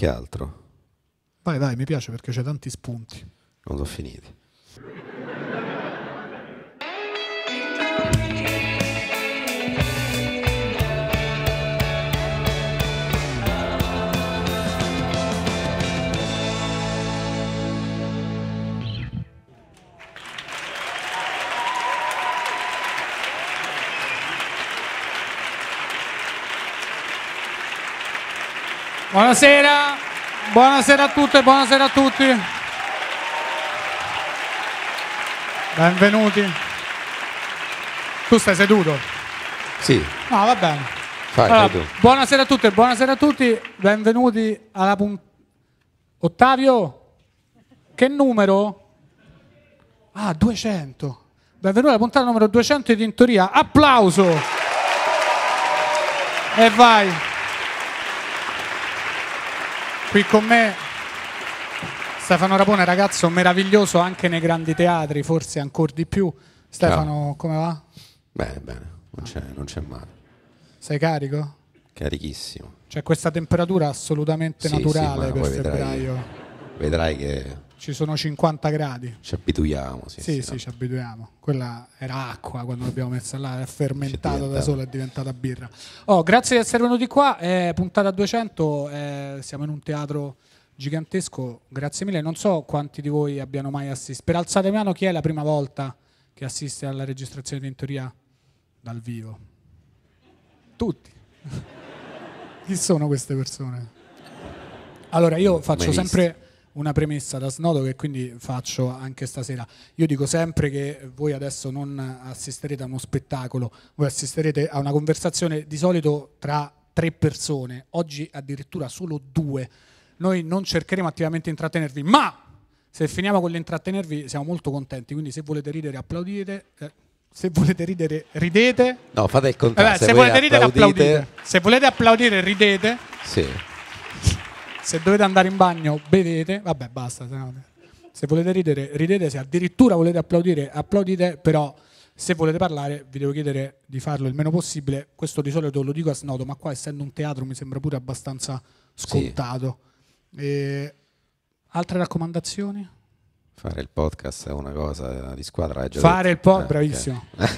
Che altro? Vai, vai, mi piace perché c'è tanti spunti. Non sono finiti. Buonasera. Buonasera a tutte, buonasera a tutti. Benvenuti. Tu stai seduto? Sì. No, va bene. Fai, allora, fai buonasera a tutte, buonasera a tutti. Benvenuti alla puntata. Ottavio, che numero? Ah, 200. Benvenuti alla puntata numero 200 di Tintoria. Applauso. E vai. Qui con me Stefano Rapone, ragazzo meraviglioso anche nei grandi teatri, forse ancora di più. Stefano, Ciao. come va? Bene, bene, non c'è, non c'è male. Sei carico? Carichissimo. C'è cioè, questa temperatura assolutamente sì, naturale sì, per vedrai, febbraio. Vedrai che ci sono 50 gradi. Ci abituiamo, sì. Sì, sì, sì no. ci abituiamo. Quella era acqua quando l'abbiamo messa là, è fermentata da sola, è diventata birra. Oh, grazie di essere venuti qua, eh, puntata 200, eh, siamo in un teatro gigantesco, grazie mille. Non so quanti di voi abbiano mai assistito. Per alzate mano chi è la prima volta che assiste alla registrazione di In Teoria dal vivo? Tutti. chi sono queste persone? Allora, io faccio sempre una premessa da snodo che quindi faccio anche stasera. Io dico sempre che voi adesso non assisterete a uno spettacolo, voi assisterete a una conversazione di solito tra tre persone, oggi addirittura solo due. Noi non cercheremo attivamente di intrattenervi, ma se finiamo con l'intrattenervi siamo molto contenti, quindi se volete ridere applaudite. Eh, se volete ridere, ridete. No, fate il contrario. Eh beh, se, se volete ridere, applaudite. applaudite. Se volete applaudire, ridete. Sì. Se dovete andare in bagno, bevete. Vabbè, basta. Se, volete ridere, ridete. Se addirittura volete applaudire, applaudite. Però se volete parlare, vi devo chiedere di farlo il meno possibile. Questo di solito lo dico a Snodo, ma qua essendo un teatro mi sembra pure abbastanza scontato. Sì. E... Altre raccomandazioni? Fare il podcast è una cosa di squadra. Eh, fare detto. il podcast, eh, bravissimo. Okay.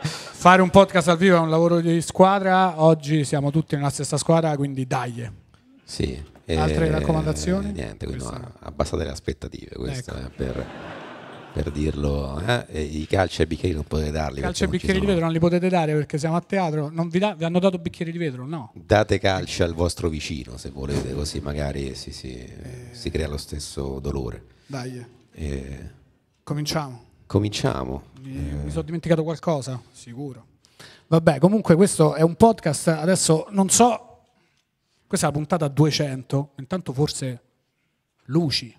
fare un podcast al vivo è un lavoro di squadra, oggi siamo tutti nella stessa squadra, quindi dai. Sì, eh, Altre raccomandazioni? Niente, quindi no, abbassate le aspettative, questo ecco. Eh, per, per, dirlo. Eh? I calci e bicchieri non potete darli. Calci e bicchieri di vetro non li potete dare perché siamo a teatro. Non vi, da, vi hanno dato bicchieri di vetro? No. Date calci al vostro vicino se volete, così magari si, si, eh... si crea lo stesso dolore. Dai. Eh... Cominciamo. Cominciamo. Mi, mi sono dimenticato qualcosa? Sicuro. Vabbè, comunque questo è un podcast. Adesso non so questa è la puntata 200, intanto forse luci.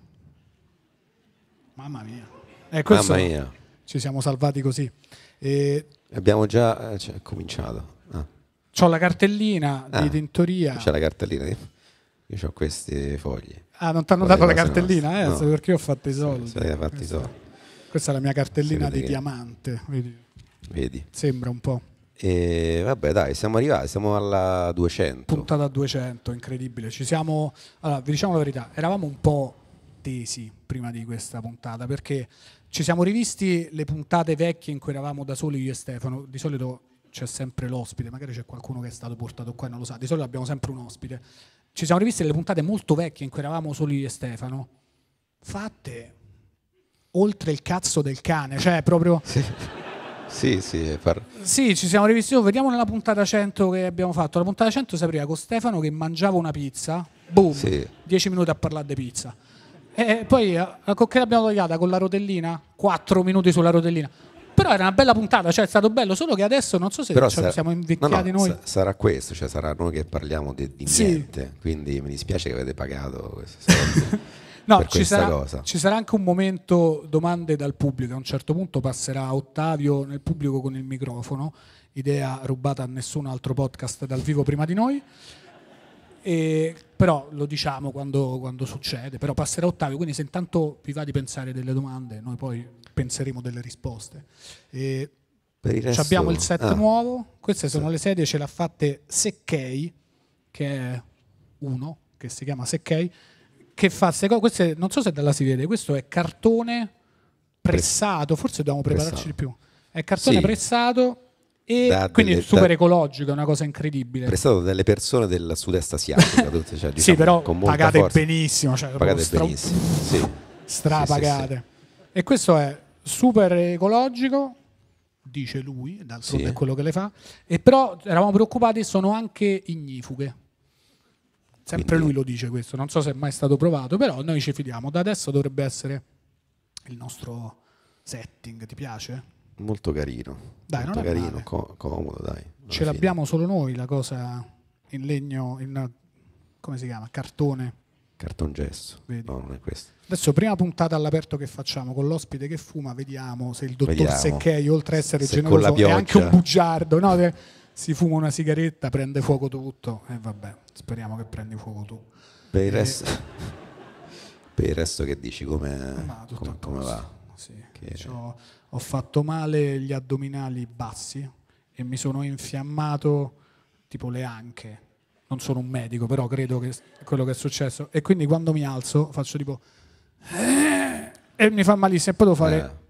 Mamma mia. Eh, Mamma mia. Ci siamo salvati così. E Abbiamo già eh, cioè, cominciato. Ah. Ho la cartellina ah, di tintoria. C'è la cartellina, io ho questi fogli. Ah, non ti hanno dato la cartellina, eh, no. perché io ho fatto i soldi. Sì, fatto questa, i soldi. questa è la mia cartellina di che... diamante. Vedi? Vedi? Sembra un po'. E vabbè, dai, siamo arrivati, siamo alla 200. Puntata 200, incredibile. Ci siamo, allora, vi diciamo la verità, eravamo un po' tesi prima di questa puntata perché ci siamo rivisti le puntate vecchie in cui eravamo da soli io e Stefano. Di solito c'è sempre l'ospite, magari c'è qualcuno che è stato portato qua e non lo sa. Di solito abbiamo sempre un ospite. Ci siamo rivisti le puntate molto vecchie in cui eravamo soli io e Stefano, fatte oltre il cazzo del cane, cioè proprio. Sì sì, sì, far... sì, ci siamo rivisti. Vediamo nella puntata 100 che abbiamo fatto. La puntata 100 si apriva con Stefano che mangiava una pizza. Boom, 10 sì. minuti a parlare di pizza. E poi la eh, cocchetta abbiamo tagliata con la rotellina, 4 minuti sulla rotellina. Però era una bella puntata, cioè è stato bello, solo che adesso non so se ci sarà... siamo invecchiati no, no, noi. sarà questo, cioè sarà noi che parliamo di, di niente. Quindi mi dispiace che avete pagato queste soldi. no, per questa sarà, cosa. Ci sarà anche un momento domande dal pubblico, a un certo punto passerà Ottavio nel pubblico con il microfono, idea rubata a nessun altro podcast dal vivo prima di noi. E, però lo diciamo quando, quando, succede, però passerà Ottavio, quindi se intanto vi va di pensare delle domande, noi poi penseremo delle risposte. E, il resto... Abbiamo il set ah. nuovo, queste sono le sedie, ce l'ha fatte Secchei, che è uno, che si chiama Secchei, che fa queste non so se dalla si vede, questo è cartone pressato, forse dobbiamo prepararci pressato. di più. È cartone sì. pressato e da quindi delle, super da... ecologico, è una cosa incredibile. Prestato dalle persone del sud-est asiatico, tutte, cioè, diciamo, sì, però pagate forza. benissimo, cioè, pagate stra... benissimo, sì. strapagate. Sì, sì, e questo è super ecologico, dice lui, d'altronde sì. è quello che le fa, e però eravamo preoccupati, sono anche ignifughe. Sempre Quindi... lui lo dice questo, non so se è mai stato provato, però noi ci fidiamo. Da adesso dovrebbe essere il nostro setting, ti piace? Molto carino. Dai, molto carino, co- comodo, dai. Ce fine. l'abbiamo solo noi la cosa in legno, in, come si chiama? Cartone. Cartongesso. No, non è questo. Adesso, prima puntata all'aperto che facciamo con l'ospite che fuma, vediamo se il dottor Secchei, oltre a essere se generoso, è anche un bugiardo. No? si fuma una sigaretta, prende fuoco tutto e eh, vabbè, speriamo che prendi fuoco tu. Per il resto, per il resto che dici, come, come, come va? Sì. Cioè, ho fatto male gli addominali bassi e mi sono infiammato tipo le anche. Non sono un medico, però credo che quello che è successo. E quindi quando mi alzo faccio tipo... Eh, e mi fa malissimo e poi devo fare... Eh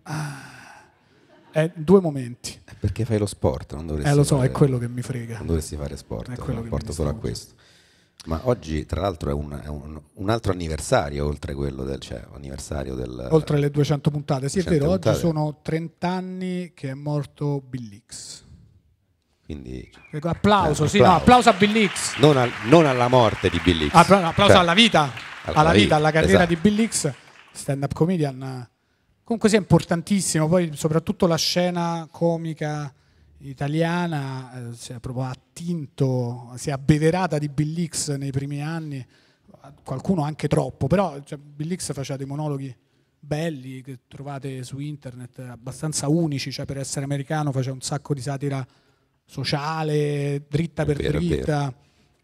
eh, due momenti. È perché fai lo sport, non dovresti Eh lo so, fare, è quello che mi frega. Non dovresti fare sport, è quello porto solo a questo. Ma oggi, tra l'altro, è un, è un, un altro anniversario, oltre quello del, cioè, anniversario del... Oltre le 200 puntate, sì 200 è vero, puntate. oggi sono 30 anni che è morto Bill X. Quindi... Applauso, eh, sì, No, applauso a Bill X. Non, al, non, alla morte di Bill X. applauso cioè, alla vita, alla, alla vita, vita, alla carriera esatto. di Bill X, stand-up comedian Comunque sia importantissimo, poi soprattutto la scena comica italiana eh, si è proprio attinto, si è abbeverata di Bill X nei primi anni, qualcuno anche troppo, però cioè, Bill X faceva dei monologhi belli che trovate su internet, abbastanza unici, cioè per essere americano faceva un sacco di satira sociale, dritta per vero, dritta.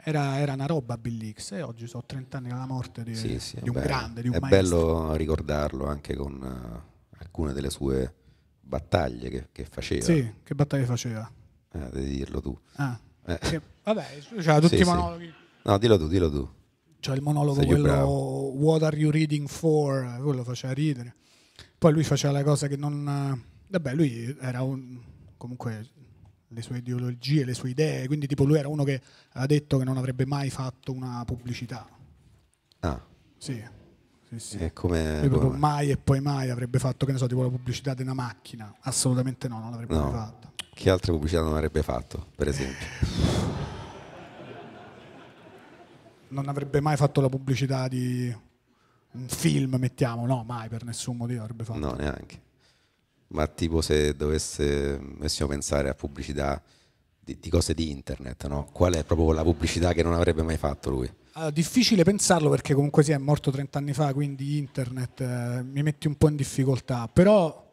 Era, era, una roba Bill X e oggi sono 30 anni dalla morte di, sì, sì, di un bello. grande, di un è maestro. bello ricordarlo anche con... Uh alcune delle sue battaglie che, che faceva. Sì, che battaglie faceva? Eh, devi dirlo tu. Ah, eh. che, vabbè, cioè, tutti sì, i monologhi. Sì. No, dillo tu, dillo tu. C'è il monologo Sei quello What are you reading for? Quello faceva ridere. Poi lui faceva la cosa che non... Vabbè, lui era un... comunque le sue ideologie, le sue idee, quindi tipo lui era uno che ha detto che non avrebbe mai fatto una pubblicità. Ah. Sì sì. È come, Lui proprio come... mai e poi mai avrebbe fatto, che ne so, tipo la pubblicità di una macchina. Assolutamente no, non l'avrebbe no. fatta. Che altre pubblicità non avrebbe fatto, per esempio? non avrebbe mai fatto la pubblicità di un film, mettiamo, no, mai per nessun motivo avrebbe fatto. No, neanche. Ma tipo se dovesse, dovessimo pensare a pubblicità di, di cose di internet, no? qual è proprio la pubblicità che non avrebbe mai fatto lui? Uh, difficile pensarlo perché comunque si sì, è morto 30 anni fa, quindi internet eh, mi metti un po' in difficoltà, però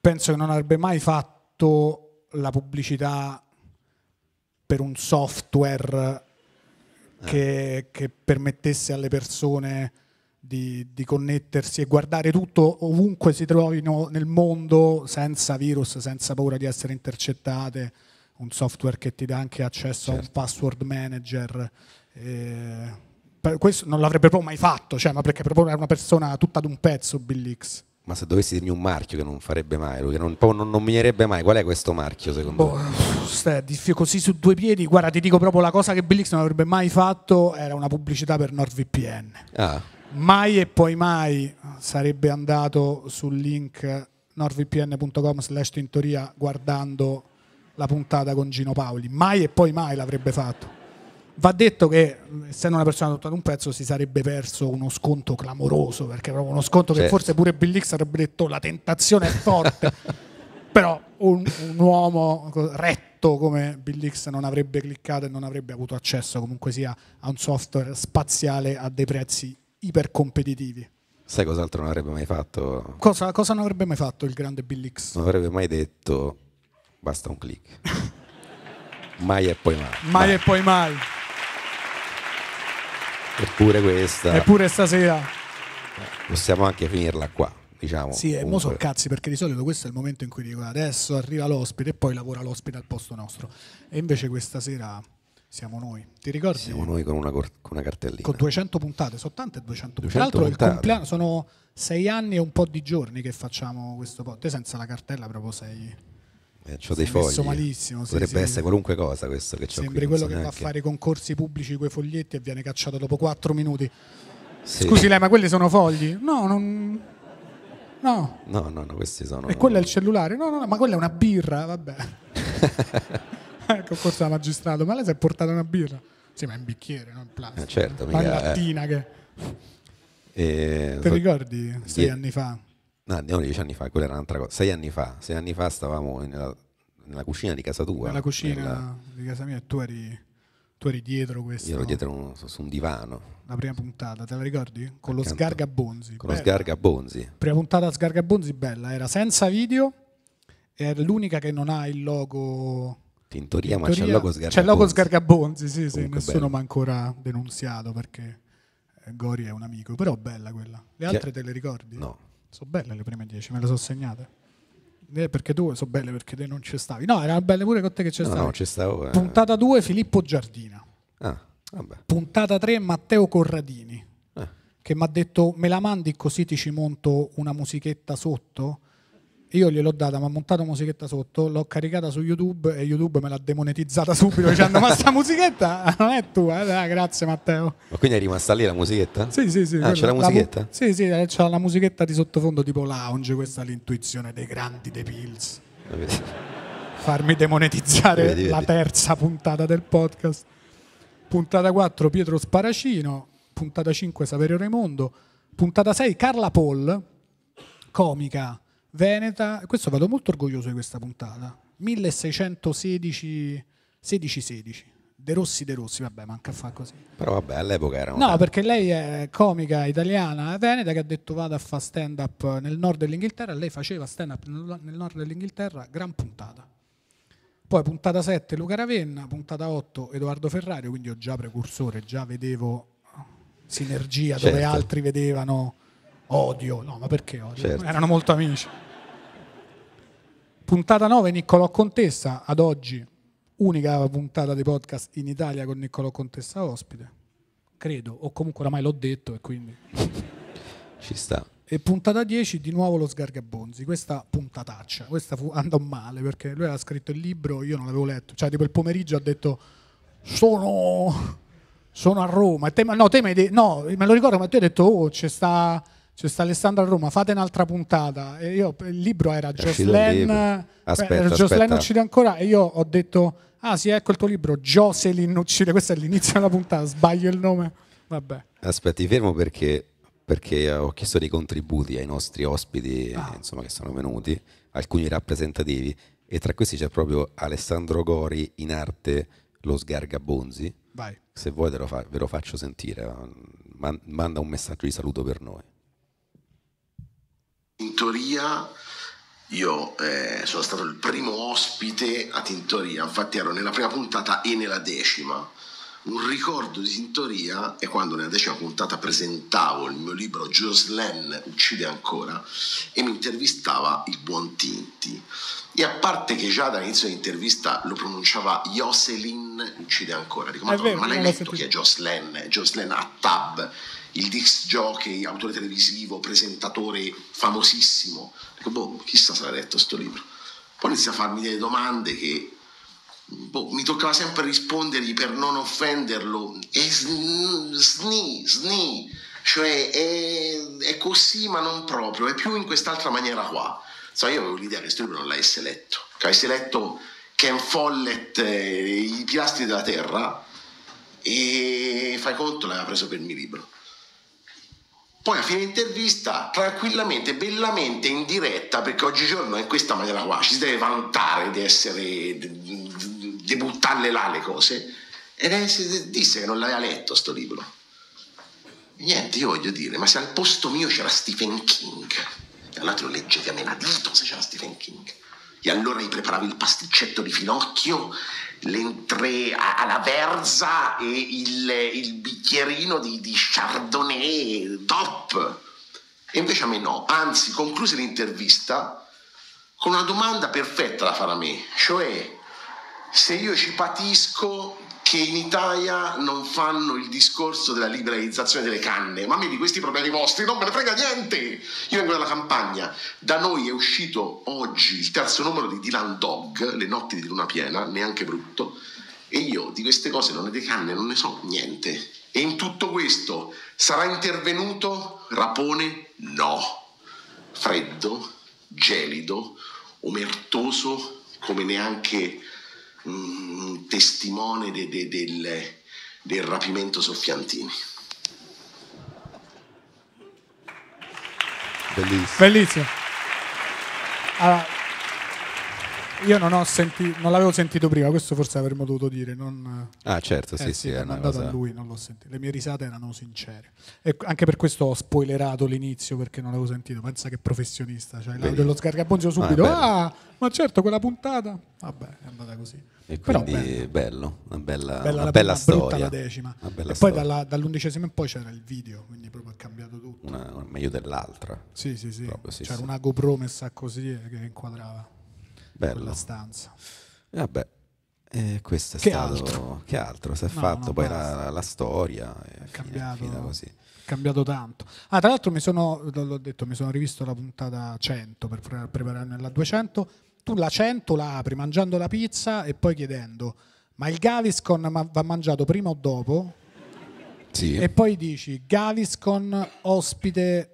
penso che non avrebbe mai fatto la pubblicità per un software eh. che, permettesse alle persone di, di, connettersi e guardare tutto ovunque si trovino nel mondo senza virus, senza paura di essere intercettate un software che ti dà anche accesso certo. a un certo. password manager. Eh, questo non l'avrebbe proprio mai fatto, cioè, ma perché proprio era una persona tutta ad un pezzo Billix. Ma se dovessi dirmi un marchio che non farebbe mai, che non, non nominerebbe mai, qual è questo marchio secondo boh, te? Così su due piedi, guarda, ti dico proprio la cosa che Billix non avrebbe mai fatto era una pubblicità per NordVPN. Ah. Mai e poi mai sarebbe andato sul link nordvpn.com slash tintoria guardando la puntata con Gino Paoli, mai e poi mai l'avrebbe fatto. Va detto che, essendo una persona adottata un pezzo, si sarebbe perso uno sconto clamoroso, perché proprio uno sconto certo. che forse pure Bill X avrebbe detto la tentazione è forte, però un, un, uomo retto come Bill X non avrebbe cliccato e non avrebbe avuto accesso comunque sia a un software spaziale a dei prezzi ipercompetitivi. Sai cos'altro non avrebbe mai fatto? Cosa, cosa non avrebbe mai fatto il grande Bill X? Non avrebbe mai detto Basta un click. mai e poi mai. Mai e poi mai. Eppure questa. Eppure stasera. Possiamo anche finirla qua, diciamo. Sì, e eh, mo so cazzi perché di solito questo è il momento in cui dico adesso arriva l'ospite e poi lavora l'ospite al posto nostro. E invece questa sera siamo noi. Ti ricordi? Siamo noi con una, con una cartellina. Con 200 puntate, sono tante 200, 200 puntate. Tra l'altro il compleanno sono sei anni e un po' di giorni che facciamo questo podcast. senza la cartella proprio sei ho eh, c'ho dei fogli. malissimo. Sì, Potrebbe sì, essere sì. qualunque cosa questo che c'è. Sembri qui, quello so che neanche. va a fare i concorsi pubblici con i foglietti e viene cacciato dopo 4 minuti. Sì. Scusi lei, ma quelli sono fogli? No, non... no. No, no, no, questi sono... E quello è il cellulare? No, no, no, ma quella è una birra, vabbè. ecco, eh, forse da magistrato, ma lei si è portata una birra? Sì, ma è un bicchiere, non in plastica. Eh, certo, mica... La eh. lattina eh. che... E... Ti ricordi sei anni fa? No, andiamo dieci anni fa, quella era un'altra cosa. Sei anni fa, sei anni fa stavamo nella, nella cucina di casa tua. Nella cucina nella... di casa mia e tu eri, tu eri dietro questo. Io ero dietro un, su un divano. La prima puntata, te la ricordi? Con Accanto. lo Bonzi. Con bella. lo Bonzi. Prima puntata Sgarga Bonzi, bella, era senza video, era l'unica che non ha il logo... Tintoria, Tintoria. ma c'è il logo Sgarga C'è il logo Sgargabonzi, sì, sì, nessuno mi ha ancora denunziato perché Gori è un amico, però bella quella. Le altre Chi... te le ricordi? No. Sono belle le prime 10, me le sono segnate. Eh, perché tu sono belle perché te non ci stavi. No, erano belle pure con te che c'è no, stavi. No, ci stavo. Eh. Puntata 2 Filippo Giardina. Ah, Puntata 3 Matteo Corradini. Eh. Che mi ha detto "Me la mandi così ti ci monto una musichetta sotto?" io gliel'ho data, mi ha montato musichetta sotto, l'ho caricata su YouTube e YouTube me l'ha demonetizzata subito dicendo cioè, ma sta musichetta ah, non è tua, eh? grazie Matteo. Ma quindi è rimasta lì la musichetta? Sì, sì, sì. Ah, c'è la musichetta? La, sì, sì, eh, c'è la musichetta di sottofondo tipo lounge, questa è l'intuizione dei grandi The Pills. Farmi demonetizzare vedi, vedi. la terza puntata del podcast. Puntata 4 Pietro Sparacino, puntata 5 Saverio Raimondo, puntata 6 Carla Paul, comica veneta. Questo vado molto orgoglioso di questa puntata. 1616 16 De Rossi, De Rossi, vabbè, manca a fare così. Però vabbè, all'epoca era... No, tanti. perché lei è comica italiana veneta che ha detto vado a fare stand-up nel nord dell'Inghilterra, lei faceva stand-up nel nord dell'Inghilterra, gran puntata. Poi puntata 7 Luca Ravenna, puntata 8 Edoardo Ferrario, quindi ho già precursore, già vedevo sinergia certo. dove altri vedevano odio, no ma perché odio? Certo. Erano molto amici. Puntata 9 Niccolò Contessa, ad oggi unica puntata di podcast in Italia con Niccolò Contessa ospite, credo, o comunque oramai l'ho detto e quindi... Ci sta. E puntata 10 di nuovo lo Sgargabonzi, questa puntataccia, questa fu, andò male perché lui aveva scritto il libro, io non l'avevo letto, cioè tipo il pomeriggio ha detto sono, sono a Roma, te, no, te mi hai detto, no, me lo ricordo, ma tu hai detto oh c'è sta c'è sta Alessandro a Roma, fate un'altra puntata. E io, il libro era eh, Jocelyn. Aspetta, Jocelyn uccide ancora. E io ho detto, ah sì, ecco il tuo libro, Jocelyn uccide. Questo è l'inizio della puntata, sbaglio il nome. Vabbè. Aspetta, fermo perché, perché ho chiesto dei contributi ai nostri ospiti ah. insomma, che sono venuti, alcuni rappresentativi. E tra questi c'è proprio Alessandro Gori in arte Lo Sgargabonzi. Vai. Se vuoi te lo fa- ve lo faccio sentire. Man- manda un messaggio di saluto per noi. Tintoria, io eh, sono stato il primo ospite a Tintoria, infatti ero nella prima puntata e nella decima. Un ricordo di Tintoria è quando nella decima puntata presentavo il mio libro Jocelyn uccide ancora e mi intervistava il buon Tinti. E a parte che già dall'inizio dell'intervista lo pronunciava Jocelyn uccide ancora, dico ma, ma l'hai letto che è Jocelyn, Jocelyn Attab il disc jockey, autore televisivo, presentatore famosissimo. Dico, boh, chissà se l'ha letto questo libro. Poi inizia a farmi delle domande che boh, mi toccava sempre rispondergli per non offenderlo. E sni, sni, cioè è, è, così ma non proprio, è più in quest'altra maniera qua. So, io avevo l'idea che questo libro non l'avesse letto, che avesse letto Ken Follett, eh, I pilastri della terra, e fai conto l'aveva preso per il mio libro. Poi a fine intervista, tranquillamente, bellamente, in diretta, perché oggigiorno in questa maniera qua, ci si deve vantare di essere, di, di buttarle là le cose, e è, disse che non l'aveva letto sto libro. Niente, io voglio dire, ma se al posto mio c'era Stephen King, tra l'altro leggevi a me la dito se c'era Stephen King, e allora gli preparavi il pasticcetto di finocchio l'entrée alla verza e il, il bicchierino di, di, Chardonnay top. E invece a me no, anzi concluse l'intervista con una domanda perfetta da fare a me, cioè se io ci patisco che in Italia non fanno il discorso della liberalizzazione delle canne. Ma di questi problemi vostri non me ne frega niente! Io vengo dalla campagna, da noi è uscito oggi il terzo numero di Dylan Dog, Le notti di luna piena, neanche brutto, e io di queste cose non ne di canne non ne so niente. E in tutto questo sarà intervenuto Rapone? No. Freddo, gelido, omertoso, come neanche mh, testimone de, de, del, del rapimento Soffiantini. Bellissimo. Bellissimo. Allora, io non, senti, non, l'avevo sentito prima, questo forse avremmo dovuto dire. Non, ah, certo, sì, eh, sì, sì, è andato cosa... a lui, non l'ho sentito. Le mie risate erano sincere. E anche per questo ho spoilerato l'inizio perché non l'avevo sentito. Pensa che professionista, cioè Vedi. dello sgargabonzio ah, subito. Ah, ah, ma certo, quella puntata. Vabbè, è andata così. E quindi Però bello, una bella, bella, una bella storia. La decima. Una bella e storia. poi dalla, dall'undicesima in poi c'era il video, quindi proprio ha cambiato tutto. Una, meglio dell'altra. Sì, sì, sì. Proprio, sì c'era sì. una GoPro messa così eh, che inquadrava. Bella. stanza. vabbè, eh, questo è che stato. Altro? Che altro si è no, fatto? Poi la, la, storia è, è cambiata così. È cambiato tanto. Ah, tra l'altro, mi sono, l'ho detto, mi sono rivisto la puntata 100 per prepararmi alla 200. Tu la 100 la apri mangiando la pizza e poi chiedendo, ma il Gaviscon va mangiato prima o dopo? Sì. E poi dici Gaviscon ospite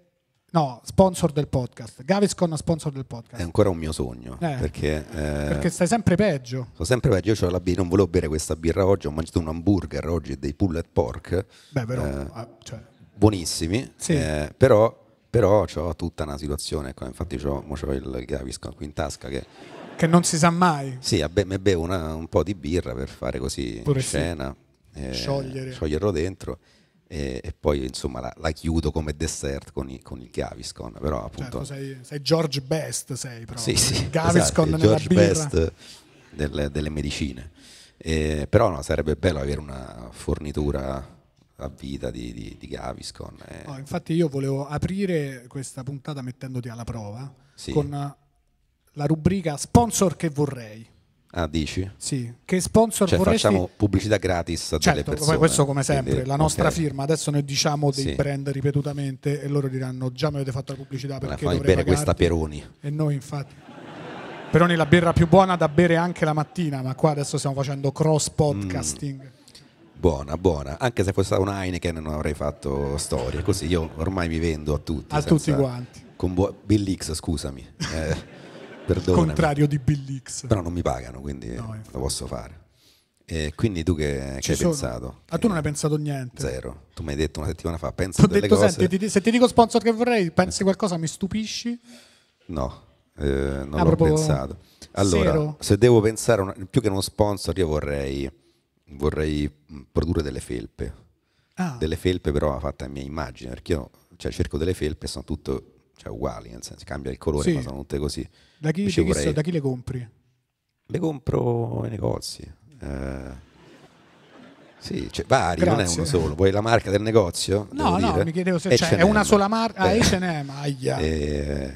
No, sponsor del podcast. Gaviscon sponsor del podcast. È ancora un mio sogno. Eh, perché, eh, perché, stai sempre peggio. Sto sempre peggio. Io la, non volevo bere questa birra oggi. Ho mangiato un hamburger oggi e dei pulled pork. Beh, però, eh, ah, cioè. Buonissimi. Sì. Eh, però, però ho tutta una situazione. Ecco, infatti, ho, ho il Gaviscon qui in tasca che. che non si sa mai. Sì, abbe, me bevo una, un po' di birra per fare così Pure in scena. Sì. Eh, Sciogliere. Scioglierlo dentro e, e poi insomma la, la, chiudo come dessert con, i, con il Gaviscon però certo, appunto certo, sei, sei, George Best sei proprio sì, sì, Gaviscon esatto, George birra. Best delle, delle medicine eh, però no, sarebbe bello avere una fornitura a vita di, di, di Gaviscon. Eh. Oh, infatti io volevo aprire questa puntata mettendoti alla prova sì. con la rubrica sponsor che vorrei. Ah, dici? Sì, che sponsor cioè, vorresti... facciamo pubblicità gratis a certo, persone. questo come sempre, Quindi, la nostra okay. firma, adesso noi diciamo dei sì. brand ripetutamente e loro diranno già mi avete fatto la pubblicità perché fai bene pagarti. questa Peroni. E noi infatti Peroni la birra più buona da bere anche la mattina, ma qua adesso stiamo facendo cross podcasting. Mm. Buona, buona. Anche se fosse stata un Heineken non avrei fatto storie. Così io ormai mi vendo a tutti. A senza... tutti quanti. Con buo... Bill X, scusami. Eh perdonami. Contrario di Bill X. Però non mi pagano, quindi no, lo posso fare. E quindi tu che, che hai pensato? Ah, tu non hai pensato niente. Zero. Tu mi hai detto una settimana fa, pensa Ho delle detto, cose. Senti, ti, se ti dico sponsor che vorrei, pensi qualcosa, mi stupisci? No, eh, non ah, l'ho pensato. Allora, zero. se devo pensare, una, più che uno sponsor, io vorrei, vorrei produrre delle felpe. Ah. Delle felpe però fatte a mia immagine, perché io cioè, cerco delle felpe e sono tutte cioè, uguali, nel senso cambia il colore, sì. ma sono tutte così. Da chi, chi vorrei... da chi le compri? Le compro ai negozi. Eh... Sì, cioè, vari, Grazie. non è uno solo. Vuoi la marca del negozio? No, no, dire? mi chiedevo se c'è. H&M. È una sola marca. Ah, eh. H&M, aia. E... Eh,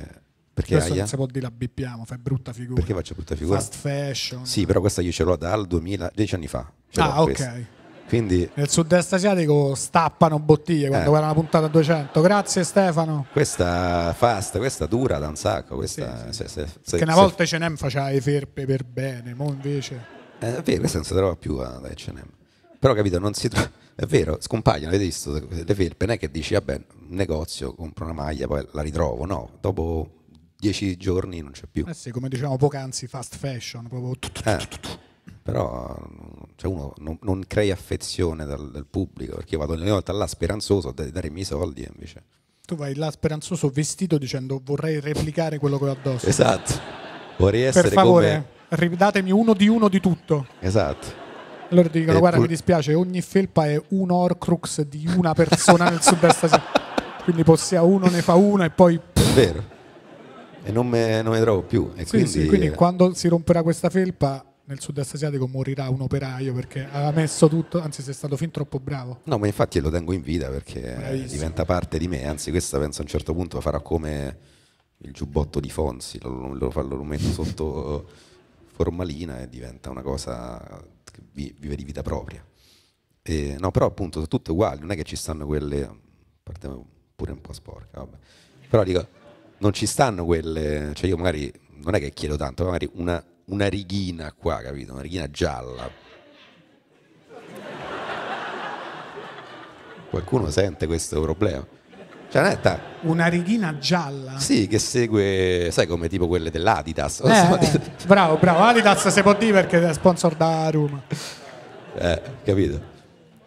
perché Questo aia? non si può dire la bippiamo, fai brutta figura. Perché faccio brutta figura? Fast fashion. Sì, però questa io ce l'ho dal 2000, 10 anni fa. ah, ok. Questa. Quindi, Nel sud-est asiatico stappano bottiglie quando eh. era una puntata a 200. Grazie Stefano. Questa fast, questa dura da un sacco. Questa, sì, sì. Se, se, Perché una volta se... Cenem H&M faceva le ferpe per bene, mo invece... Eh, è vero, questa non si trova più a Cenem. H&M. Però capito, non si trova... È vero, scompaiono, avete visto? Le felpe non è che dici, vabbè, un negozio, compro una maglia, poi la ritrovo. No, dopo dieci giorni non c'è più. Eh sì, come diciamo poc'anzi, fast fashion, proprio... Eh però cioè uno non, non, crea affezione dal, dal pubblico perché io vado ogni volta là speranzoso a dare i miei soldi e invece tu vai là speranzoso vestito dicendo vorrei replicare quello che ho addosso esatto vorrei essere per favore come... ridatemi uno di uno di tutto esatto allora ti dicono guarda pur... mi dispiace ogni felpa è un orcrux di una persona nel sud-est asiatico quindi possia uno ne fa una e poi è vero e non me, non me trovo più e sì, quindi, sì, quindi eh... quando si romperà questa felpa nel sud-est asiatico morirà un operaio perché ha messo tutto, anzi sei stato fin troppo bravo. No, ma infatti lo tengo in vita perché Bravissimo. diventa parte di me, anzi questa penso a un certo punto farà come il giubbotto di Fonsi, lo, lo, lo, lo metto sotto formalina e diventa una cosa che vive di vita propria. E, no, però appunto sono tutte uguali, non è che ci stanno quelle, partiamo pure un po' sporca, vabbè. però dico, non ci stanno quelle, cioè io magari non è che chiedo tanto, magari una una righina qua, capito? Una righina gialla. Qualcuno sente questo problema? Cioè, non è ta... Una righina gialla? Sì, che segue, sai come tipo quelle dell'Adidas. Eh, eh, bravo, bravo, Adidas se può dire perché è sponsor da Roma. Eh, capito?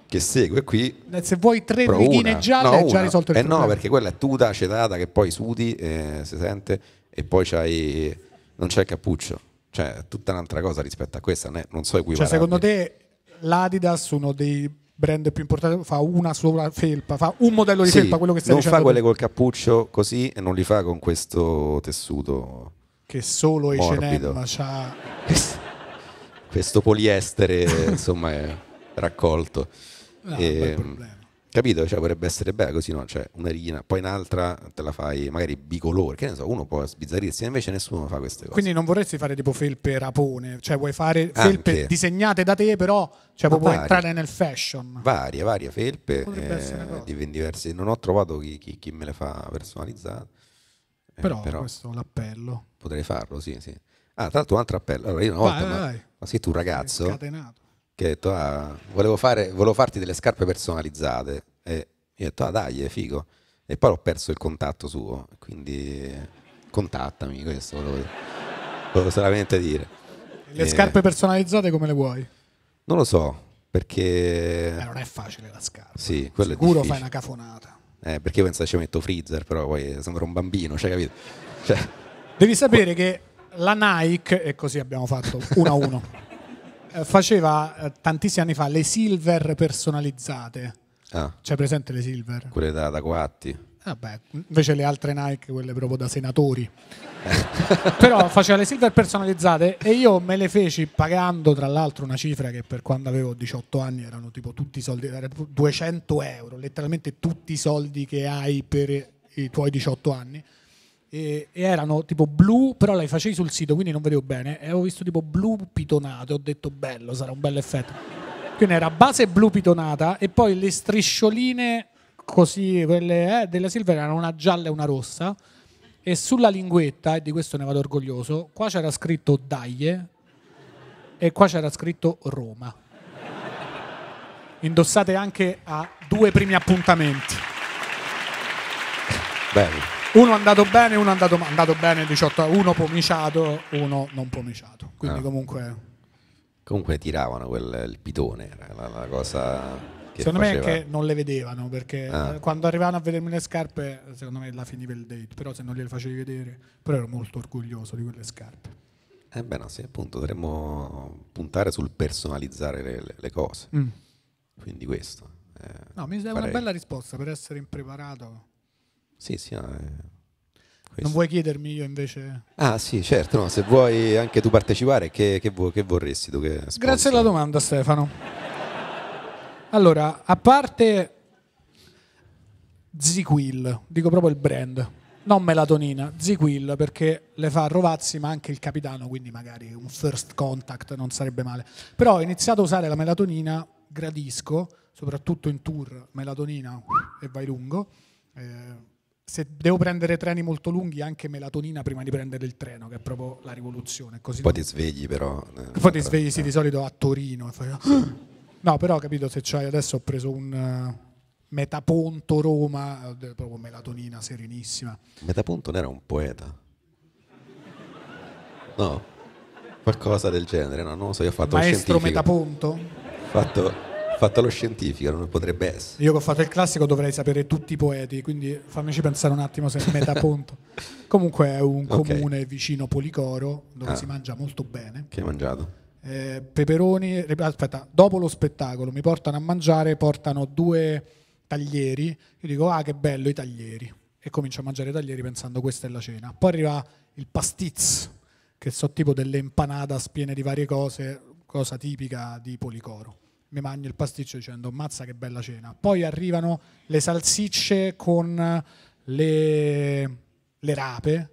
Che segue qui. Eh, se vuoi tre righine una. gialle, no, hai già risolto il eh problema. Eh no, perché quella è tuta, cetata, che poi sudi, eh, si sente, e poi c'hai... non c'è il cappuccio. Cioè, è tutta un'altra cosa rispetto a questa, non so cioè, equivalente. Cioè, secondo te l'Adidas, uno dei brand più importanti, fa una sola felpa, fa un modello di sì, felpa, quello che stai non dicendo. Non fa quelle col cappuccio così e non li fa con questo tessuto che solo H&M c'ha questo poliestere insomma raccolto no, ah, e, ehm, capito? Cioè, potrebbe essere bella così, no? Cioè, una righina, poi un'altra te la fai magari bicolore, che ne so, uno può sbizzarrirsi, invece nessuno fa queste cose. Quindi non vorresti fare tipo felpe rapone, cioè vuoi fare felpe Anche. disegnate da te, però cioè, puoi varie, entrare nel fashion. Varie, varie felpe, eh, diverse. Non ho trovato chi, chi, chi me le fa personalizzate. Eh, però, questo è l'appello. Potrei farlo, sì, sì. Ah, tra l'altro un altro appello. Allora, io una vai, vai, vai. ho scritto un ragazzo. Scatenato che ha detto, ah, volevo, fare, volevo farti delle scarpe personalizzate. E io ho detto, ah dai, è figo. E poi ho perso il contatto suo, quindi contattami, questo volevo, volevo solamente dire. Le e... Eh, scarpe personalizzate come le vuoi? Non lo so, perché... Beh, non è facile la scarpa. Sì, quello Sicuro fai una cafonata. Eh, perché che ci metto freezer, però poi sembra un bambino, cioè capito? Cioè... Devi sapere che la Nike, e così abbiamo fatto uno a uno. Eh, faceva eh, tantissimi anni fa le silver personalizzate. Ah. C'è presente le silver? Quelle da, da coatti. Vabbè, invece le altre Nike, quelle proprio da senatori. Però faceva le silver personalizzate e io me le feci pagando tra l'altro una cifra che per quando avevo 18 anni erano tipo tutti i soldi, 200 euro, letteralmente tutti i soldi che hai per i tuoi 18 anni e, erano tipo blu, però le facevi sul sito, quindi non vedevo bene. E avevo visto tipo blu pitonato, ho detto bello, sarà un bel effetto. Quindi era base blu pitonata e poi le striscioline così, quelle eh, della Silver erano una gialla e una rossa. E sulla linguetta, e di questo ne vado orgoglioso, qua c'era scritto Daie e qua c'era scritto Roma. Indossate anche a due primi appuntamenti. Bello. Uno è andato bene, uno è andato, andato bene 18, uno pomiciato, uno non pomiciato. Quindi ah. comunque... Comunque tiravano quel, il pitone, era la, la cosa... Secondo faceva... me è che non le vedevano perché ah. Eh, quando arrivavano a vedermi le scarpe, secondo me la finiva il date, però se non gliele facevi vedere, però ero molto orgoglioso di quelle scarpe. Eh beh no, sì, appunto, dovremmo puntare sul personalizzare le, le, le cose. Mm. Quindi questo. Eh, no, mi sembra una bella risposta per essere impreparato. Sì, sì, no, eh. Non vuoi chiedermi io invece? Ah sì, certo, no, se vuoi anche tu partecipare, che, che, vu- che vorresti tu? Che Grazie alla domanda Stefano. Allora, a parte Ziquil, dico proprio il brand, non melatonina, Ziquil perché le fa Rovazzi ma anche il capitano, quindi magari un first contact non sarebbe male. Però ho iniziato a usare la melatonina, gradisco, soprattutto in tour, melatonina e vai lungo. Eh, se devo prendere treni molto lunghi, anche melatonina prima di prendere il treno, che è proprio la rivoluzione. Così Poi ti svegli però. Eh, Poi ti svegli, no. sì, eh. di solito a Torino. Fai... No, però ho capito, se c'hai adesso ho preso un eh, metaponto Roma, eh, proprio melatonina serenissima. Metaponto non era un poeta? No, qualcosa del genere, no? Non lo so, io ho fatto Maestro un Metaponto? Ho fatto fatto lo scientifico, non potrebbe essere. Io che ho fatto il classico dovrei sapere tutti i poeti, quindi fammici pensare un attimo se meta punto. Comunque è un okay. comune vicino Policoro dove ah, si mangia molto bene. Che hai mangiato? Eh, peperoni, aspetta, dopo lo spettacolo mi portano a mangiare, portano due taglieri, io dico ah che bello i taglieri e comincio a mangiare i taglieri pensando questa è la cena. Poi arriva il pastiz, che so tipo delle empanadas piene di varie cose, cosa tipica di Policoro mi mangio il pasticcio dicendo mazza che bella cena. Poi arrivano le salsicce con le, le rape,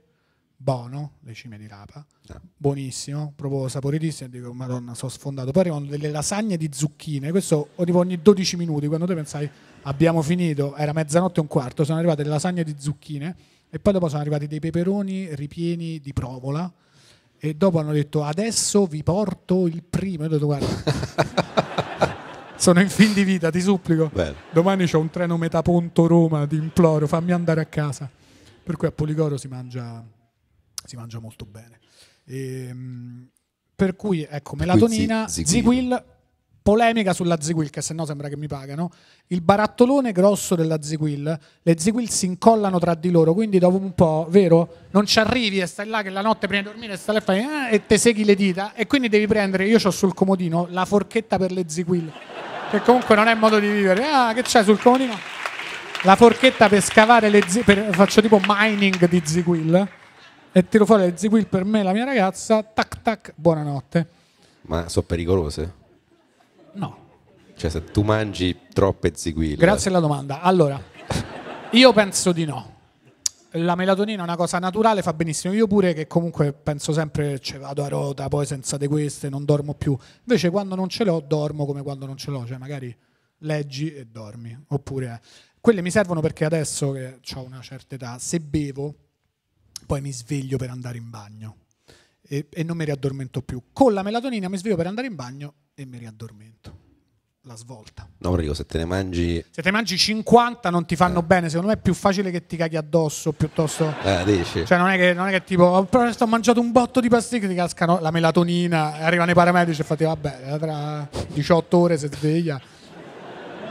buono, le cime di rapa, sì. Ah. buonissimo, proprio saporitissimo, dico madonna sono sfondato. Poi arrivano delle lasagne di zucchine, questo tipo ogni 12 minuti, quando tu pensai abbiamo finito, era mezzanotte e un quarto, sono arrivate le lasagne di zucchine e poi dopo sono arrivati dei peperoni ripieni di provola e dopo hanno detto adesso vi porto il primo, e ho detto guarda sono in fin di vita, ti supplico. Bello. Domani c'è un treno metà metaponto Roma, ti imploro, fammi andare a casa. Per cui a Policoro si mangia, si mangia molto bene. E, ehm, per cui, ecco, melatonina, Ziguil, polemica sulla Ziguil, che se no sembra che mi pagano. Il barattolone grosso della Ziguil, le Ziguil si incollano tra di loro, quindi dopo un po', vero? Non ci arrivi e stai là che la notte prima di dormire stai là e fai eh, e te seghi le dita e quindi devi prendere, io ho sul comodino la forchetta per le Ziguil che comunque non è modo di vivere. Ah, che c'è sul comodino? La forchetta per scavare le zi- per, faccio tipo mining di Ziguil eh, e tiro fuori le Ziguil per me e la mia ragazza. Tac tac, buonanotte. Ma sono pericolose? No. Cioè, se tu mangi troppe Ziguil. Grazie eh. alla domanda. Allora, io penso di no la melatonina è una cosa naturale, fa benissimo. Io pure che comunque penso sempre ce cioè, vado a rota, poi senza di queste non dormo più. Invece quando non ce l'ho dormo come quando non ce l'ho, cioè magari leggi e dormi. Oppure eh, quelle mi servono perché adesso che ho una certa età, se bevo poi mi sveglio per andare in bagno e, e non mi riaddormento più. Con la melatonina mi sveglio per andare in bagno e mi riaddormento la svolta. No, Rico, se te ne mangi... Se te ne mangi 50 non ti fanno eh. bene, secondo me è più facile che ti caghi addosso piuttosto... Eh, dici. Cioè non è che, non è che tipo, oh, però sto mangiando un botto di pasticche, ti cascano la melatonina, arrivano i paramedici e fate, vabbè, eh, tra 18 ore si sveglia,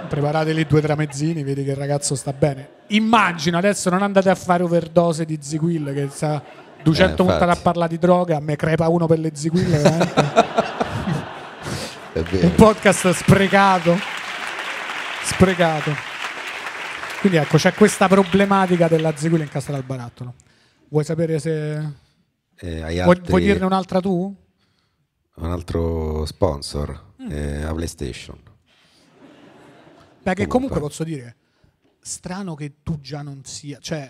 preparate lì due tramezzini, vedi che il ragazzo sta bene. Immagino, adesso non andate a fare overdose di Ziguil che sta... 200 eh, a parlare di droga, a me crepa uno per le Ziguil, veramente. Un podcast sprecato. Sprecato. Quindi ecco, c'è questa problematica della in incastrata al barattolo. Vuoi sapere se... Eh, vuoi, altri... vuoi, dirne un'altra tu? Un altro sponsor, mm. eh, a PlayStation. Beh, che comunque posso dire strano che tu già non sia, cioè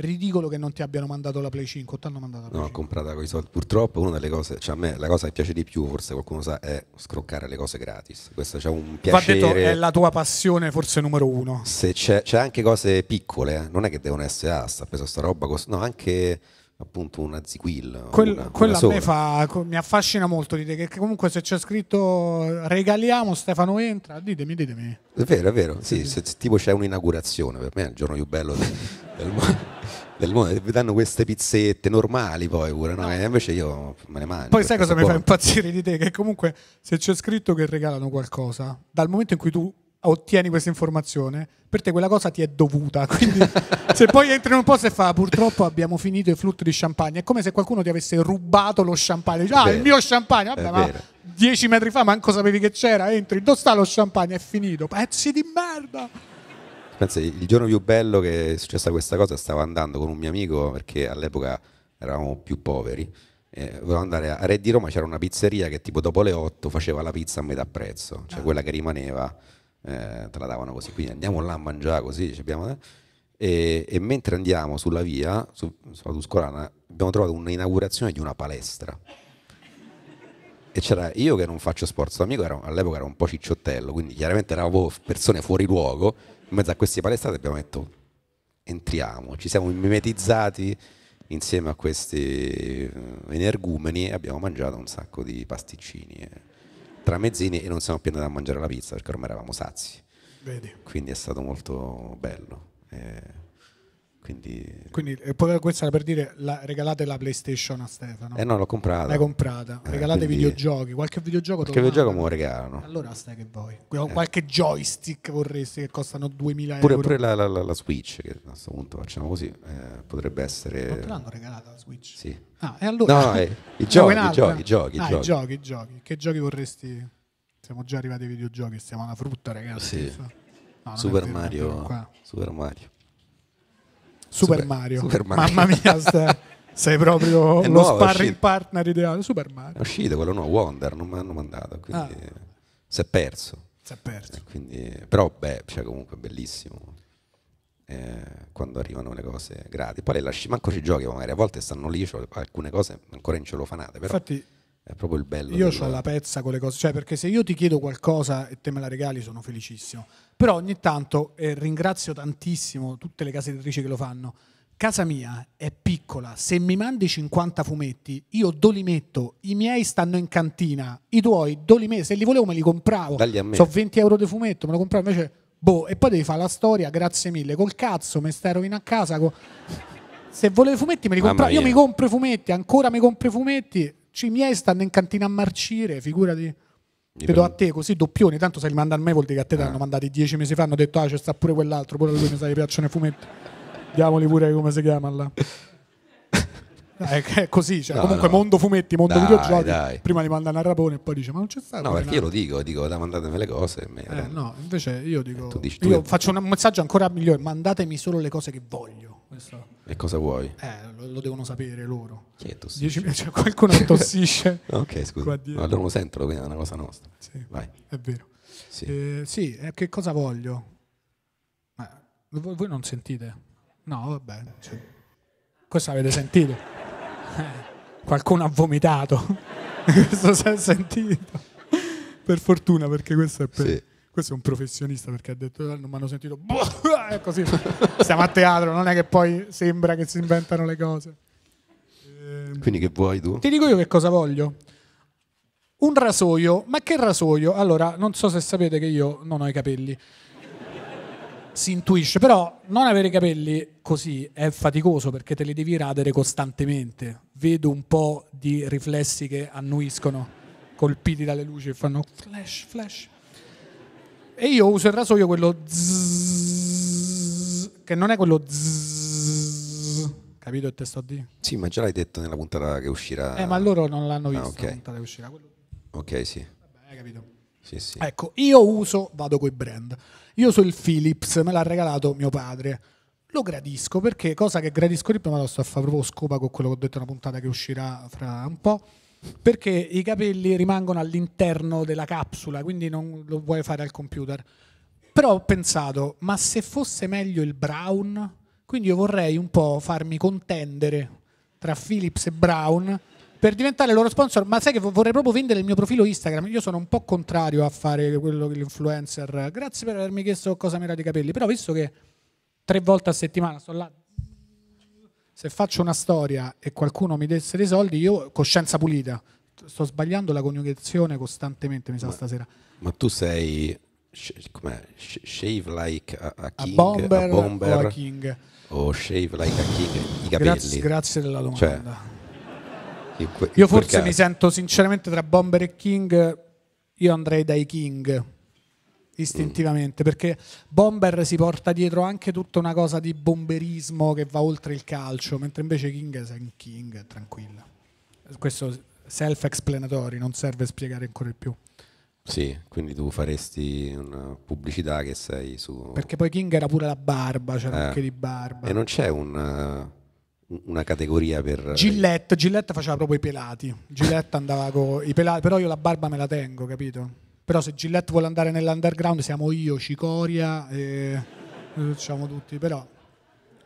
ridicolo che non ti abbiano mandato la Play 5. T'hanno mandato la Play no, 5. comprata con i soldi. Purtroppo, una delle cose, cioè a me la cosa che piace di più, forse qualcuno sa, è scroccare le cose gratis. Questo c'è un piacere. Detto, è la tua passione, forse numero uno. Se c'è, c'è anche cose piccole, eh. non è che devono essere asta, ah, preso sta roba, cos- no, anche appunto una ziquilla. Quella, quella a me fa, mi affascina molto dite che comunque se c'è scritto regaliamo Stefano entra, ditemi, ditemi. È vero, è vero, sì, sì, sì. Se, tipo c'è un'inaugurazione, per me è il giorno più bello del, del mondo, vi eh, danno queste pizzette normali poi pure, no? E invece io me ne mangio. Poi sai cosa mi fa impazzire di te? Che comunque se c'è scritto che regalano qualcosa, dal momento in cui tu ottieni questa informazione, per te quella cosa ti è dovuta. Quindi se poi entri in un posto e fa purtroppo abbiamo finito i flutti di champagne, è come se qualcuno ti avesse rubato lo champagne. Dici, ah, vero, il mio champagne, vabbè, ma vero. dieci metri fa manco sapevi che c'era, entri, dove sta lo champagne? È finito, pezzi eh, di merda. Pensa, il giorno più bello che è successa questa cosa stavo andando con un mio amico perché all'epoca eravamo più poveri. Eh, volevo andare a Re di Roma, c'era una pizzeria che tipo dopo le 8 faceva la pizza a metà prezzo, cioè ah. quella che rimaneva eh, te la davano così, quindi andiamo là a mangiare così, abbiamo... Eh. e, e, mentre andiamo sulla via, su, sulla Tuscolana, abbiamo trovato un'inaugurazione di una palestra. E c'era io che non faccio sport, amico era, all'epoca era un po' cicciottello, quindi chiaramente eravamo persone fuori luogo in mezzo a queste palestrate abbiamo detto entriamo, ci siamo mimetizzati insieme a questi eh, energumeni e abbiamo mangiato un sacco di pasticcini e eh, tramezzini e non siamo più andati a mangiare la pizza perché ormai eravamo sazi. Vedi. Quindi è stato molto bello. Eh quindi, Quindi eh, questa era per dire la, regalate la PlayStation a Stefano. Eh no, l'ho comprata. L'hai comprata. Eh, regalate quindi- videogiochi, qualche videogioco. Perché videogioco me lo regalano. Allora stai che vuoi. Que- eh. Qualche joystick vorresti che costano 2000 Pure, euro. pure la, la- la- la Switch, che a questo punto facciamo così, eh, potrebbe Non te l'hanno regalata la Switch. Sì. Ah, e allora... No, eh, i giochi, i giochi, i ah, giochi, Ah, giochi. i i giochi. Che giochi vorresti... Siamo già arrivati ai videogiochi, stiamo alla frutta, ragazzi. Sì. No, Super vero, non è Mario. Super Mario. Super, Mario. Super Mario. Mamma mia, sta, sei proprio è lo sparring partner ideale. Super Mario. È uscito quello nuovo, Wonder, non mi hanno mandato, quindi ah. si è perso. Si è perso. Eh, quindi, però, beh, cioè, comunque è bellissimo. Eh, quando arrivano le cose gratis, poi le lasci, manco ci giochi magari, a volte stanno lì, cioè, alcune cose ancora in celofanate, però Infatti, è proprio il bello. Io della... ho la pezza con le cose, cioè perché se io ti chiedo qualcosa e te me la regali sono felicissimo, però ogni tanto eh, ringrazio tantissimo tutte le case editrici che lo fanno. Casa mia è piccola, se mi mandi 50 fumetti, io do li metto, i miei stanno in cantina, i tuoi do li metto, se li volevo me li compravo, so 20 euro di fumetto, me lo compravo, invece boh, e poi devi fare la storia, grazie mille, col cazzo, mi stai rovinando a casa, co... se volevi fumetti me li compravo, io mi compro i fumetti, ancora mi compro i fumetti, i miei stanno in cantina a marcire, figurati... Te do a te così doppioni, tanto se li mandano a me vuol dire che a te ah. ti hanno eh. mandati dieci mesi fa, hanno detto ah c'è sta pure quell'altro, pure lui mi sa che piacciono i fumetti. Diamoli pure come si chiama là. Eh, è così, cioè, no, comunque no. mondo fumetti, mondo dai, videogiochi, dai. prima li mandano a Rapone e poi dice ma non c'è stato. No, perché io lo dico, dico da mandatemi le cose. Me... Eh, no, invece io dico, eh, tu dici, tu io faccio un messaggio ancora migliore, mandatemi solo le cose che voglio. Questo. E cosa vuoi? Eh, lo, lo, devono sapere loro. Chi è tossisce? cioè, qualcuno tossisce. ok, scusa. No, allora lo sentono, quindi è una cosa nostra. Sì, Vai. È vero. Sì, eh, sì eh, che cosa voglio? Ma, voi, voi non sentite? No, vabbè. Cioè, questo avete sentito qualcuno ha vomitato. questo si è sentito. per fortuna, perché questo è, per... sì. questo è un professionista perché ha detto eh, non mi hanno sentito è così. Siamo a teatro, non è che poi sembra che si inventano le cose. Ehm, Quindi che vuoi tu? Ti dico io che cosa voglio. Un rasoio, ma che rasoio? Allora, non so se sapete che io non ho i capelli si intuisce, però non avere i capelli così è faticoso perché te li devi radere costantemente. Vedo un po' di riflessi che annuiscono, colpiti dalle luci e fanno flash, flash. E io uso il rasoio quello zzz, che non è quello zzz, capito che te sto a Sì, ma già l'hai detto nella puntata che uscirà. Eh, ma loro non l'hanno ah, visto ah, okay. la puntata che uscirà. Quello... Ok, sì. Vabbè, hai capito. Sì, sì. Ecco, io uso, vado coi brand. Io sono il Philips, me l'ha regalato mio padre. Lo gradisco perché, cosa che gradisco di più, ma lo sto a fare proprio scopa con quello che ho detto in una puntata che uscirà fra un po' perché i capelli rimangono all'interno della capsula, quindi non lo vuoi fare al computer. Però ho pensato, ma se fosse meglio il brown? Quindi io vorrei un po' farmi contendere tra Philips e Brown per diventare loro sponsor, ma sai che vorrei proprio vendere il mio profilo Instagram. Io sono un po' contrario a fare quello che l'influencer. Grazie per avermi chiesto cosa mi era dei capelli. Però visto che tre volte a settimana sto là. Se faccio una storia e qualcuno mi desse dei soldi, io coscienza pulita. Sto sbagliando la coniugazione costantemente, mi sa, ma, stasera. Ma tu sei shave like a, a king, a bomber, a bomber o, a king. o shave like a king i capelli. Grazie, grazie della domanda. Cioè, Que- io forse mi sento sinceramente tra Bomber e King, io andrei dai King istintivamente, mm. perché Bomber si porta dietro anche tutta una cosa di bomberismo che va oltre il calcio, mentre invece King è un King, tranquillo Questo self-explanatory, non serve spiegare ancora di più. Sì, quindi tu faresti una pubblicità che sei su... Perché poi King era pure la barba, c'era eh. anche di barba. E non c'è un una categoria per... Eh, Gillette, Gillette faceva proprio i pelati, Gillette andava con i pelati, però io la barba me la tengo, capito? Però se Gillette vuole andare nell'underground siamo io, Cicoria, e... facciamo eh, tutti, però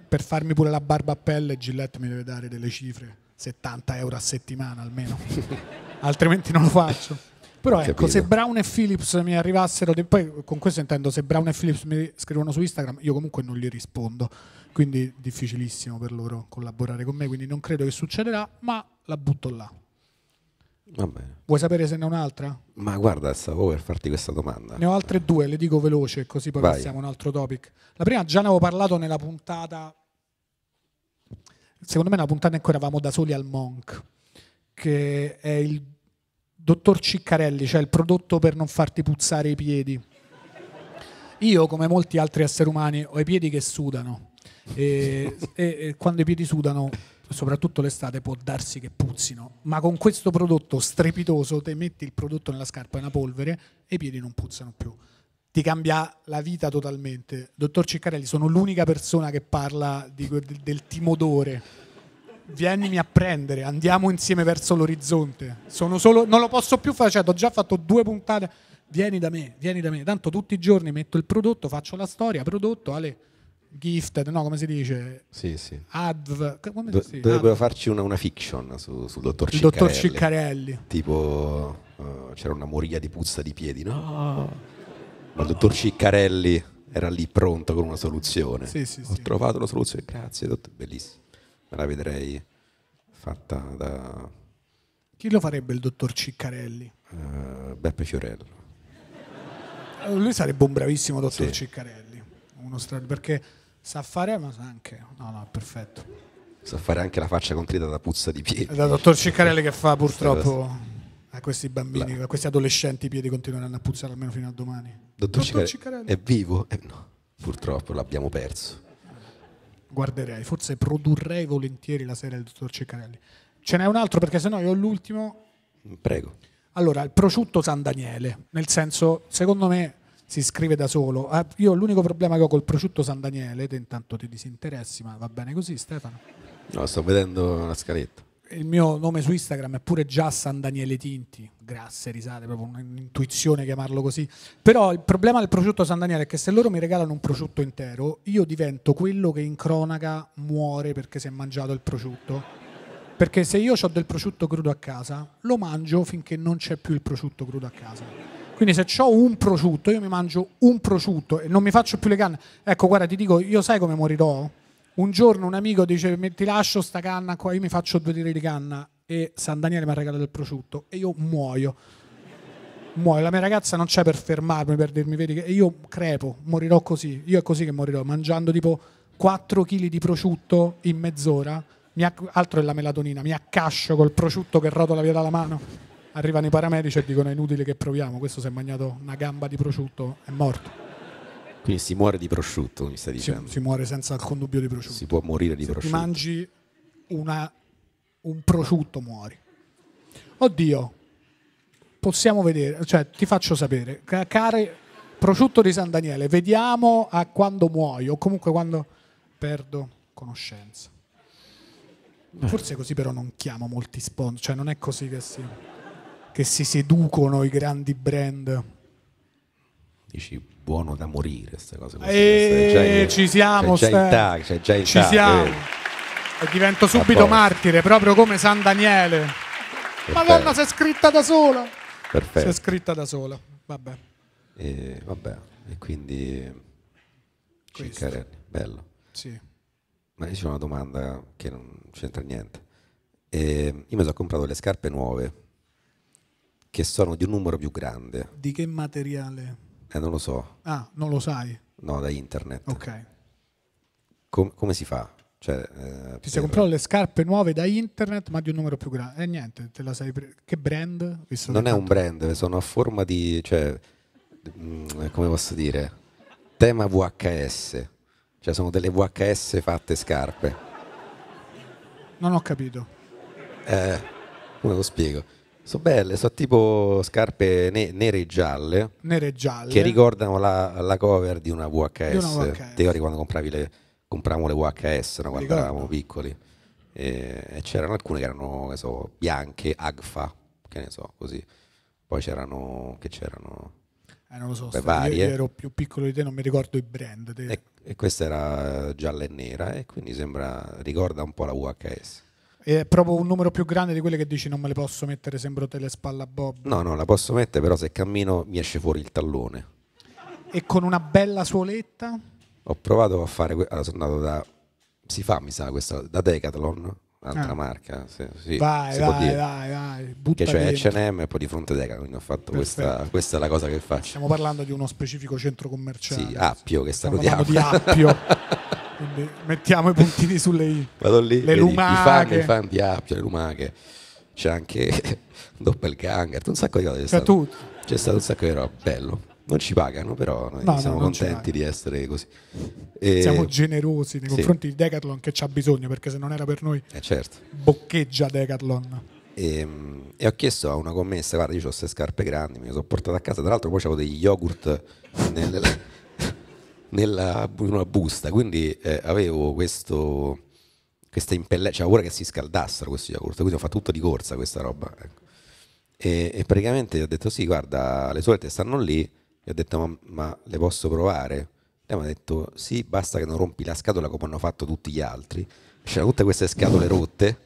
per farmi pure la barba a pelle Gillette mi deve dare delle cifre, 70 euro a settimana almeno, altrimenti non lo faccio. Però ecco, Capito. se Brown e Phillips mi arrivassero, poi con questo intendo, se Brown e Phillips mi scrivono su Instagram, io comunque non gli rispondo quindi difficilissimo per loro collaborare con me, quindi non credo che succederà, ma la butto là. Vuoi sapere se ne ho un'altra? Ma guarda, stavo per farti questa domanda. Ne ho altre due, le dico veloce, così poi Vai. passiamo a un altro topic. La prima già ne avevo parlato nella puntata, secondo me nella puntata in cui eravamo da soli al Monk, che è il dottor Ciccarelli, cioè il prodotto per non farti puzzare i piedi. Io, come molti altri esseri umani, ho i piedi che sudano e, e, quando i piedi sudano soprattutto l'estate può darsi che puzzino ma con questo prodotto strepitoso te metti il prodotto nella scarpa è una polvere e i piedi non puzzano più ti cambia la vita totalmente dottor Ciccarelli sono l'unica persona che parla di, del, del timodore vienimi a prendere, andiamo insieme verso l'orizzonte. Sono Solo, non lo posso più fare, cioè, ho già fatto due puntate. Vieni da me, vieni da me. Tanto tutti i giorni metto il prodotto, faccio la storia, prodotto, Ale gifted, no, come si dice? Sì, sì. Adv. Come Do- si? Dovrebbero Adv. farci una, una fiction sul dottor Ciccarelli. Dottor Ciccarelli. Tipo uh, c'era una moria di puzza di piedi, no? Oh. Ma il dottor Ciccarelli era lì pronto con una soluzione. Sì, sì, Ho sì. trovato la soluzione, grazie, dottor. Bellissimo. Me la vedrei fatta da... Chi lo farebbe il dottor Ciccarelli? Uh, Beppe Fiorello. Lui sarebbe un bravissimo dottor sì. Ciccarelli, uno stra... perché Sa fare, ma sa anche. No, no, perfetto. Sa fare anche la faccia contrita da puzza di piedi. È da dottor Ciccarelli che fa purtroppo a eh, questi bambini, Beh. a questi adolescenti i piedi continueranno a puzzare almeno fino a domani. Dottor, dottor Ciccarelli. è vivo? Eh, no, purtroppo l'abbiamo perso. Guarderei, forse produrrei volentieri la serie del dottor Ciccarelli. Ce n'è un altro perché sennò io ho l'ultimo. Prego. Allora, il prosciutto San Daniele, nel senso, secondo me si scrive da solo. Ah, io l'unico problema che ho col prosciutto San Daniele, te intanto ti disinteressi, ma va bene così Stefano? No, sto vedendo la scaletta. Il mio nome su Instagram è pure già San Daniele Tinti, grasse risate, proprio un'intuizione chiamarlo così. Però il problema del prosciutto San Daniele è che se loro mi regalano un prosciutto intero, io divento quello che in cronaca muore perché si è mangiato il prosciutto. Perché se io ho del prosciutto crudo a casa, lo mangio finché non c'è più il prosciutto crudo a casa. Quindi se ho un prosciutto, io mi mangio un prosciutto e non mi faccio più le canne. Ecco, guarda, ti dico, io sai come morirò? Un giorno un amico dice, ti lascio sta canna qua, io mi faccio due tiri di canna e San Daniele mi ha regalato il prosciutto e io muoio. Muoio, la mia ragazza non c'è per fermarmi, per dirmi, vedi che io crepo, morirò così. Io è così che morirò, mangiando tipo 4 kg di prosciutto in mezz'ora. Mi acc- altro è la melatonina, mi accascio col prosciutto che rotola via dalla mano. Arrivano i paramedici e dicono è inutile che proviamo, questo si è mangiato una gamba di prosciutto, è morto. Quindi si muore di prosciutto, mi stai dicendo? Si, si muore senza alcun dubbio di prosciutto. Si può morire di Se prosciutto. Se mangi una, un prosciutto muori. Oddio, possiamo vedere, cioè ti faccio sapere, care prosciutto di San Daniele, vediamo a quando muoio, o comunque quando perdo conoscenza. Forse così però non chiamo molti sponsor, cioè non è così che si che si seducono i grandi brand. Dici buono da morire, queste cose. Così, e... Eh, ci cioè, siamo, c'è già il tag, c'è già il ci tag, siamo. Eh. divento subito martire, proprio come San Daniele. Perfetto. Madonna, si è scritta da sola. Perfetto. Si è scritta da sola. Vabbè. E, vabbè. e quindi Ceccarelli, bello. Sì. Ma io c'è una domanda che non c'entra niente. E io mi sono comprato le scarpe nuove che sono di un numero più grande. Di che materiale? Eh, non lo so. Ah, non lo sai? No, da internet. Ok. Com- come si fa? Cioè, eh, Ti sei comprato le scarpe nuove da internet, ma di un numero più grande. E eh, niente, te la sai. Pre- che brand? Visto non è tanto... un brand, sono a forma di. Cioè, mh, mm, eh, come posso dire? Tema VHS. Cioè, sono delle VHS fatte scarpe. Non ho capito. Eh, come lo spiego? Sono belle, sono tipo scarpe ne- nere e gialle. Nere e gialle. Che ricordano la, la cover di una VHS. Di una VHS. quando compravi le, compravamo le VHS no? quando eravamo piccoli. E c'erano alcune che erano, che so, bianche, agfa, che ne so, così. Poi c'erano, che c'erano... Eh, non lo so, beh, varie. Io, ero più piccolo di te, non mi ricordo i brand. E, e questa era gialla e nera e quindi sembra, ricorda un po' la VHS. È proprio un numero più grande di quelle che dici non me le posso mettere, sembro te le spalle a Bob. No, no, la posso mettere, però se cammino mi esce fuori il tallone. E con una bella suoletta? Ho provato a fare, allora sono andato da, si fa mi sa questa, da Decathlon, altra ah. marca. Sì, sì, vai, vai, vai, vai, Butta che c'è H&M e poi di fronte Deca, quindi ho fatto questa, questa, è la cosa che faccio. Stiamo parlando di uno specifico centro commerciale. Sì, Appio che sta di Appio. Quindi mettiamo i puntini sulle i. Vado lì, le vedi, lumache. I fan, i fan di Appia, le lumache. C'è anche Doppelganger, un sacco di cose. C'è, c'è stato, c'è stato un sacco di roba, bello. Non ci pagano, però noi no, siamo no, contenti di essere così. E... Siamo generosi nei sì. confronti di Decathlon che c'ha bisogno, perché se non era per noi, eh certo. boccheggia Decathlon. E, ehm, e, ho chiesto a una commessa, guarda, io ho queste scarpe grandi, me le sono portate a casa, tra l'altro poi avevo degli yogurt nel nella, in una busta, quindi eh, avevo questo, questa impellenza, cioè ora che si scaldassero questi yogurt, quindi ho fatto tutto di corsa questa roba. Ecco. E, e, praticamente ho detto sì, guarda, le solite stanno lì, gli ho detto ma, ma le posso provare? Lei mi ha detto sì, basta che non rompi la scatola come hanno fatto tutti gli altri. C'erano tutte queste scatole rotte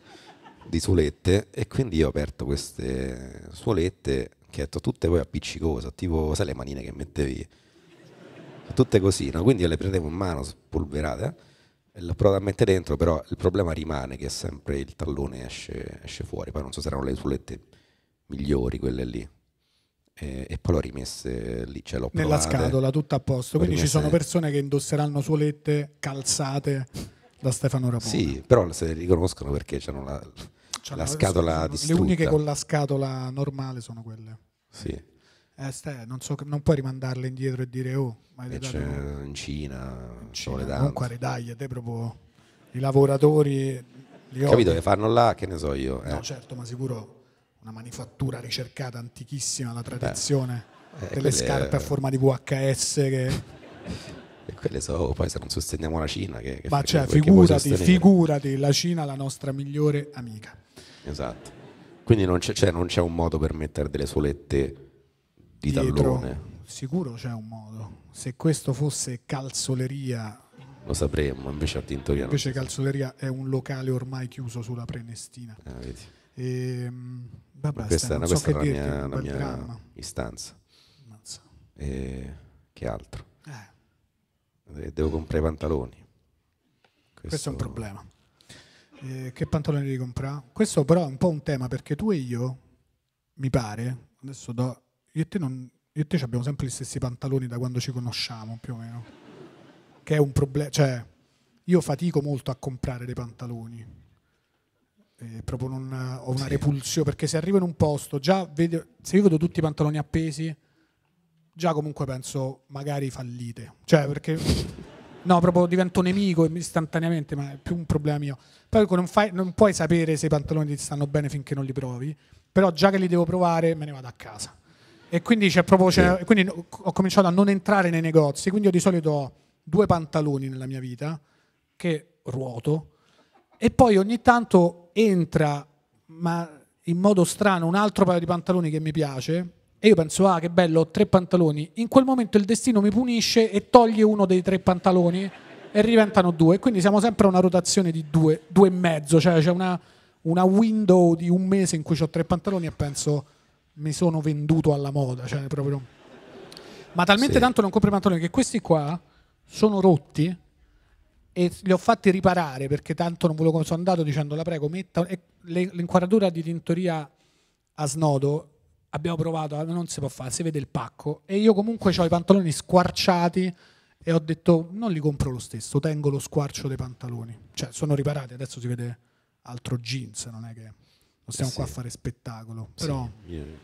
di solette e quindi ho aperto queste solette che ho detto tutte poi appiccicose, tipo sai le manine che mettevi tutte così, no? quindi io le prendevo in mano spolverate eh, e le ho provato a mettere dentro, però il problema rimane che sempre il tallone esce, esce fuori, poi non so se erano le sulette migliori quelle lì. E, e poi l'ho rimesse lì, ce cioè l'ho Nella provate, scatola, tutto a posto, quindi ci sono persone che indosseranno suolette calzate da Stefano Rapone. Sì, però se le riconoscono perché hanno la, la, scatola sono, distrutta. Le uniche con la scatola normale sono quelle. Sì eh, Ste, non, so, non, puoi rimandarle indietro e dire oh, ma hai eh, dato... in Cina, in Cina non qua ridaglia, te proprio i lavoratori li Capito che fanno là, che ne so io. Eh. No, certo, ma sicuro una manifattura ricercata, antichissima, la tradizione Beh, delle scarpe a forma di VHS che... E quelle so, poi se non sosteniamo la Cina che... che ma cioè, figurati, figurati, la Cina la nostra migliore amica. Esatto. Quindi non c'è, cioè, non c'è un modo per mettere delle solette di dietro. tallone. Sicuro c'è un modo. Se questo fosse calzoleria lo sapremmo, invece Artintoria Invece Calzoleria è un locale ormai chiuso sulla Prenestina. Ah, e, beh, questa, no, so questa è la mia, la mia istanza. So. E, che altro? Eh. eh. Devo comprare i pantaloni. Questo... Questo, è un problema. Eh, che pantaloni devi comprare? Questo però è un po' un tema perché tu e io, mi pare, adesso do io e te, non, io e te abbiamo sempre gli stessi pantaloni da quando ci conosciamo, più o meno. Che è un problema, cioè, io fatico molto a comprare dei pantaloni. Eh, proprio non, ho una sì. repulsione perché se arrivo in un posto già vedo, se io vedo tutti i pantaloni appesi già comunque penso magari fallite cioè perché no proprio divento nemico istantaneamente ma è più un problema mio poi ecco, non, fai, non puoi sapere se i pantaloni ti stanno bene finché non li provi però già che li devo provare me ne vado a casa e quindi, proprio, sì. quindi, ho cominciato a non entrare nei negozi, quindi io di solito ho due pantaloni nella mia vita che ruoto e poi ogni tanto entra, ma in modo strano, un altro paio di pantaloni che mi piace e io penso, ah che bello, ho tre pantaloni. In quel momento il destino mi punisce e toglie uno dei tre pantaloni e diventano due. Quindi siamo sempre a una rotazione di due, due e mezzo, cioè c'è una, una window di un mese in cui ho tre pantaloni e penso mi sono venduto alla moda, cioè proprio... Ma talmente sì. tanto non compro i pantaloni che questi qua sono rotti e li ho fatti riparare perché tanto non volevo sono andato dicendo la prego metta e l'inquadratura di tintoria a snodo abbiamo provato ah, non si può fare si vede il pacco e io comunque ho i pantaloni squarciati e ho detto non li compro lo stesso tengo lo squarcio dei pantaloni cioè sono riparati adesso si vede altro jeans non è che non stiamo sì. Eh qua a fare spettacolo però sì.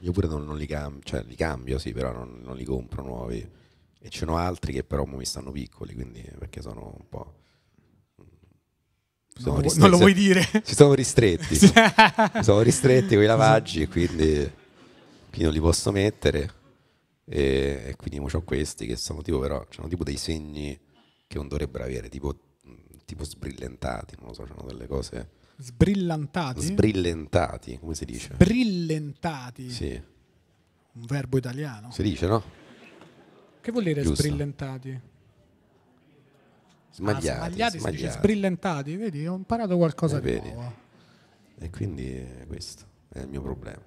Io pure non, non li cambio, cioè li cambio sì, però non, non li compro nuovi. E ce n'ho altri che però mi stanno piccoli, quindi perché sono un po'... No, non lo vuoi dire? Si sono ristretti. si sono ristretti con i lavaggi, quindi, quindi non li posso mettere. E, e quindi ho questi che sono tipo, però, sono tipo dei segni che non dovrebbero avere, tipo, tipo sbrillentati, non lo so, sono delle cose Sbrillantati? Sbrillentati, come si dice? Sbrillentati? Sì. Un verbo italiano. Si dice, no? Che vuol dire Giusto. sbrillentati? Smagliati. Ah, smagliati, smagliati. si dice sbrillentati, vedi? Ho imparato qualcosa eh, di vedi. nuovo. E quindi questo è il mio problema.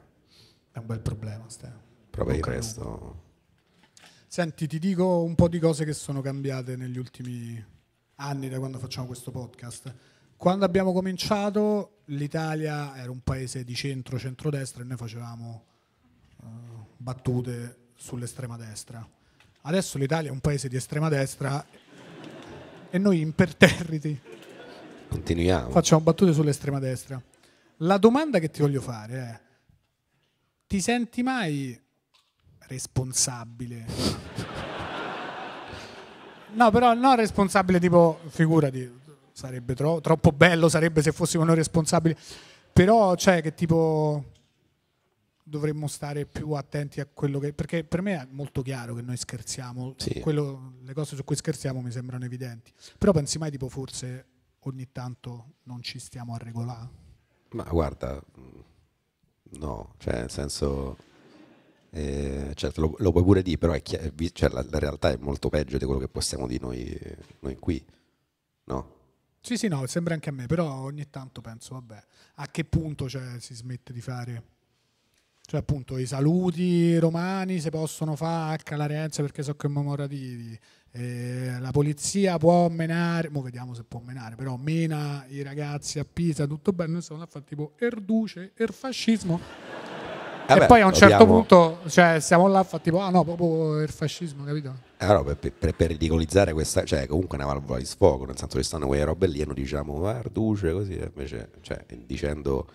È un bel problema, Stefano. Però il resto... Senti, ti dico un po' di cose che sono cambiate negli ultimi anni da quando facciamo questo podcast quando abbiamo cominciato l'Italia era un paese di centro-centrodestra e noi facevamo uh, battute sull'estrema destra. Adesso l'Italia è un paese di estrema destra e noi imperterriti Continuiamo. facciamo battute sull'estrema destra. La domanda che ti voglio fare è, ti senti mai responsabile? no, però non responsabile tipo, figurati, sarebbe tro- troppo bello, sarebbe se fossimo noi responsabili, però cioè che tipo dovremmo stare più attenti a quello che... perché per me è molto chiaro che noi scherziamo, sì. quello, le cose su cui scherziamo mi sembrano evidenti, però pensi mai tipo forse ogni tanto non ci stiamo a regolare? Ma guarda, no, cioè nel senso... Eh, certo, lo, lo, puoi pure dire, però chiaro, cioè, la, la, realtà è molto peggio di quello che possiamo dire noi, noi qui, no? Sì, sì, no, sembra anche a me, però ogni tanto penso, vabbè, a che punto cioè, si smette di fare? Cioè, appunto, i saluti romani si possono fare a Calarenza perché sono commemorativi, eh, la polizia può menare, mo vediamo se può menare, però mena i ragazzi a Pisa, tutto bene, noi siamo là a fare tipo erduce, er fascismo. Eh e poi a un certo abbiamo... punto cioè, siamo là, fa tipo, ah no, proprio il fascismo, capito? Eh, per, per, per, ridicolizzare questa, cioè comunque una valvola di sfogo, nel senso che stanno quelle robe lì e noi diciamo, ah, Arduce, così, invece, cioè, dicendo,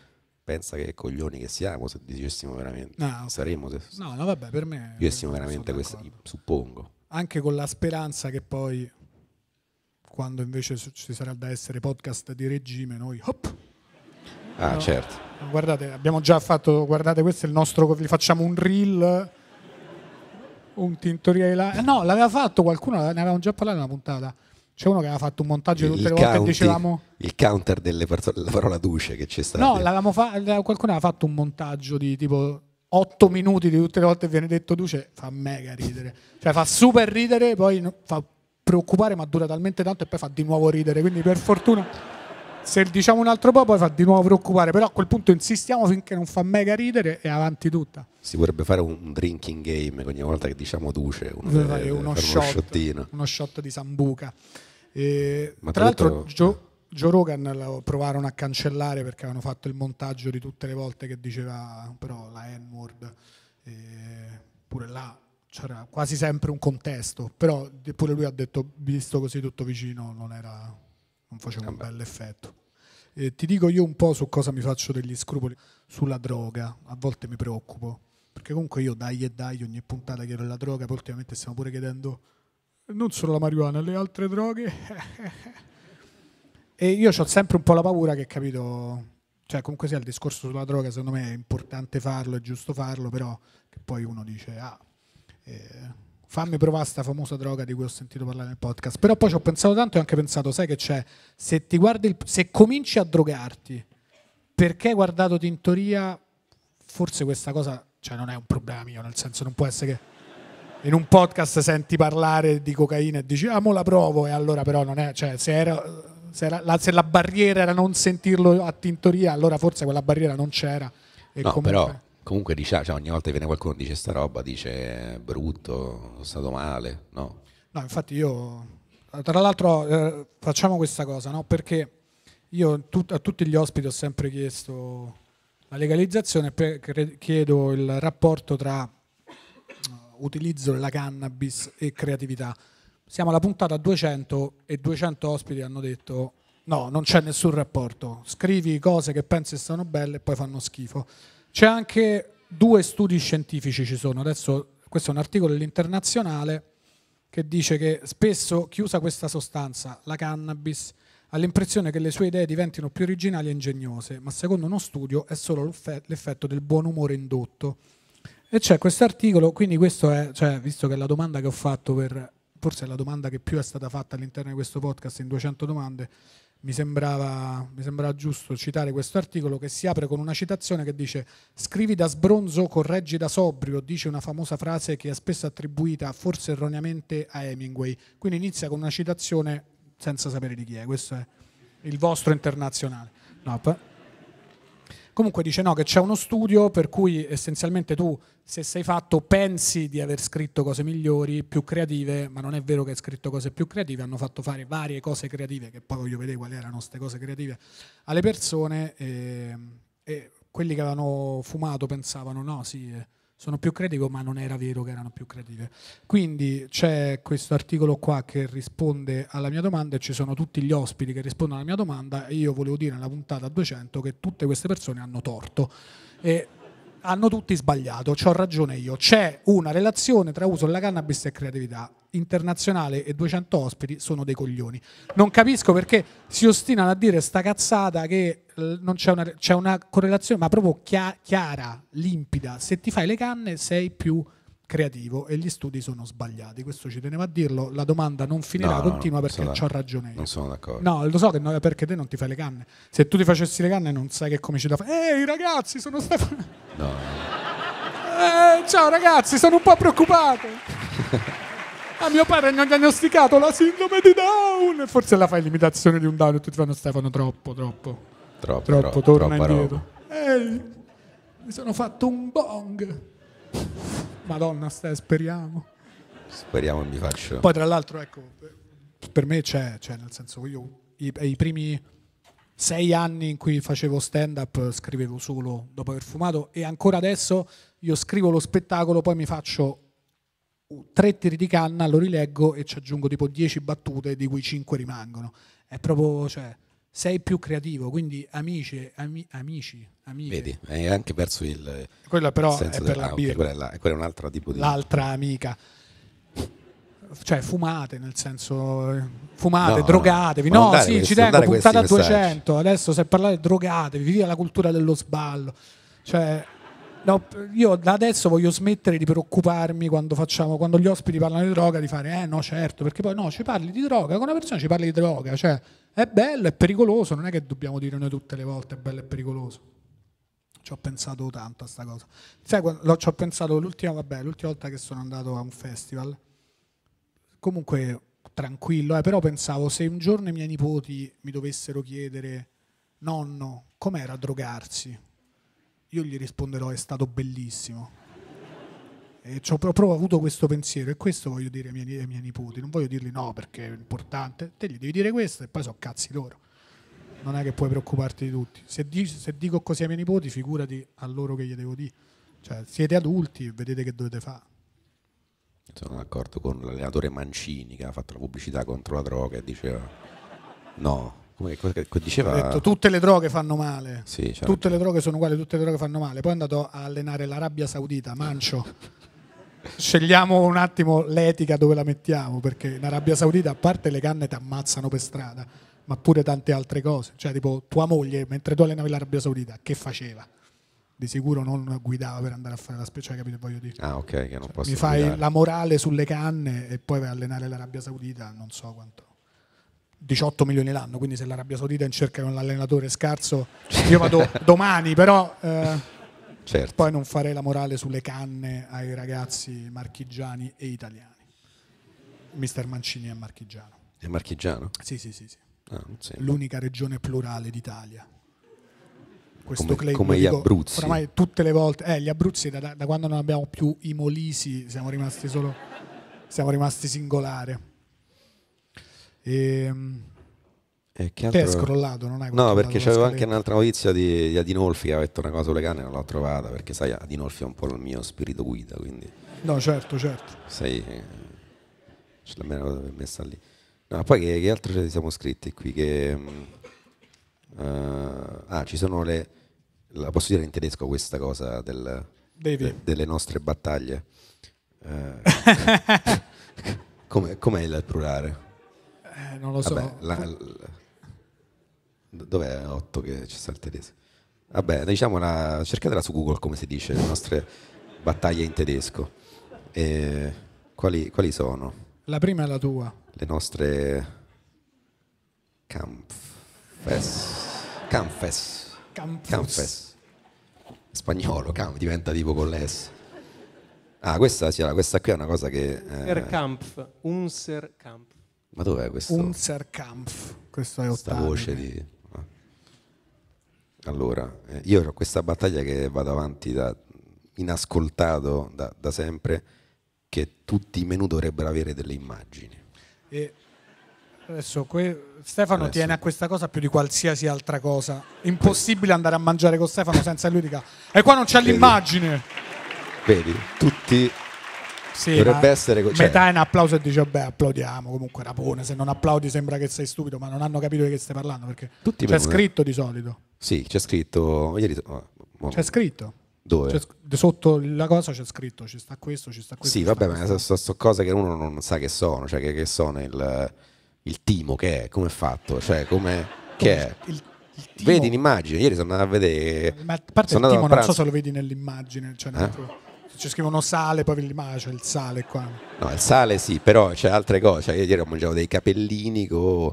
pensa che coglioni che siamo, se dicessimo veramente, no, saremmo, se, no, no, vabbè, per me... io Dicessimo veramente questo, suppongo. Anche con la speranza che poi, quando invece ci sarà da essere podcast di regime, noi, hop! Ah, no. certo Guardate, abbiamo già fatto, guardate, questo è il nostro, vi facciamo un reel, un tintoriale. Eh, no, l'aveva fatto qualcuno, ne avevamo già parlato in una puntata. C'è uno che aveva fatto un montaggio tutte il le volte county, dicevamo... Il counter della parola duce che c'è stata. No, l'avevamo fa- qualcuno aveva fatto un montaggio di tipo 8 minuti di tutte le volte che viene detto duce, fa mega ridere. Cioè fa super ridere, poi fa preoccupare ma dura talmente tanto e poi fa di nuovo ridere. Quindi per fortuna se diciamo un altro po' poi fa di nuovo preoccupare, però a quel punto insistiamo finché non fa mega ridere e avanti tutta. Si vorrebbe fare un drinking game ogni volta che diciamo duce, uno, deve, deve uno, shot, uno, uno shot di Sambuca. E, tra l'altro Joe, Joe, Rogan lo provarono a cancellare perché avevano fatto il montaggio di tutte le volte che diceva però la N-word, pure là c'era quasi sempre un contesto, però pure lui ha detto visto così tutto vicino non era non faceva un bel effetto. Eh, ti dico io un po' su cosa mi faccio degli scrupoli, sulla droga, a volte mi preoccupo, perché comunque io dai e dai ogni puntata chiedo la droga, poi ultimamente stiamo pure chiedendo non solo la marijuana, le altre droghe. e io ho sempre un po' la paura che, capito, cioè comunque sia il discorso sulla droga, secondo me è importante farlo, è giusto farlo, però che poi uno dice, ah... Eh, fammi provare questa famosa droga di cui ho sentito parlare nel podcast. Però poi ci ho pensato tanto e ho anche pensato, sai che c'è, se ti guardi, il, se cominci a drogarti, perché hai guardato Tintoria, forse questa cosa, cioè non è un problema mio, nel senso non può essere che in un podcast senti parlare di cocaina e dici, ah mo la provo, e allora però non è, cioè se era... Se, era, la, se la barriera era non sentirlo a tintoria, allora forse quella barriera non c'era. E no, comunque... però Comunque diciamo, cioè, ogni volta che viene qualcuno dice sta roba, dice eh, brutto, sono stato male, no? No, infatti io, tra l'altro eh, facciamo questa cosa, no? Perché io tut, a tutti gli ospiti ho sempre chiesto la legalizzazione, e chiedo il rapporto tra eh, utilizzo della cannabis e creatività. Siamo alla puntata 200 e 200 ospiti hanno detto no, non c'è nessun rapporto, scrivi cose che pensi stanno belle e poi fanno schifo. C'è anche due studi scientifici ci sono, adesso questo è un articolo dell'internazionale che dice che spesso chi usa questa sostanza, la cannabis, ha l'impressione che le sue idee diventino più originali e ingegnose, ma secondo uno studio è solo l'effetto del buon umore indotto. E c'è questo articolo, quindi questo è, cioè, visto che la domanda che ho fatto per, forse è la domanda che più è stata fatta all'interno di questo podcast in 200 domande, mi sembrava, mi sembrava giusto citare questo articolo che si apre con una citazione che dice scrivi da sbronzo, correggi da sobrio, dice una famosa frase che è spesso attribuita forse erroneamente a Hemingway. Quindi inizia con una citazione senza sapere di chi è, questo è il vostro internazionale. No, Comunque dice no, che c'è uno studio per cui essenzialmente tu, se sei fatto, pensi di aver scritto cose migliori, più creative, ma non è vero che hai scritto cose più creative, hanno fatto fare varie cose creative, che poi voglio vedere quali erano queste cose creative, alle persone e, ehm, e quelli che avevano fumato pensavano no, sì eh, sono più creativo, ma non era vero che erano più creative. Quindi c'è questo articolo qua che risponde alla mia domanda e ci sono tutti gli ospiti che rispondono alla mia domanda e io volevo dire nella puntata 200 che tutte queste persone hanno torto. E hanno tutti sbagliato, ho ragione io. C'è una relazione tra uso della cannabis e creatività internazionale e 200 ospiti sono dei coglioni. Non capisco perché si ostinano a dire sta cazzata che c'è una, c'è una, correlazione, ma proprio chiara, limpida. Se ti fai le canne sei più creativo e gli studi sono sbagliati. Questo ci tenevo a dirlo. La domanda non finirà, no, continua no, perché ho ragione io. Non sono d'accordo. No, lo so che no, perché te non ti fai le canne. Se tu ti facessi le canne non sai che come ci da fare. Ehi ragazzi, sono Stefano. No. Eh, ciao ragazzi, sono un po' preoccupato. A ah, mio padre mi hanno diagnosticato la sindrome di Down. Forse la fai l'imitazione di un Down e tutti fanno Stefano troppo, troppo. Troppo, troppo, troppo torna indietro. Ehi, mi sono fatto un bong. Madonna, stai, speriamo. Speriamo mi faccio. Poi, tra l'altro, ecco, per me c'è, c'è nel senso, io i, i primi sei anni in cui facevo stand up scrivevo solo dopo aver fumato e ancora adesso io scrivo lo spettacolo, poi mi faccio tre tiri di canna, lo rileggo e ci aggiungo tipo dieci battute di cui cinque rimangono. È proprio, cioè, sei più creativo, quindi amici, ami, amici, amiche. Vedi, è anche perso il... Quella però è per del, la ah, quella è, la, quella un'altra tipo di... L'altra amica. Cioè fumate, nel senso... Fumate, no, drogatevi. No, sì, questi, ci tengo, puntata a 200. Adesso se parlate drogatevi, viva la cultura dello sballo. Cioè... No, io da adesso voglio smettere di preoccuparmi quando, facciamo, quando gli ospiti parlano di droga di fare eh no certo perché poi no ci parli di droga con una persona ci parli di droga cioè è bello è pericoloso non è che dobbiamo dire noi tutte le volte è bello e pericoloso ci ho pensato tanto a sta cosa sai lo, ci ho pensato l'ultima, vabbè, l'ultima volta che sono andato a un festival comunque tranquillo eh, però pensavo se un giorno i miei nipoti mi dovessero chiedere nonno com'era drogarsi io gli risponderò è stato bellissimo. E ho proprio avuto questo pensiero e questo voglio dire ai miei, ai miei nipoti, non voglio dirgli no perché è importante, te gli devi dire questo e poi so cazzi loro. Non è che puoi preoccuparti di tutti. Se, dici, se dico così ai miei nipoti, figurati a loro che gli devo dire. Cioè, siete adulti e vedete che dovete fare. Sono d'accordo con l'allenatore Mancini che ha fatto la pubblicità contro la droga e diceva no, come diceva... Ho detto, tutte le droghe fanno male, sì, tutte le droghe sono uguali, tutte le droghe fanno male. Poi è andato a allenare l'Arabia Saudita, Mancio. Scegliamo un attimo l'etica dove la mettiamo, perché in Arabia Saudita a parte le canne ti ammazzano per strada, ma pure tante altre cose. Cioè tipo tua moglie, mentre tu allenavi l'Arabia Saudita, che faceva? Di sicuro non guidava per andare a fare la specie, cioè, capito? Voglio dire. Ah, ok, che non cioè, posso Mi fai guidare. la morale sulle canne e poi vai a allenare l'Arabia Saudita, non so quanto. 18 milioni l'anno, quindi se l'Arabia Saudita è in cerca di un allenatore scarso, io vado domani, però eh, certo. poi non farei la morale sulle canne ai ragazzi marchigiani e italiani. Mister Mancini è marchigiano. È marchigiano? Sì, sì, sì. sì. Ah, L'unica regione plurale d'Italia. Questo come, claim, come gli dico, Abruzzi. Oramai tutte le volte, eh, gli Abruzzi da, da quando non abbiamo più i Molisi siamo rimasti solo, siamo rimasti singolari. Ehm, eh, e, altro... è scrollato, non hai No, perché c'avevo anche un'altra notizia di, di, Adinolfi che aveva detto una cosa sulle canne e non l'ho trovata, perché sai, Adinolfi è un po' il mio spirito guida, quindi... No, certo, certo. Sai, eh, ce l'ha me messa lì. No, poi che, che altro ci siamo scritti qui? Che, uh, ah, ci sono le... La posso dire in tedesco questa cosa del, de, delle nostre battaglie? Uh, com'è, com'è il plurale? non lo so. Vabbè, la, la, dov'è 8 che ci sta il tedesco? Vabbè, diciamo una, cercatela su Google come si dice, le nostre battaglie in tedesco. E quali, quali sono? La prima è la tua. Le nostre Campfes. Campfes. Campfes. Campfes. Spagnolo, camp, diventa tipo con l'S. Ah, questa, questa qui è una cosa che... Eh... Unser Kampf. Ma dov'è questo? Unzerkampf, questo è Questa voce di... Ah. Allora, eh, io ho questa battaglia che vado avanti da inascoltato da, da sempre, che tutti i menù dovrebbero avere delle immagini. E adesso que... Stefano adesso. tiene a questa cosa più di qualsiasi altra cosa. Impossibile andare a mangiare con Stefano senza lui dica. E qua non c'è Vedi. l'immagine. Vedi, tutti sì, dovrebbe essere cioè... metà è un applauso e dice beh applaudiamo comunque Rapone se non applaudi sembra che sei stupido ma non hanno capito di che stai parlando perché Tutti c'è eh. scritto di solito sì c'è scritto ieri oh, c'è scritto dove? C'è, sotto la cosa c'è scritto ci sta questo ci sta questo sì vabbè ma sono so, so cose che uno non sa che sono cioè che, che sono il, il, timo che è come è fatto cioè come che è il, il vedi l'immagine ieri sono andato a vedere ma a parte sono il timo non so se lo vedi nell'immagine cioè eh? nel ci cioè, scrivono sale, poi vi ma c'è il sale qua. No, il sale sì, però c'è altre cose. Cioè, ieri ho mangiato dei capellini con.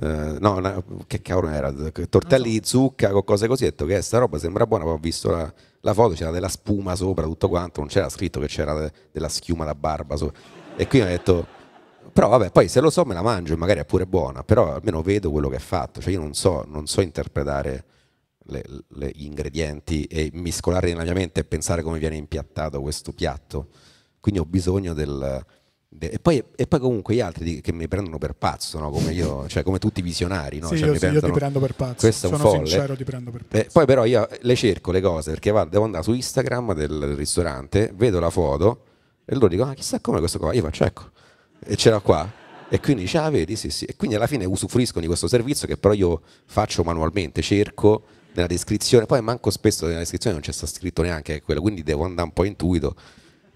Eh, no, una, che cavolo era? Tortelli di zucca con cose così. Ho detto che sta roba sembra buona, poi ho visto la, la foto, c'era della spuma sopra, tutto quanto. Non c'era scritto che c'era de, della schiuma da barba sopra. E qui ho detto. Però vabbè, poi se lo so me la mangio, magari è pure buona, però almeno vedo quello che è fatto, cioè io non so, non so interpretare le, le, gli ingredienti e miscolare nella mia mente e pensare come viene impiattato questo piatto. Quindi ho bisogno del... De, e, poi, e, poi, comunque gli altri di, che mi prendono per pazzo, no? come, io, cioè, come tutti i visionari. No? Sì, cioè, io, mi sì, prendono, io ti prendo per pazzo. Questo Sono è un folle. sincero, ti prendo per eh, pazzo. Eh, poi però io le cerco le cose perché vado, devo andare su Instagram del ristorante, vedo la foto e loro dicono, ah, chissà come questo qua, io faccio ecco, e ce l'ho qua. E quindi dice, ah vedi, sì sì. E quindi alla fine usufruiscono di questo servizio che però io faccio manualmente, cerco nella descrizione, poi manco spesso nella descrizione non c'è sta scritto neanche quello, quindi devo andare un po' intuito,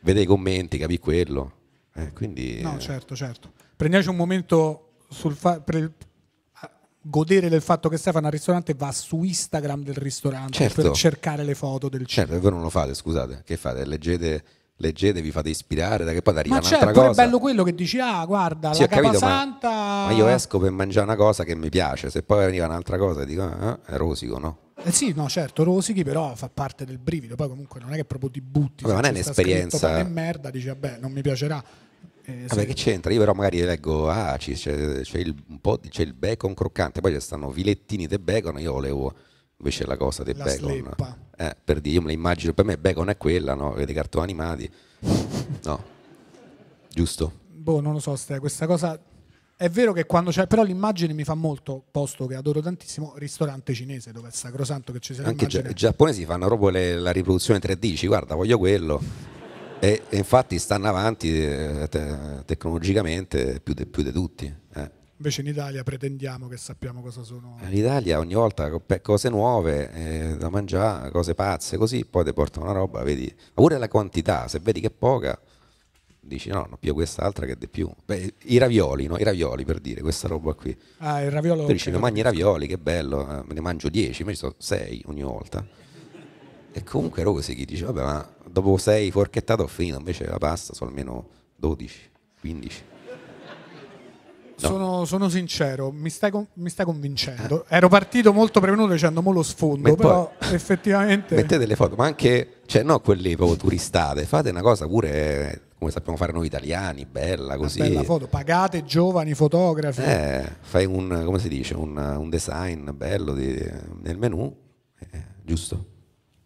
vedere i commenti, capire quello. Eh, quindi, no, eh. certo, certo. Prendiamoci un momento sul fa- pre- godere del fatto che Stefano al ristorante va su Instagram del ristorante certo. per cercare le foto del certo, cibo. Certo, e voi non lo fate, scusate, che fate? Leggete leggete, vi fate ispirare, da che poi arriva ma un'altra certo, cosa. Ma certo, è bello quello che dici, ah guarda, sì, la capa santa... Ma, ma, io esco per mangiare una cosa che mi piace, se poi arriva un'altra cosa dico, ah, ah, è rosico, no? Eh sì, no, certo, rosichi, però fa parte del brivido. Poi comunque non è che proprio ti butti. Vabbè, non è un'esperienza. È merda, dici, vabbè, non mi piacerà. Eh, Vabbè, sì. che c'entra? Io però magari leggo, ah, c'è, c'è, il, c'è, il, bacon croccante, poi ci stanno filettini di bacon, io volevo invece la cosa del la bacon. Eh, per dire, io me la immagino, per me bacon è quella, no? i cartoni animati. No. Giusto? Boh, non lo so, Ste, questa cosa è vero che quando c'è, però l'immagine mi fa molto, posto che adoro tantissimo, ristorante cinese dove è sacrosanto che ci sia Anche l'immagine. in Giappone si fanno proprio le, la riproduzione 3D, dici guarda voglio quello. e, e, infatti stanno avanti eh, te, tecnologicamente più di tutti. Eh. Invece in Italia pretendiamo che sappiamo cosa sono. Eh, in Italia ogni volta cose nuove eh, da mangiare, cose pazze, così poi ti portano una roba, vedi. Ma pure la quantità, se vedi che è poca, dici no, no più quest'altra che di più. Beh, I ravioli, no? I ravioli per dire, questa roba qui. Ah, il raviolo. Tu dici, mi mangi i ravioli, che bello, eh, me ne mangio 10, invece sono 6 ogni volta. E comunque ero così, chi dice, vabbè, ma dopo 6 forchettate ho finito, invece la pasta sono almeno 12, 15. No. Sono, sono, sincero, mi stai, mi stai convincendo. Eh. Ero partito molto prevenuto dicendo mo lo sfondo, Met però poi, effettivamente... Mettete le foto, ma anche, cioè no quelle proprio turistate, fate una cosa pure come sappiamo fare noi italiani, bella così. Una bella foto, pagate giovani fotografi. Eh, fai un, come si dice, un, un design bello di, nel menu, eh, giusto?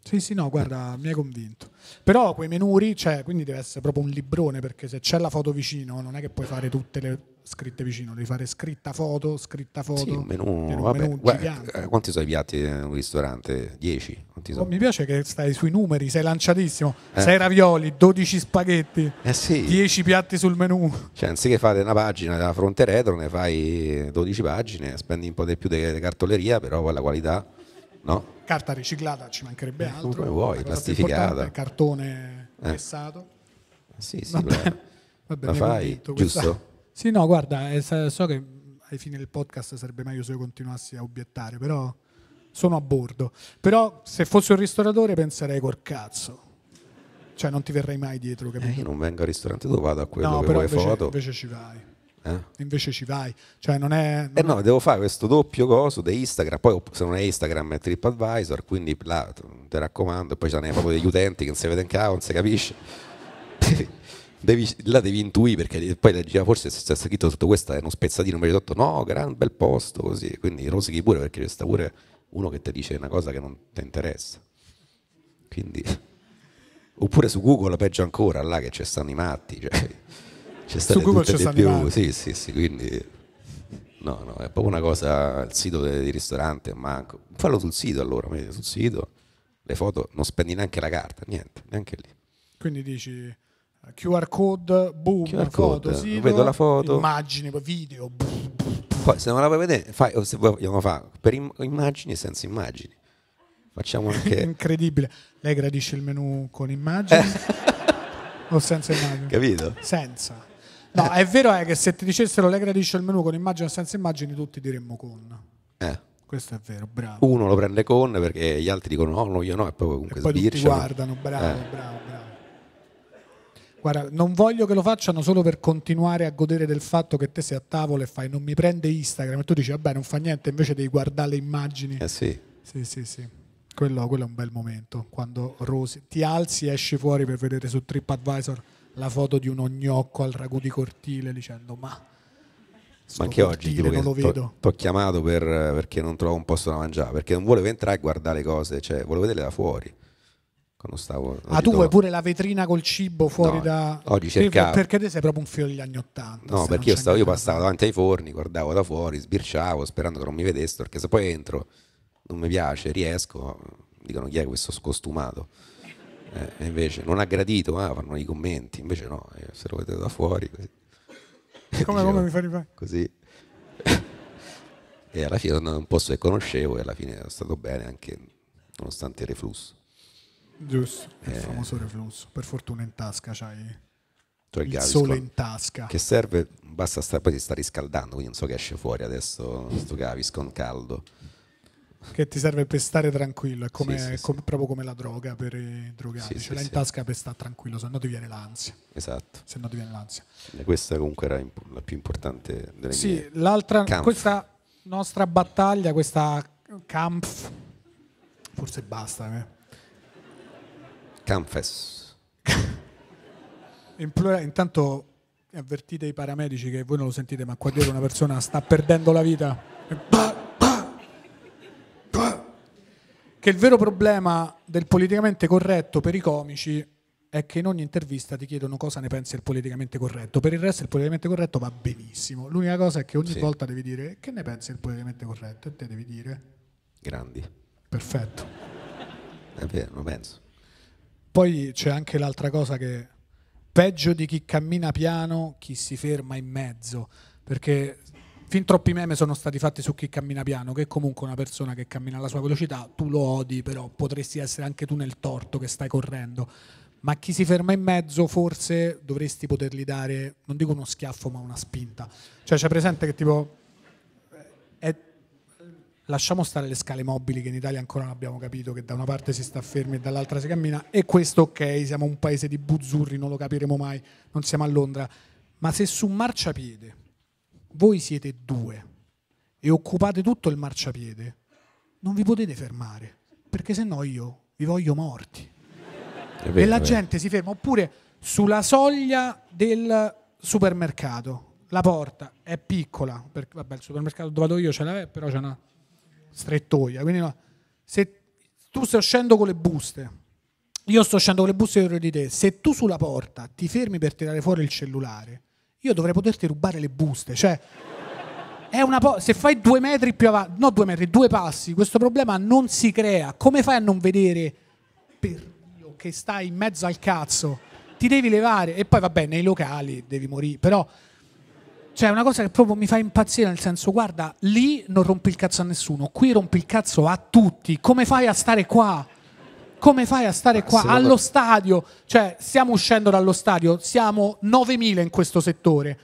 Sì, sì, no, guarda, mi hai convinto. Però quei menuri, cioè, quindi deve essere proprio un librone, perché se c'è la foto vicino non è che puoi fare tutte le scritte vicino, devi fare scritta foto, scritta foto. Sì, un menù, un vabbè, menù guarda, eh, quanti sono i piatti in un ristorante? 10? Oh, mi piace che stai sui numeri, sei lanciatissimo. 6 eh. ravioli, 12 spaghetti, 10 eh sì. piatti sul menù. Cioè, anziché fare una pagina da fronte retro, ne fai 12 pagine, spendi un po' di più di cartoleria, però poi la qualità, no? Carta riciclata, ci mancherebbe eh, altro. Come vuoi, plastificata. Cartone eh. pressato. Sì, sì, Va bene, la fai, detto, giusto? Sì, no, guarda, eh, so che ai fini del podcast sarebbe meglio se io continuassi a obiettare, però sono a bordo. Però se fossi un ristoratore penserei col cazzo. Cioè non ti verrei mai dietro, eh, capito? Eh, io non vengo al ristorante dove vado a quello no, che però vuoi invece, foto. invece ci vai. Eh? Invece ci vai, cioè non è. Non eh no, è... devo fare questo doppio coso di Instagram. Poi se non è Instagram è TripAdvisor, quindi là ti raccomando, poi ce ne proprio degli utenti che non si vede in casa, non si capisce devi, la devi intuire perché poi diceva forse se c'è scritto tutto questo è uno spezzatino mi detto no gran bel posto così quindi rosichi pure perché resta pure uno che ti dice una cosa che non ti interessa quindi oppure su Google peggio ancora là che ci stanno i matti cioè, c'è su Google ci stanno più. sì sì sì quindi no no è proprio una cosa il sito di ristorante manco fallo sul sito allora sul sito le foto non spendi neanche la carta niente neanche lì quindi dici QR code, boom, QR code, sito, vedo la foto, immagini, video. Poi se non la vuoi vedere, fai, o se vogliamo fare per immagini e senza immagini. Facciamo anche... Incredibile. Lei gradisce il menu con immagini o senza immagini? Capito? Senza. No, eh. è vero è eh, che se ti dicessero lei gradisce il menu con immagini o senza immagini, tutti diremmo con. Eh. Questo è vero, bravo. Uno lo prende con perché gli altri dicono no, oh, no io no, e poi comunque e poi tutti guardano, bravo, eh. bravo, bravo. Guarda, non voglio che lo facciano solo per continuare a godere del fatto che te sei a tavola e fai non mi prende Instagram e tu dici vabbè non fa niente, invece devi guardare le immagini. Eh sì. Sì, sì, sì. Quello, quello è un bel momento, quando Rose, ti alzi e esci fuori per vedere su TripAdvisor la foto di uno gnocco al ragù di cortile dicendo ma... Ma anche oggi tipo non lo vedo. T'ho chiamato per, perché non trovo un posto da mangiare, perché non volevo entrare e guardare le cose, cioè volevo vederle da fuori quando stavo... Ah, tu vuoi pure la vetrina col cibo fuori no, da... Oggi cercavo... Perché te sei proprio un figlio degli anni Ottanta. No, perché io, stavo, io passavo davanti ai forni, guardavo da fuori, sbirciavo sperando che non mi vedessero, perché se poi entro, non mi piace, riesco, dicono chi è questo scostumato. Eh, invece non ha gradito, ah, fanno i commenti, invece no, eh, se lo vedete da fuori. Così. Come, come mi fai rifare? Così. e alla fine sono andato in un posto che conoscevo e alla fine è stato bene anche nonostante il reflusso. Giusto, eh. il famoso reflusso. Per fortuna in tasca c'hai cioè il, il sole in tasca. Che serve, basta stare, poi si sta riscaldando, quindi non so che esce fuori adesso sto cavis con caldo. Che ti serve per stare tranquillo, è, come, sì, sì, è come, sì. proprio come la droga per i drogati, ce cioè, l'hai in tasca per stare tranquillo, se no ti viene l'ansia. Esatto. Se no ti viene l'ansia. E questa comunque era la più importante delle Sì, l'altra, Kampf. questa nostra battaglia, questa Kampf, forse basta, eh? Canfes. In plura, intanto avvertite i paramedici che voi non lo sentite, ma qua dietro una persona sta perdendo la vita. Che il vero problema del politicamente corretto per i comici è che in ogni intervista ti chiedono cosa ne pensi del politicamente corretto. Per il resto il politicamente corretto va benissimo. L'unica cosa è che ogni sì. volta devi dire che ne pensi del politicamente corretto e te devi dire grandi. Perfetto. È vero, lo penso. Poi c'è anche l'altra cosa che peggio di chi cammina piano, chi si ferma in mezzo, perché fin troppi meme sono stati fatti su chi cammina piano, che è comunque una persona che cammina alla sua velocità, tu lo odi, però potresti essere anche tu nel torto che stai correndo. Ma chi si ferma in mezzo forse dovresti potergli dare, non dico uno schiaffo, ma una spinta. Cioè c'è presente che tipo lasciamo stare le scale mobili che in Italia ancora non abbiamo capito che da una parte si sta fermi e dall'altra si cammina e questo ok, siamo un paese di buzzurri, non lo capiremo mai, non siamo a Londra, ma se su un marciapiede voi siete due e occupate tutto il marciapiede, non vi potete fermare, perché se no io vi voglio morti. Vero, e la gente si ferma, oppure sulla soglia del supermercato, la porta è piccola, perché vabbè il supermercato dove vado io ce l'è, però c'è una strettoia. Quindi no, se tu stai uscendo con le buste, io sto uscendo con le buste dietro di te, se tu sulla porta ti fermi per tirare fuori il cellulare, io dovrei poterti rubare le buste. Cioè, po- se fai due metri più avanti, no due metri, due passi, questo problema non si crea. Come fai a non vedere, per Dio, che stai in mezzo al cazzo? Ti devi levare e poi vabbè, nei locali devi morire, però cioè, è una cosa che proprio mi fa impazzire, nel senso, guarda, lì non rompi il cazzo a nessuno, qui rompi il cazzo a tutti. Come fai a stare qua? Come fai a stare qua? Allo stadio, cioè, stiamo uscendo dallo stadio, siamo 9.000 in questo settore.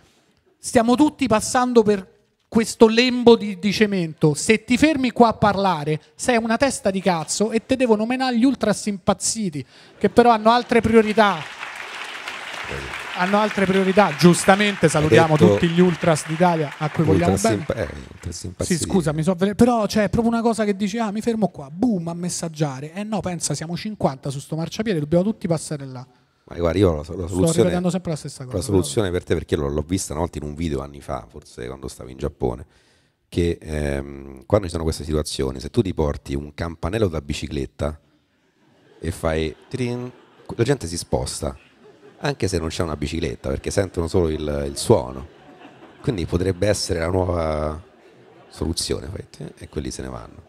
Stiamo tutti passando per questo lembo di, di, cemento. Se ti fermi qua a parlare, sei una testa di cazzo e te devono menare gli ultras impazziti, che però hanno altre priorità hanno altre priorità. Giustamente salutiamo detto, ecco. tutti gli ultras d'Italia a cui vogliamo bene. eh, sì, scusa, mi so però c'è cioè, proprio una cosa che dici: "Ah, mi fermo qua, boom, a messaggiare". Eh no, pensa, siamo 50 su sto marciapiede, dobbiamo tutti passare là. Ma guarda, io la, la soluzione Sto sempre la stessa cosa. La soluzione però. per te perché l'ho, l'ho vista una volta in un video anni fa, forse quando stavi in Giappone che ehm, quando ci sono queste situazioni, se tu ti porti un campanello da bicicletta e fai trin, la gente si sposta anche se non c'è una bicicletta perché sentono solo il, il suono. Quindi potrebbe essere la nuova soluzione e quelli se ne vanno.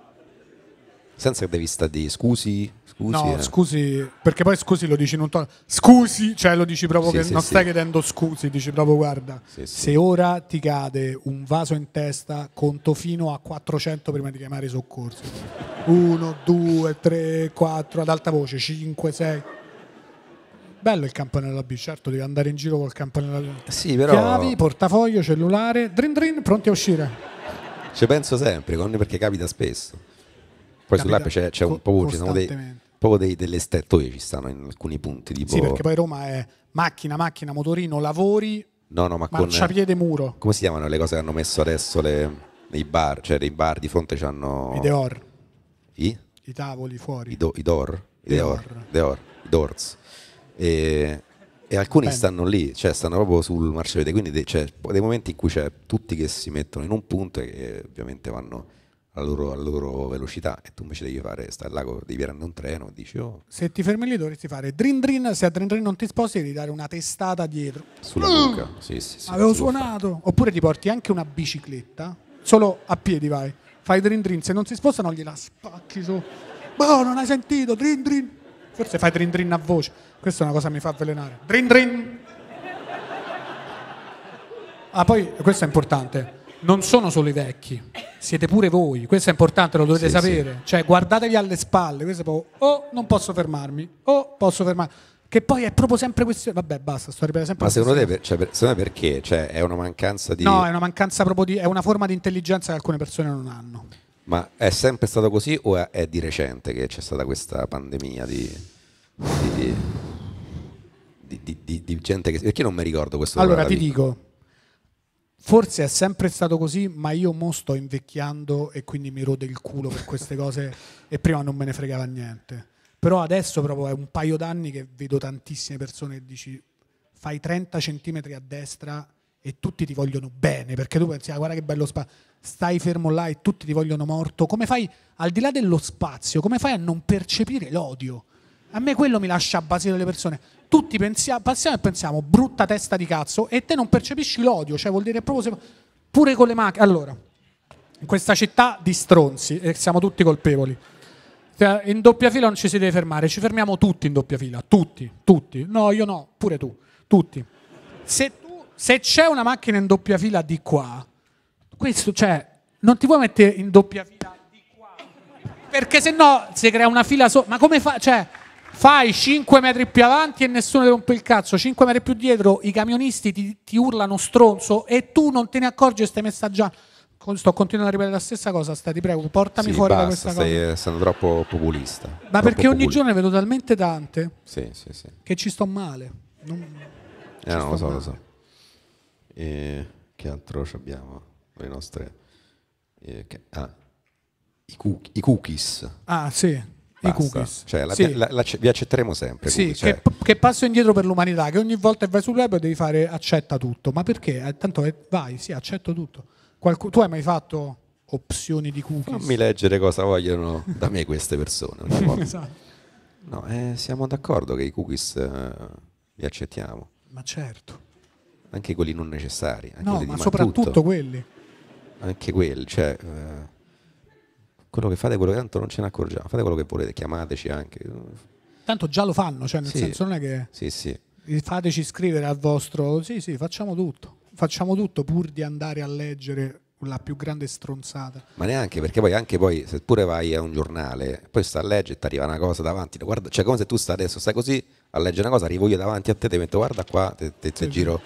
Senza che devi stare di scusi, scusi. No, eh. scusi, perché poi scusi lo dici in un tono. Scusi, cioè lo dici proprio sì, che sì, non sì. stai chiedendo scusi, dici proprio guarda, se ora ti cade un vaso in testa, conto fino a 400 prima di chiamare i soccorsi. 1, 2, 3, 4, ad alta voce, 5, 6 bello il campanello B, certo devi andare in giro col campanello B. Sì, però... Chiavi, portafoglio, cellulare, drin drin, pronti a uscire. Ci penso sempre, perché capita spesso. Poi capita sull'app c'è, c'è un po' ci sono dei, proprio dei, delle strettoie ci stanno in alcuni punti. Tipo... Sì, perché poi Roma è macchina, macchina, motorino, lavori, no, no, ma marciapiede, con... muro. Come si chiamano le cose che hanno messo adesso le... nei bar? Cioè, nei bar di fronte c'hanno... I deor. I? I tavoli fuori. I, do... I door? I deor. Deor. I doors. E, e alcuni Beh. stanno lì, cioè stanno proprio sul marciapiede, quindi de- c'è cioè, dei momenti in cui c'è tutti che si mettono in un punto e che ovviamente vanno alla loro, alla loro velocità e tu invece devi fare, stai là, devi prendere un treno dici oh. Se ti fermi lì dovresti fare drin drin, se a drin drin non ti sposti devi dare una testata dietro. Sulla mm. bocca, nuca, sì sì sì. Avevo suonato, oppure ti porti anche una bicicletta, solo a piedi vai, fai drin drin, se non si spostano gliela spacchi su. Boh, non hai sentito, drin drin. Forse fai drin drin a voce. Questa è una cosa che mi fa avvelenare. Drin drin. Ah, poi questo è importante. Non sono solo i vecchi, siete pure voi. Questo è importante, lo dovete sì, sapere. Sì. Cioè, guardatevi alle spalle. Questo è proprio, oh, non posso fermarmi, oh, posso fermarmi. Che poi è proprio sempre questione. Vabbè, basta, sto ripetendo sempre. Ma secondo te, per, cioè, per, secondo te perché? Cioè, è una mancanza di. No, è una mancanza proprio di. È una forma di intelligenza che alcune persone non hanno. Ma è sempre stato così o è, è di recente che c'è stata questa pandemia di, di, di, di, di gente che... Perché non mi ricordo questo? Allora ti dico, Forse è sempre stato così, ma io mo sto invecchiando e quindi mi rode il culo per queste cose e prima non me ne fregava niente. Però adesso proprio è un paio d'anni che vedo tantissime persone e dici fai 30 centimetri a destra e tutti ti vogliono bene perché tu pensi ah, guarda che bello spazio stai fermo là e tutti ti vogliono morto, come fai, al di là dello spazio, come fai a non percepire l'odio? A me quello mi lascia basire le persone. Tutti pensiamo, passiamo e pensiamo, brutta testa di cazzo, e te non percepisci l'odio, cioè vuol dire proprio se, pure con le macchine. Allora, in questa città di stronzi, e siamo tutti colpevoli. Cioè, in doppia fila non ci si deve fermare, ci fermiamo tutti in doppia fila, tutti, tutti. No, io no, pure tu, tutti. Se, tu, se c'è una macchina in doppia fila di qua, questo, cioè, non ti puoi mettere in doppia fila di qua, perché se no si crea una fila sopra. Ma come fa? Cioè, fai 5 metri più avanti e nessuno ti rompe il cazzo, 5 metri più dietro i camionisti ti, ti urlano stronzo e tu non te ne accorgi e stai messaggiando. Sto continuando a ripetere la stessa cosa, stai, ti prego, portami sì, fuori basta, da questa stai cosa. Stai essendo troppo populista. Ma troppo perché ogni populi. giorno ne vedo talmente tante sì, sì, sì. che ci sto male. Non, eh, no, lo so, lo so. E che altro abbiamo? le nostre... Eh, che, ah, i, cookie, i, cookies. Ah sì. Basta. I cookies. Cioè, la, sì. la, la, vi accetteremo sempre. Sì, cookies, che, cioè. che, passo indietro per l'umanità, che ogni volta che vai sul web devi fare accetta tutto. Ma perché? Eh, tanto vai, sì, accetto tutto. Qualc- tu hai mai fatto opzioni di cookies? Fammi leggere cosa vogliono da me queste persone. esatto. No, eh, siamo d'accordo che i cookies eh, li accettiamo. Ma certo. Anche quelli non necessari. Anche no, ma soprattutto quelli anche quelli, cioè, eh, quello che fate, quello che tanto non ce ne accorgiamo, fate quello che volete, chiamateci anche. Tanto già lo fanno, cioè nel sì, senso non è che sì, sì. fateci scrivere al vostro, sì sì, facciamo tutto, facciamo tutto pur di andare a leggere la più grande stronzata. Ma neanche perché poi anche poi se pure vai a un giornale, poi sta a leggere e ti arriva una cosa davanti, guarda, cioè come se tu stai adesso, stai così a leggere una cosa, arrivo io davanti a te, ti metto guarda qua, te, te, te giro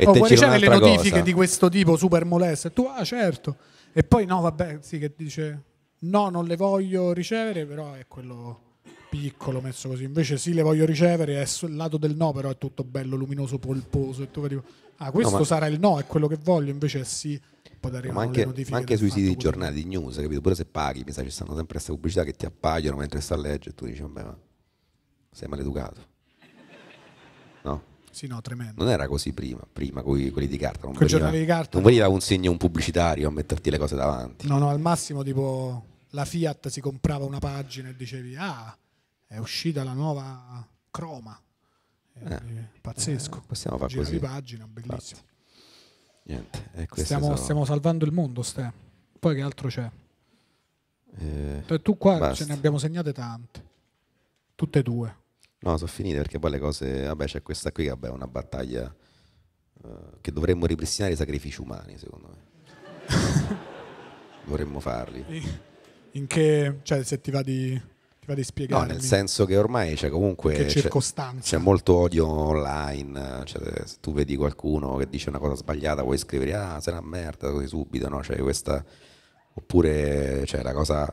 e oh, te c'è delle notifiche cosa. di questo tipo super moleste tu ah certo e poi no vabbè sì che dice no non le voglio ricevere però è quello piccolo messo così invece sì le voglio ricevere è sul lato del no però è tutto bello luminoso polposo e tu vedi ah questo no, sarà il no è quello che voglio invece è sì poi no, ma anche, ma anche sui siti di giornali di news capito pure se paghi mi sa ci stanno sempre queste pubblicità che ti appaiono mentre stai a leggere e tu dici vabbè ma sei maleducato no sì, no, tremendo. Non era così prima, prima con quelli di carta. Non, veniva, di carta, non veniva un segno un pubblicitario a metterti le cose davanti. No, no, al massimo tipo la Fiat si comprava una pagina e dicevi ah, è uscita la nuova croma. Eh, eh, eh pazzesco. Eh, possiamo fare così. di pagina, bellissimo. Niente, eh, stiamo, so... stiamo, salvando il mondo, Ste. Poi che altro c'è? Eh, cioè, tu qua basta. ce ne abbiamo segnate tante. Tutte e due. No, sono finite perché poi le cose, vabbè c'è questa qui che è una battaglia eh, che dovremmo ripristinare i sacrifici umani secondo me. dovremmo farli. In che, cioè se ti va di, ti va di spiegare. No, nel senso che ormai c'è comunque... C'è, c'è molto odio online, cioè, se tu vedi qualcuno che dice una cosa sbagliata vuoi scrivere ah sei una merda così subito, no? Cioè, questa... Oppure c'è cioè, la cosa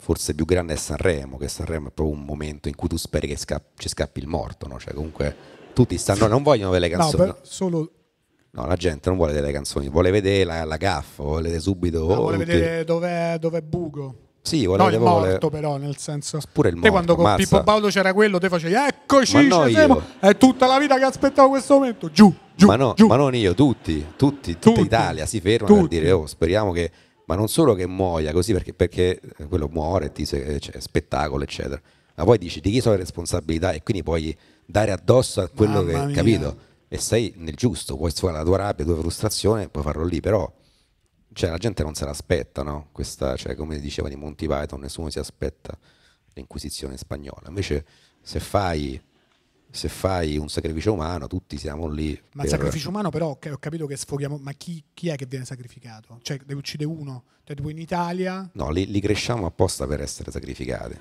forse più grande è Sanremo, che Sanremo è proprio un momento in cui tu speri che sca- ci scappi il morto, no? Cioè comunque tutti stanno, non vogliono vedere le canzoni. No, per, solo... No, la gente non vuole vedere le canzoni, vuole vedere la, la gaffa, vuole subito... No, oh, vuole tutti... vedere dove è Bugo. Sì, vuole no, il morto, però, nel senso. Pure il morto. Te quando con mazza. Pippo Paolo c'era quello, te facevi eccoci, no io... è tutta la vita che aspettavo questo momento. Giù, giù, ma, no, giù. ma non io, tutti, tutti, tutta tutti. Italia si ferma tutti. per dire "Oh, speriamo che ma non solo che muoia così perché, perché eh, quello muore, dice, eh, cioè, spettacolo, eccetera, ma poi dici di chi sono le responsabilità e quindi puoi dare addosso a quello Mamma che hai capito e sei nel giusto, puoi suonare la tua rabbia, la tua frustrazione, puoi farlo lì, però cioè, la gente non se l'aspetta, no? Questa, cioè, come diceva di Monty Python, nessuno si aspetta l'inquisizione spagnola, invece se fai se fai un sacrificio umano, tutti siamo lì. Ma il per... sacrificio umano, però, ho capito che sfoghiamo. Ma chi, chi è che viene sacrificato? Cioè, ne uccide uno, cioè, tipo in Italia. No, li, li cresciamo apposta per essere sacrificati.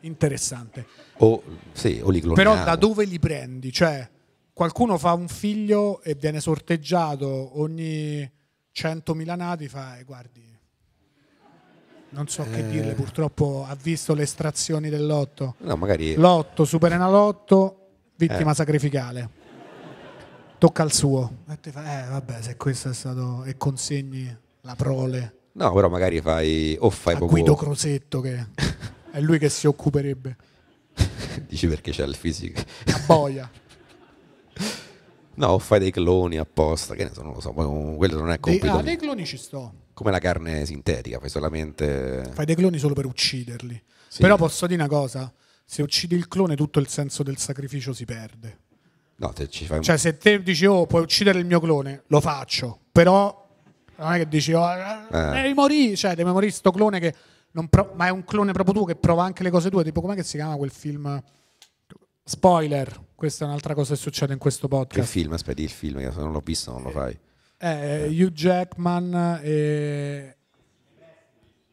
Interessante. O, sì, o li cloniamo. Però da dove li prendi? Cioè, qualcuno fa un figlio e viene sorteggiato ogni 100.000 nati, fa, eh, guardi, non so che eh. dirle, purtroppo ha visto le estrazioni dell'otto. No, magari... L'otto, Superenalotto, vittima eh. sacrificale. Tocca al suo. eh vabbè, se questo è stato... e consegni la prole. No, però magari fai... o fai a proprio... Guido Crosetto che è lui che si occuperebbe. Dici perché c'è il fisico. A boia. No, o fai dei cloni apposta, che ne so, non lo so, oh, quello non è ah, compito. Dei, ah, dei cloni ci sto come la carne sintetica, fai solamente... Fai dei cloni solo per ucciderli. Sì. Però posso dire una cosa, se uccidi il clone tutto il senso del sacrificio si perde. No, te ci fai... Cioè se te dici oh puoi uccidere il mio clone, lo faccio, però non è che dici oh, eh. eh. devi morire, cioè devi morire sto clone che... Pro- ma è un clone proprio tu che prova anche le cose tue, tipo com'è che si chiama quel film... Spoiler, questa è un'altra cosa che succede in questo podcast. Che film? aspetti, il film, che se non l'ho visto non lo eh. fai. Eh, eh, Hugh Jackman e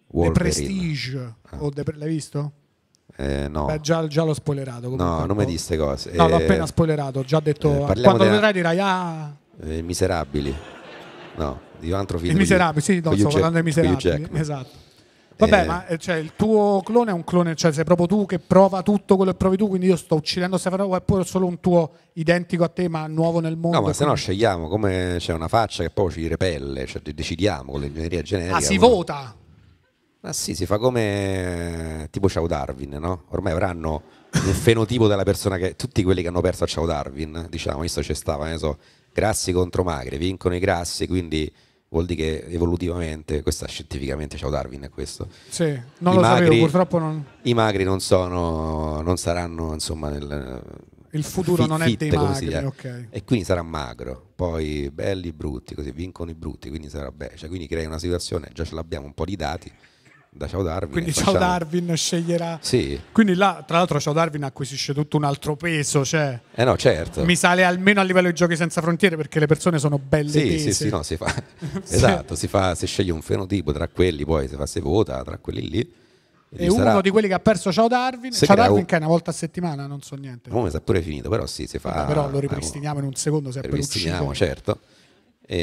Wolverine. The Prestige. Ah. Oh, l'hai visto? Eh, no. Beh, già, già l'ho spoilerato. No, non mi di cose. No, eh, l'ho appena spoilerato. già detto. Eh, quando lo vedrai, dirai: Ah, eh, miserabili. No, di un altro film. I miserabili, sì, no, sto Jack, parlando dei miserabili. Esatto. Vabbè, eh... ma eh, cioè, il tuo clone è un clone, cioè sei proprio tu che prova tutto quello che provi tu, quindi io sto uccidendo Stefano è pure solo un tuo identico a te, ma nuovo nel mondo. No, ma se no scegliamo come c'è una faccia che poi ci repelle, cioè decidiamo con l'ingegneria generica. Ma ah, si come... vota! Ma ah, sì, si fa come tipo Ciao Darwin, no? Ormai avranno il fenotipo della persona che tutti quelli che hanno perso a Ciao Darwin, diciamo, visto c'è stava, ne so, grassi contro magri, vincono i grassi, quindi vuol dire che evolutivamente, questa scientificamente, ciao Darwin, è questo. Sì, non I lo magri, sapevo, purtroppo non... I magri non sono, non saranno, insomma, nel, il futuro fit, non è fit, dei magri, okay. E quindi sarà magro, poi belli, brutti, così vincono i brutti, quindi sarà bello. Cioè, quindi crea una situazione, già ce l'abbiamo un po' di dati, da Ciao Darwin. Quindi eh, Ciao facciamo... Darwin sceglierà. Sì. Quindi là, tra l'altro, Ciao Darwin acquisisce tutto un altro peso. Cioè, eh no, certo. Mi sale almeno a livello di giochi senza frontiere perché le persone sono belle. Sì, tese. sì, sì, no, si fa. esatto, si, fa, si sceglie un fenotipo tra quelli, poi si fa se vota tra quelli lì. E uno sarà... di quelli che ha perso Ciao Darwin. Se Ciao Darwin un... che è una volta a settimana, non so niente. Come si è pure finito, però sì, si fa. Eh, però lo eh, ripristiniamo in un secondo se è Ripristiniamo, certo. E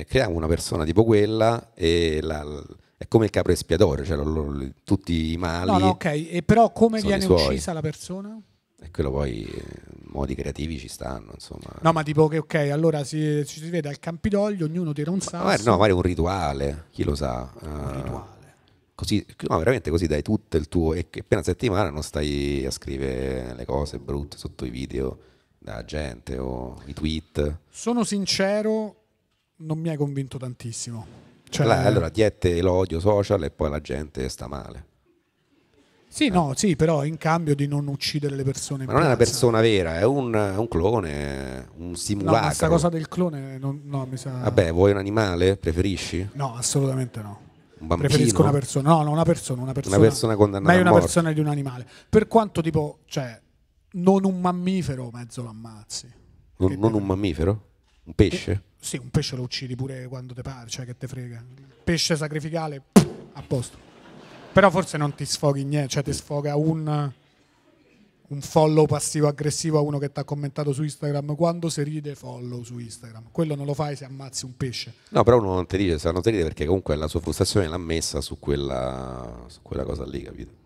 eh, creiamo una persona tipo quella e la è come il capo espiatore, cioè, lo, lo, tutti i mali. No, no, ok, e però come viene uccisa la persona? E quello poi in eh, modi creativi ci stanno, insomma. No, ma tipo che ok, allora si, ci si vede al Campidoglio, ognuno tira un sasso. Ma, no, fare un rituale, chi lo sa. Un uh, rituale. Così, no, veramente così dai tutto il tuo e appena settimana non stai a scrivere le cose brutte sotto i video da gente o i tweet. Sono sincero, non mi hai convinto tantissimo. Cioè... La, allora, diette l'odio social e poi la gente sta male. Sì, eh. no, sì, però in cambio di non uccidere le persone. Ma non piazza. è una persona vera, è un, un clone, un simulacro. No, questa cosa del clone, non, no, mi sa. Vabbè, vuoi un animale? Preferisci? No, assolutamente no. Un bambino? Preferisco una persona, no, no, una persona, una persona. Una persona condannata. Meglio una morte. persona di un animale. Per quanto tipo, cioè, non un mammifero, mezzo lo ammazzi. Non, non un mammifero? Un pesce? E sì, un pesce lo uccidi pure quando te pare, cioè che te frega. Pesce sacrificale, a posto. Però forse non ti sfoghi niente, cioè ti sfoga un, un follow passivo-aggressivo a uno che ti ha commentato su Instagram. Quando si ride, follow su Instagram. Quello non lo fai se ammazzi un pesce. No, però uno non ti ride, se non ti ride perché comunque la sua frustrazione l'ha messa su quella, su quella cosa lì, capito?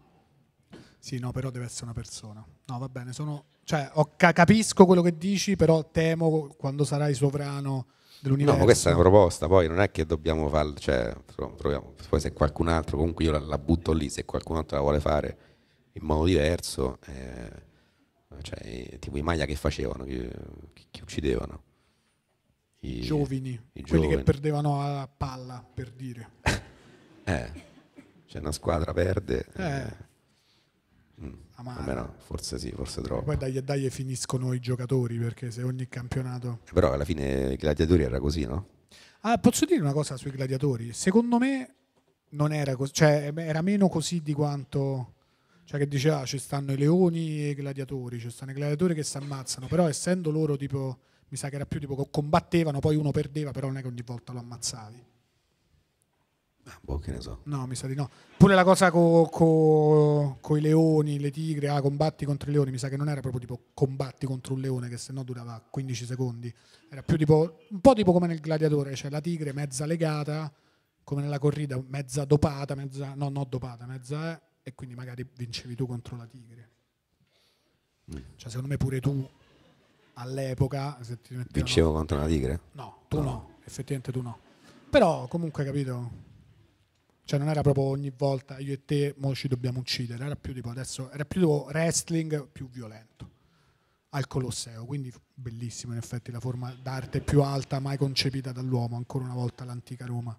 Sì, no, però deve essere una persona. No, va bene, sono, cioè, ho, capisco quello che dici, però temo quando sarai sovrano dell'universo. No, questa è una proposta, poi non è che dobbiamo farla, cioè, proviamo, poi se qualcun altro, comunque io la, la, butto lì, se qualcun altro la vuole fare in modo diverso, eh, cioè, tipo i maglia che facevano, che, che uccidevano. I giovani, i quelli giovani. che perdevano a palla, per dire. eh, cioè una squadra perde. Eh. eh Mm. Amara. No, forse sì, forse troppo. Poi dai, e dai finiscono i giocatori perché se ogni campionato... Eh, però alla fine i gladiatori era così, no? Ah, posso dire una cosa sui gladiatori? Secondo me non era così, cioè eh, era meno così di quanto... Cioè che diceva ah, ci stanno i leoni e i gladiatori, ci stanno i gladiatori che si ammazzano, però essendo loro tipo, mi sa che era più tipo che combattevano, poi uno perdeva, però non è che ogni volta lo ammazzavi. Ah, boh, che ne so. No, mi sa di no. Pure la cosa con co, co i leoni, le tigre, ah, combatti contro i leoni, mi sa che non era proprio tipo combatti contro un leone, che se no durava 15 secondi. Era più tipo, un po' tipo come nel gladiatore, cioè la tigre mezza legata, come nella corrida, mezza dopata, mezza, no, no dopata, mezza, eh, e quindi magari vincevi tu contro la tigre. Mm. Cioè secondo me pure tu all'epoca... Se ti mettevano... Vincevo contro la tigre? No, tu no. no, effettivamente tu no. Però comunque capito cioè non era proprio ogni volta io e te mo ci dobbiamo uccidere, era più tipo adesso era più wrestling più violento al Colosseo, quindi bellissimo in effetti la forma d'arte più alta mai concepita dall'uomo, ancora una volta l'antica Roma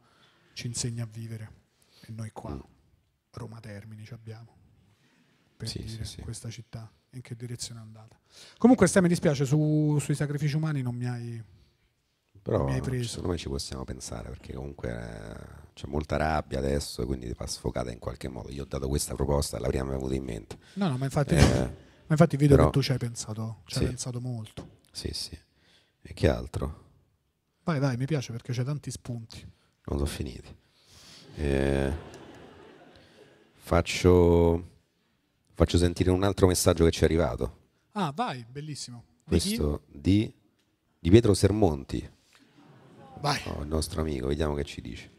ci insegna a vivere e noi qua mm. Roma Termini ci abbiamo per sì, dire sì, sì. questa città in che direzione è andata. Comunque Stai mi dispiace su, sui sacrifici umani non mi hai però mi hai preso. secondo me ci possiamo pensare perché comunque eh, c'è molta rabbia adesso quindi va sfogata in qualche modo. Io ho dato questa proposta, la prima mi è venuta in mente. No, no, ma infatti, eh, ma infatti vedo però, che tu ci hai pensato, ci sì, hai pensato molto. Sì, sì. E che altro? Vai, vai, mi piace perché c'è tanti spunti. Non sono finiti. Eh, faccio, faccio sentire un altro messaggio che ci è arrivato. Ah, vai, bellissimo. Di Questo di, di Pietro Sermonti. Vai. Oh, il nostro amico, vediamo che ci dice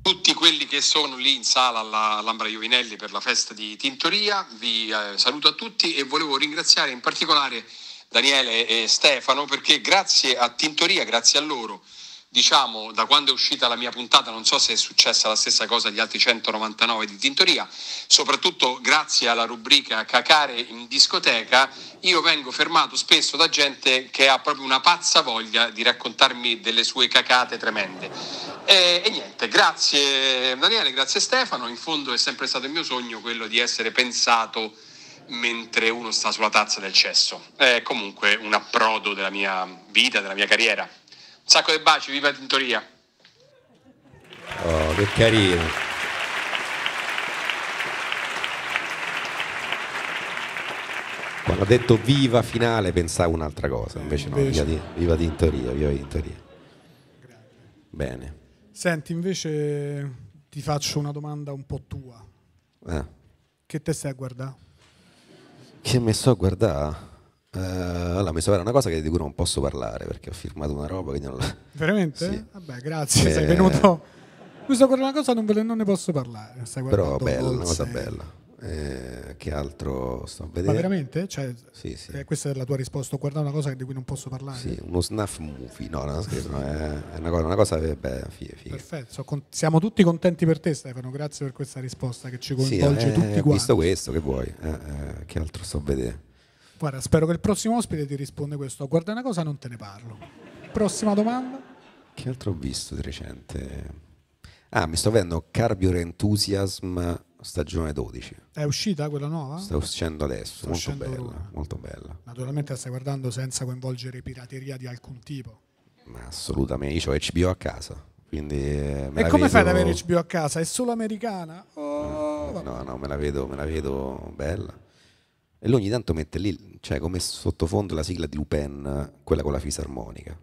tutti quelli che sono lì in sala alla Lambra Iovinelli per la festa di Tintoria. Vi eh, saluto a tutti e volevo ringraziare in particolare Daniele e Stefano perché grazie a Tintoria, grazie a loro diciamo, da quando è uscita la mia puntata, non so se è successa la stessa cosa agli altri 199 di Tintoria, soprattutto grazie alla rubrica Cacare in discoteca, io vengo fermato spesso da gente che ha proprio una pazza voglia di raccontarmi delle sue cacate tremende. E, e niente, grazie Daniele, grazie Stefano, in fondo è sempre stato il mio sogno quello di essere pensato mentre uno sta sulla tazza del cesso. È comunque un approdo della mia vita, della mia carriera. Sacco di baci, viva Tintoria. Oh, che carino. Quando ha detto viva finale pensavo un'altra cosa, invece no, invece... Viva, Tintoria, viva Tintoria. Bene. Senti, invece ti faccio una domanda un po' tua. Eh. Che te stai a guardare? Che mi sto a guardare? Uh, allora, mi sopra una cosa che di cui non posso parlare perché ho firmato una roba non Veramente? Sì. Vabbè, grazie, eh... sei venuto. Mi con una cosa non, ve, non, ne posso parlare. Però bella, una cosa bella. Eh, che altro sto a vedere? Ma veramente? Cioè, sì, sì. Eh, questa è la tua risposta. Guarda una cosa di cui non posso parlare. Sì, uno snuff movie. No, no, scherzo, è, una cosa, una cosa beh, figa, figa. Perfetto, so, con, siamo tutti contenti per te, Stefano. Grazie per questa risposta che ci coinvolge sì, eh, tutti quanti. Eh, ho visto questo, che vuoi? che altro sto a vedere? Guarda, spero che il prossimo ospite ti risponda questo. Guarda una cosa, non te ne parlo. Prossima domanda. Che altro ho visto di recente? Ah, mi sto vedendo Carbure Enthusiasm stagione 12. È uscita quella nuova? Sta uscendo adesso, Sta molto, uscendo bella, ora. molto bella. Naturalmente la stai guardando senza coinvolgere pirateria di alcun tipo. Ma assolutamente, io ho HBO a casa. Quindi eh, e come vedo... fai ad avere HBO a casa? È solo americana? Oh, no, no, me la vedo, me la vedo bella. E lui ogni tanto mette lì, cioè come sottofondo la sigla di Lupin, quella con la fisarmonica.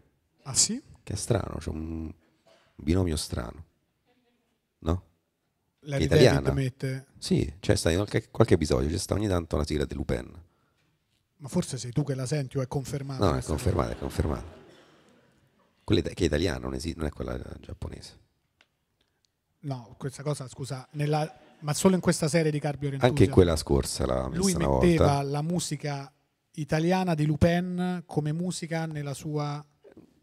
Ah sì? Che è strano, c'è un binomio strano. No? La che italiana. Mette... Sì, cioè sta in qualche, qualche episodio, c'è cioè ogni tanto la sigla di Lupin. Ma forse sei tu che la senti o è confermata? No, è confermata, è confermata. Quella che è italiana, non, esiste, non è quella giapponese. No, questa cosa, scusa, nella ma solo in questa serie di Carbio Rentusia. Anche in quella scorsa l'ha messa Lui metteva volta. la musica italiana di Lupin come musica nella sua...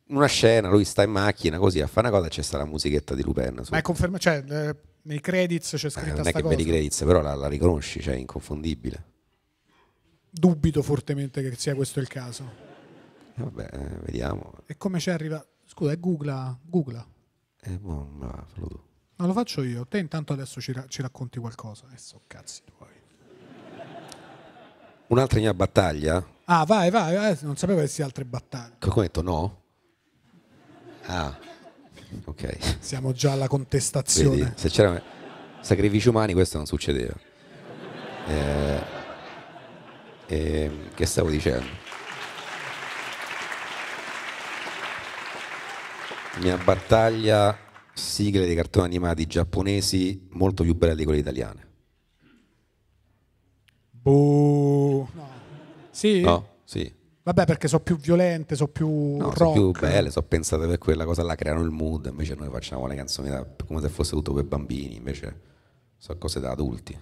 Una scena, lui sta in macchina così a fare una cosa c'è sta la musichetta di Lupin. Ma è conferma, cioè eh, nei credits c'è eh, scritta eh, Non è che vedi i credits, però la, la riconosci, cioè è inconfondibile. Dubito fortemente che sia questo il caso. Vabbè, eh, vediamo. E come ci arriva? Scusa, è Google, Googla. Eh, boh, no, ma lo faccio io. Te intanto adesso ci, ra- ci racconti qualcosa. Adesso eh, cazzi tuoi. Un'altra mia battaglia? Ah, vai, vai. Eh, non sapevo che sia altre battaglie. Che ho detto no? Ah, ok. Siamo già alla contestazione. Vedi, se c'erano sacrifici umani questo non succedeva. Eh, eh, che stavo dicendo? Mia battaglia sigle dei cartoni animati giapponesi molto più belle di quelle italiane. Boh. No. Sì? No, sì. Vabbè, perché sono più violente, sono più no, Sono più belle, sono pensate per quella cosa la creano il mood, invece noi facciamo le canzoni da, come se fosse tutto per bambini, invece sono cose da adulti.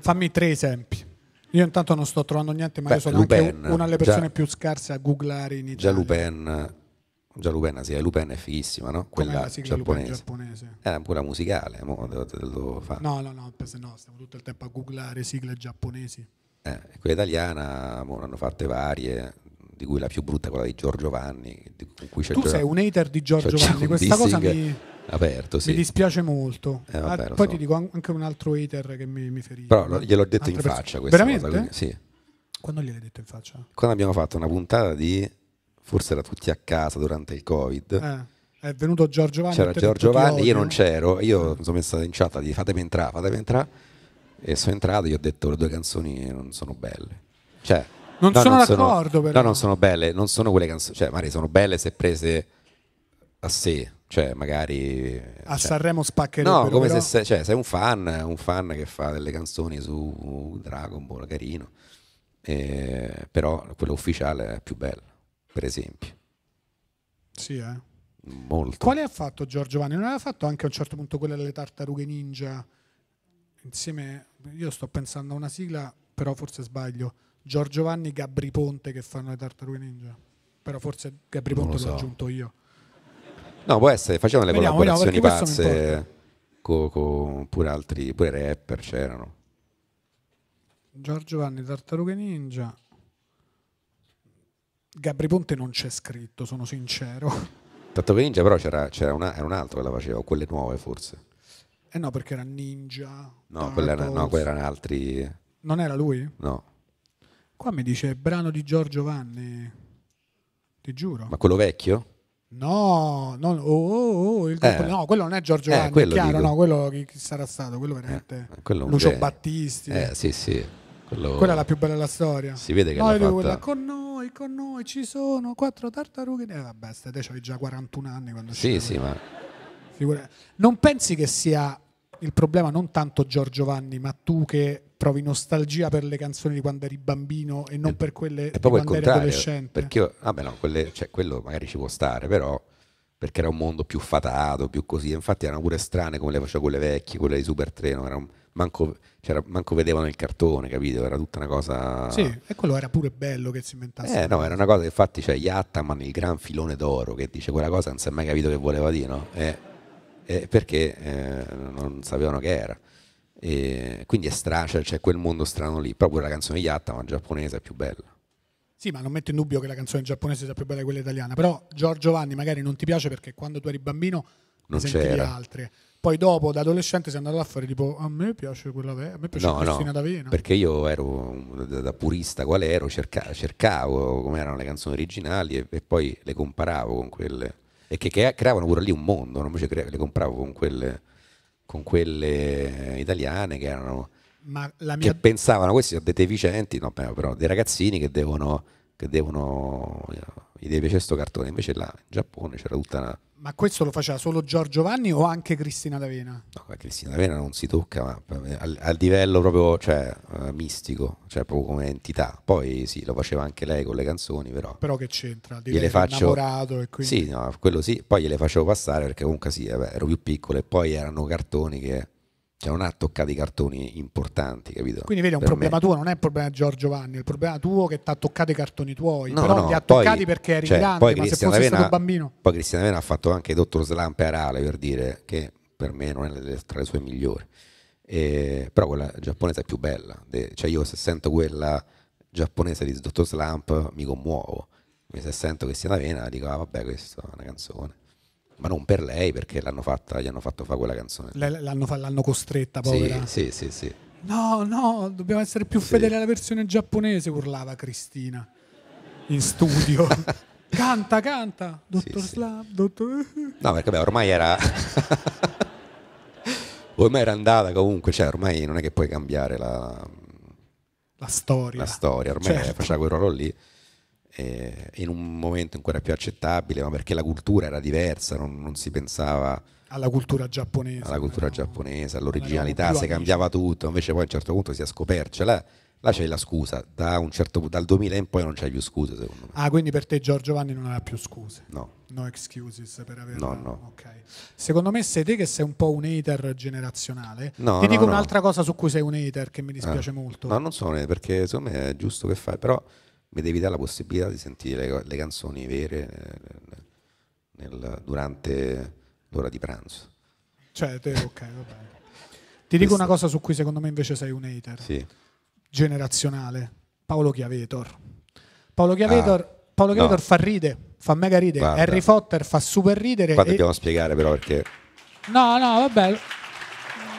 Fammi tre esempi. Io intanto non sto trovando niente, ma Beh, io sono Lupin, anche una delle persone già, più scarse a googlare in Italia. Già Lupin già Gianlupenna, sì, Lupena è fighissima, no? Quella giapponese. giapponese. È pure musicale, mo, te, te lo No, no, no, se no stiamo tutto il tempo a googlare sigle giapponesi. Eh, quella italiana, mo, hanno fatte varie, di cui la più brutta è quella di Giorgio Vanni. Di, tu Giorgio... sei un hater di Giorgio Giorgio Vanni, questa cosa mi... Aperto, sì. mi dispiace molto. Eh, vabbè, ah, poi so. ti dico anche un altro hater che mi, mi ferì. Però lo, gliel'ho detto Altre in faccia persone. questa Veramente? cosa. Quindi, sì. Quando gliel'hai detto in faccia? Quando abbiamo fatto una puntata di forse era tutti a casa durante il Covid. Eh. È venuto Giorgio Vanni. C'era Giorgio Vanni, io non c'ero, io mi sono messa in chat di fatemi entrare, fatemi entrare. E sono entrato e gli ho detto le due canzoni non sono belle. Cioè, non no, sono non d'accordo sono, però. No, non sono belle, non sono quelle canzoni, cioè magari sono belle se prese a sé, cioè magari... A cioè, Sanremo spaccherebbero No, come però. se sei, cioè, sei un fan, un fan che fa delle canzoni su Dragon Ball, carino, e, eh, però quello ufficiale è più bello per esempio. Sì, eh. Molto. Quale ha fatto Giorgio Vanni? Non aveva fatto anche a un certo punto quella delle tartarughe ninja? Insieme, io sto pensando a una sigla, però forse sbaglio. Giorgio Vanni, Gabri Ponte che fanno le tartarughe ninja. Però forse Gabri Ponte l'ho aggiunto io. No, può essere, facevano le vediamo, collaborazioni vediamo, pazze con, co, pure altri, pure rapper c'erano. Giorgio Vanni, tartarughe ninja. Gabri Ponte non c'è scritto, sono sincero. Tanto che Ninja però c'era, c'era una, era un altro che la faceva, quelle nuove forse. Eh no, perché era Ninja. No, quelli erano no, erano altri... Non era lui? No. Qua mi dice brano di Giorgio Vanni, ti giuro. Ma quello vecchio? No, no, oh, oh, oh, il gruppo, eh. no, quello non è Giorgio eh, Vanni, è chiaro, dico. no, quello chi sarà stato, quello veramente eh, quello Lucio Battisti. Eh, sì, sì. Quello... Quella è la più bella della storia. Si vede che no, l'ha fatta... quella, con noi, con noi ci sono quattro tartarughe. Eh, vabbè, stai te c'hai già 41 anni quando Sì, sì, ma Figura... Non pensi che sia il problema non tanto Giorgio Vanni, ma tu che provi nostalgia per le canzoni di quando eri bambino e non e, per quelle di quando eri adolescente? Perché io, vabbè, no, quelle, cioè, quello magari ci può stare, però perché era un mondo più fatato, più così. Infatti erano pure strane come le facevo quelle vecchie, quelle di Super Treno, era manco, manco, vedevano il cartone, capito? Era tutta una cosa... Sì, e quello era pure bello che si inventasse. Eh, no, era una cosa che infatti c'è cioè, Yattaman, il gran filone d'oro, che dice quella cosa non si è mai capito che voleva dire, no? Eh, eh, perché eh, non sapevano che era. E quindi è strano, cioè, c'è quel mondo strano lì. Proprio la canzone Yattaman giapponese è più bella. Sì, ma non metto in dubbio che la canzone giapponese sia più bella di quella italiana. Però Giorgio Vanni magari non ti piace perché quando tu eri bambino non ne sentivi altre. Poi dopo, da adolescente, sei andato a fare tipo a me piace quella vera, a me piace no, Cristina no, D'Avena. Perché io ero da purista qual ero, cerca, cercavo come erano le canzoni originali e, e, poi le comparavo con quelle. E che, che creavano pure lì un mondo, non invece cre- le compravo con quelle, con quelle italiane che erano. Ma la mia... Che pensavano, questi sono dei deficienti, no, però dei ragazzini che devono, che devono gli deve piacere questo cartone, invece là in Giappone c'era tutta una... Ma questo lo faceva solo Giorgio Vanni o anche Cristina D'Avena? No, Cristina D'Avena non si tocca, ma a, livello proprio cioè, eh, mistico, cioè proprio come entità. Poi sì, lo faceva anche lei con le canzoni, però... Però che c'entra? Di gliele faccio... innamorato e quindi... Sì, no, quello sì, poi gliele facevo passare perché comunque sì, vabbè, ero più piccolo e poi erano cartoni che cioè non ha toccato i cartoni importanti, capito? Quindi vedi, è un per problema me. tuo, non è il problema di Giorgio Vanni, è il problema tuo che ti ha toccato i cartoni tuoi, no, però no, ti ha toccati poi, perché eri cioè, grande, poi ma Cristian se Avena, stato bambino. Poi Cristian Avena ha fatto anche Dottor Slump e Arale per dire che per me non è tra le sue migliori. E, però quella giapponese è più bella, cioè io se sento quella giapponese di Dottor Slump mi commuovo, se sento Cristian Avena dico ah, vabbè questa è una canzone ma non per lei perché l'hanno fatta, gli hanno fatto fare quella canzone. L'hanno, l'hanno costretta povera. Sì, sì, sì, sì. No, no, dobbiamo essere più fedeli sì. alla versione giapponese, urlava Cristina in studio. canta, canta, dottor sì, Slav, dottor... No, perché beh, ormai era... ormai era andata comunque, cioè ormai non è che puoi cambiare la... La storia. La storia, ormai certo. faceva quel ruolo lì eh, in un momento ancora più accettabile, ma perché la cultura era diversa, non, non si pensava alla cultura giapponese, alla cultura no? giapponese, all'originalità, si cambiava tutto, invece poi a un certo punto si è scoperto, cioè Là c'è la scusa, da un certo, dal 2000 in poi non c'è più scuse secondo me. Ah, quindi per te Giorgio Vanni non aveva più scuse? No. No excuses per avere... No, no. Okay. Secondo me sei te che sei un po' un hater generazionale. No, Ti no, dico no. un'altra cosa su cui sei un hater che mi dispiace ah. molto. No, non sono perché secondo me è giusto che fai, però mi devi dare la possibilità di sentire le, le canzoni vere eh, nel, nel, durante l'ora di pranzo. Cioè, te, ok, vabbè. Ti dico una cosa su cui secondo me invece sei un hater. Sì. Generazionale. Paolo Chiavetor. Paolo Chiavetor, ah, Paolo Chiavetor no. fa ride, fa mega ride, Guarda. Harry Potter fa super ridere. Qua e... dobbiamo spiegare però perché... No, no, vabbè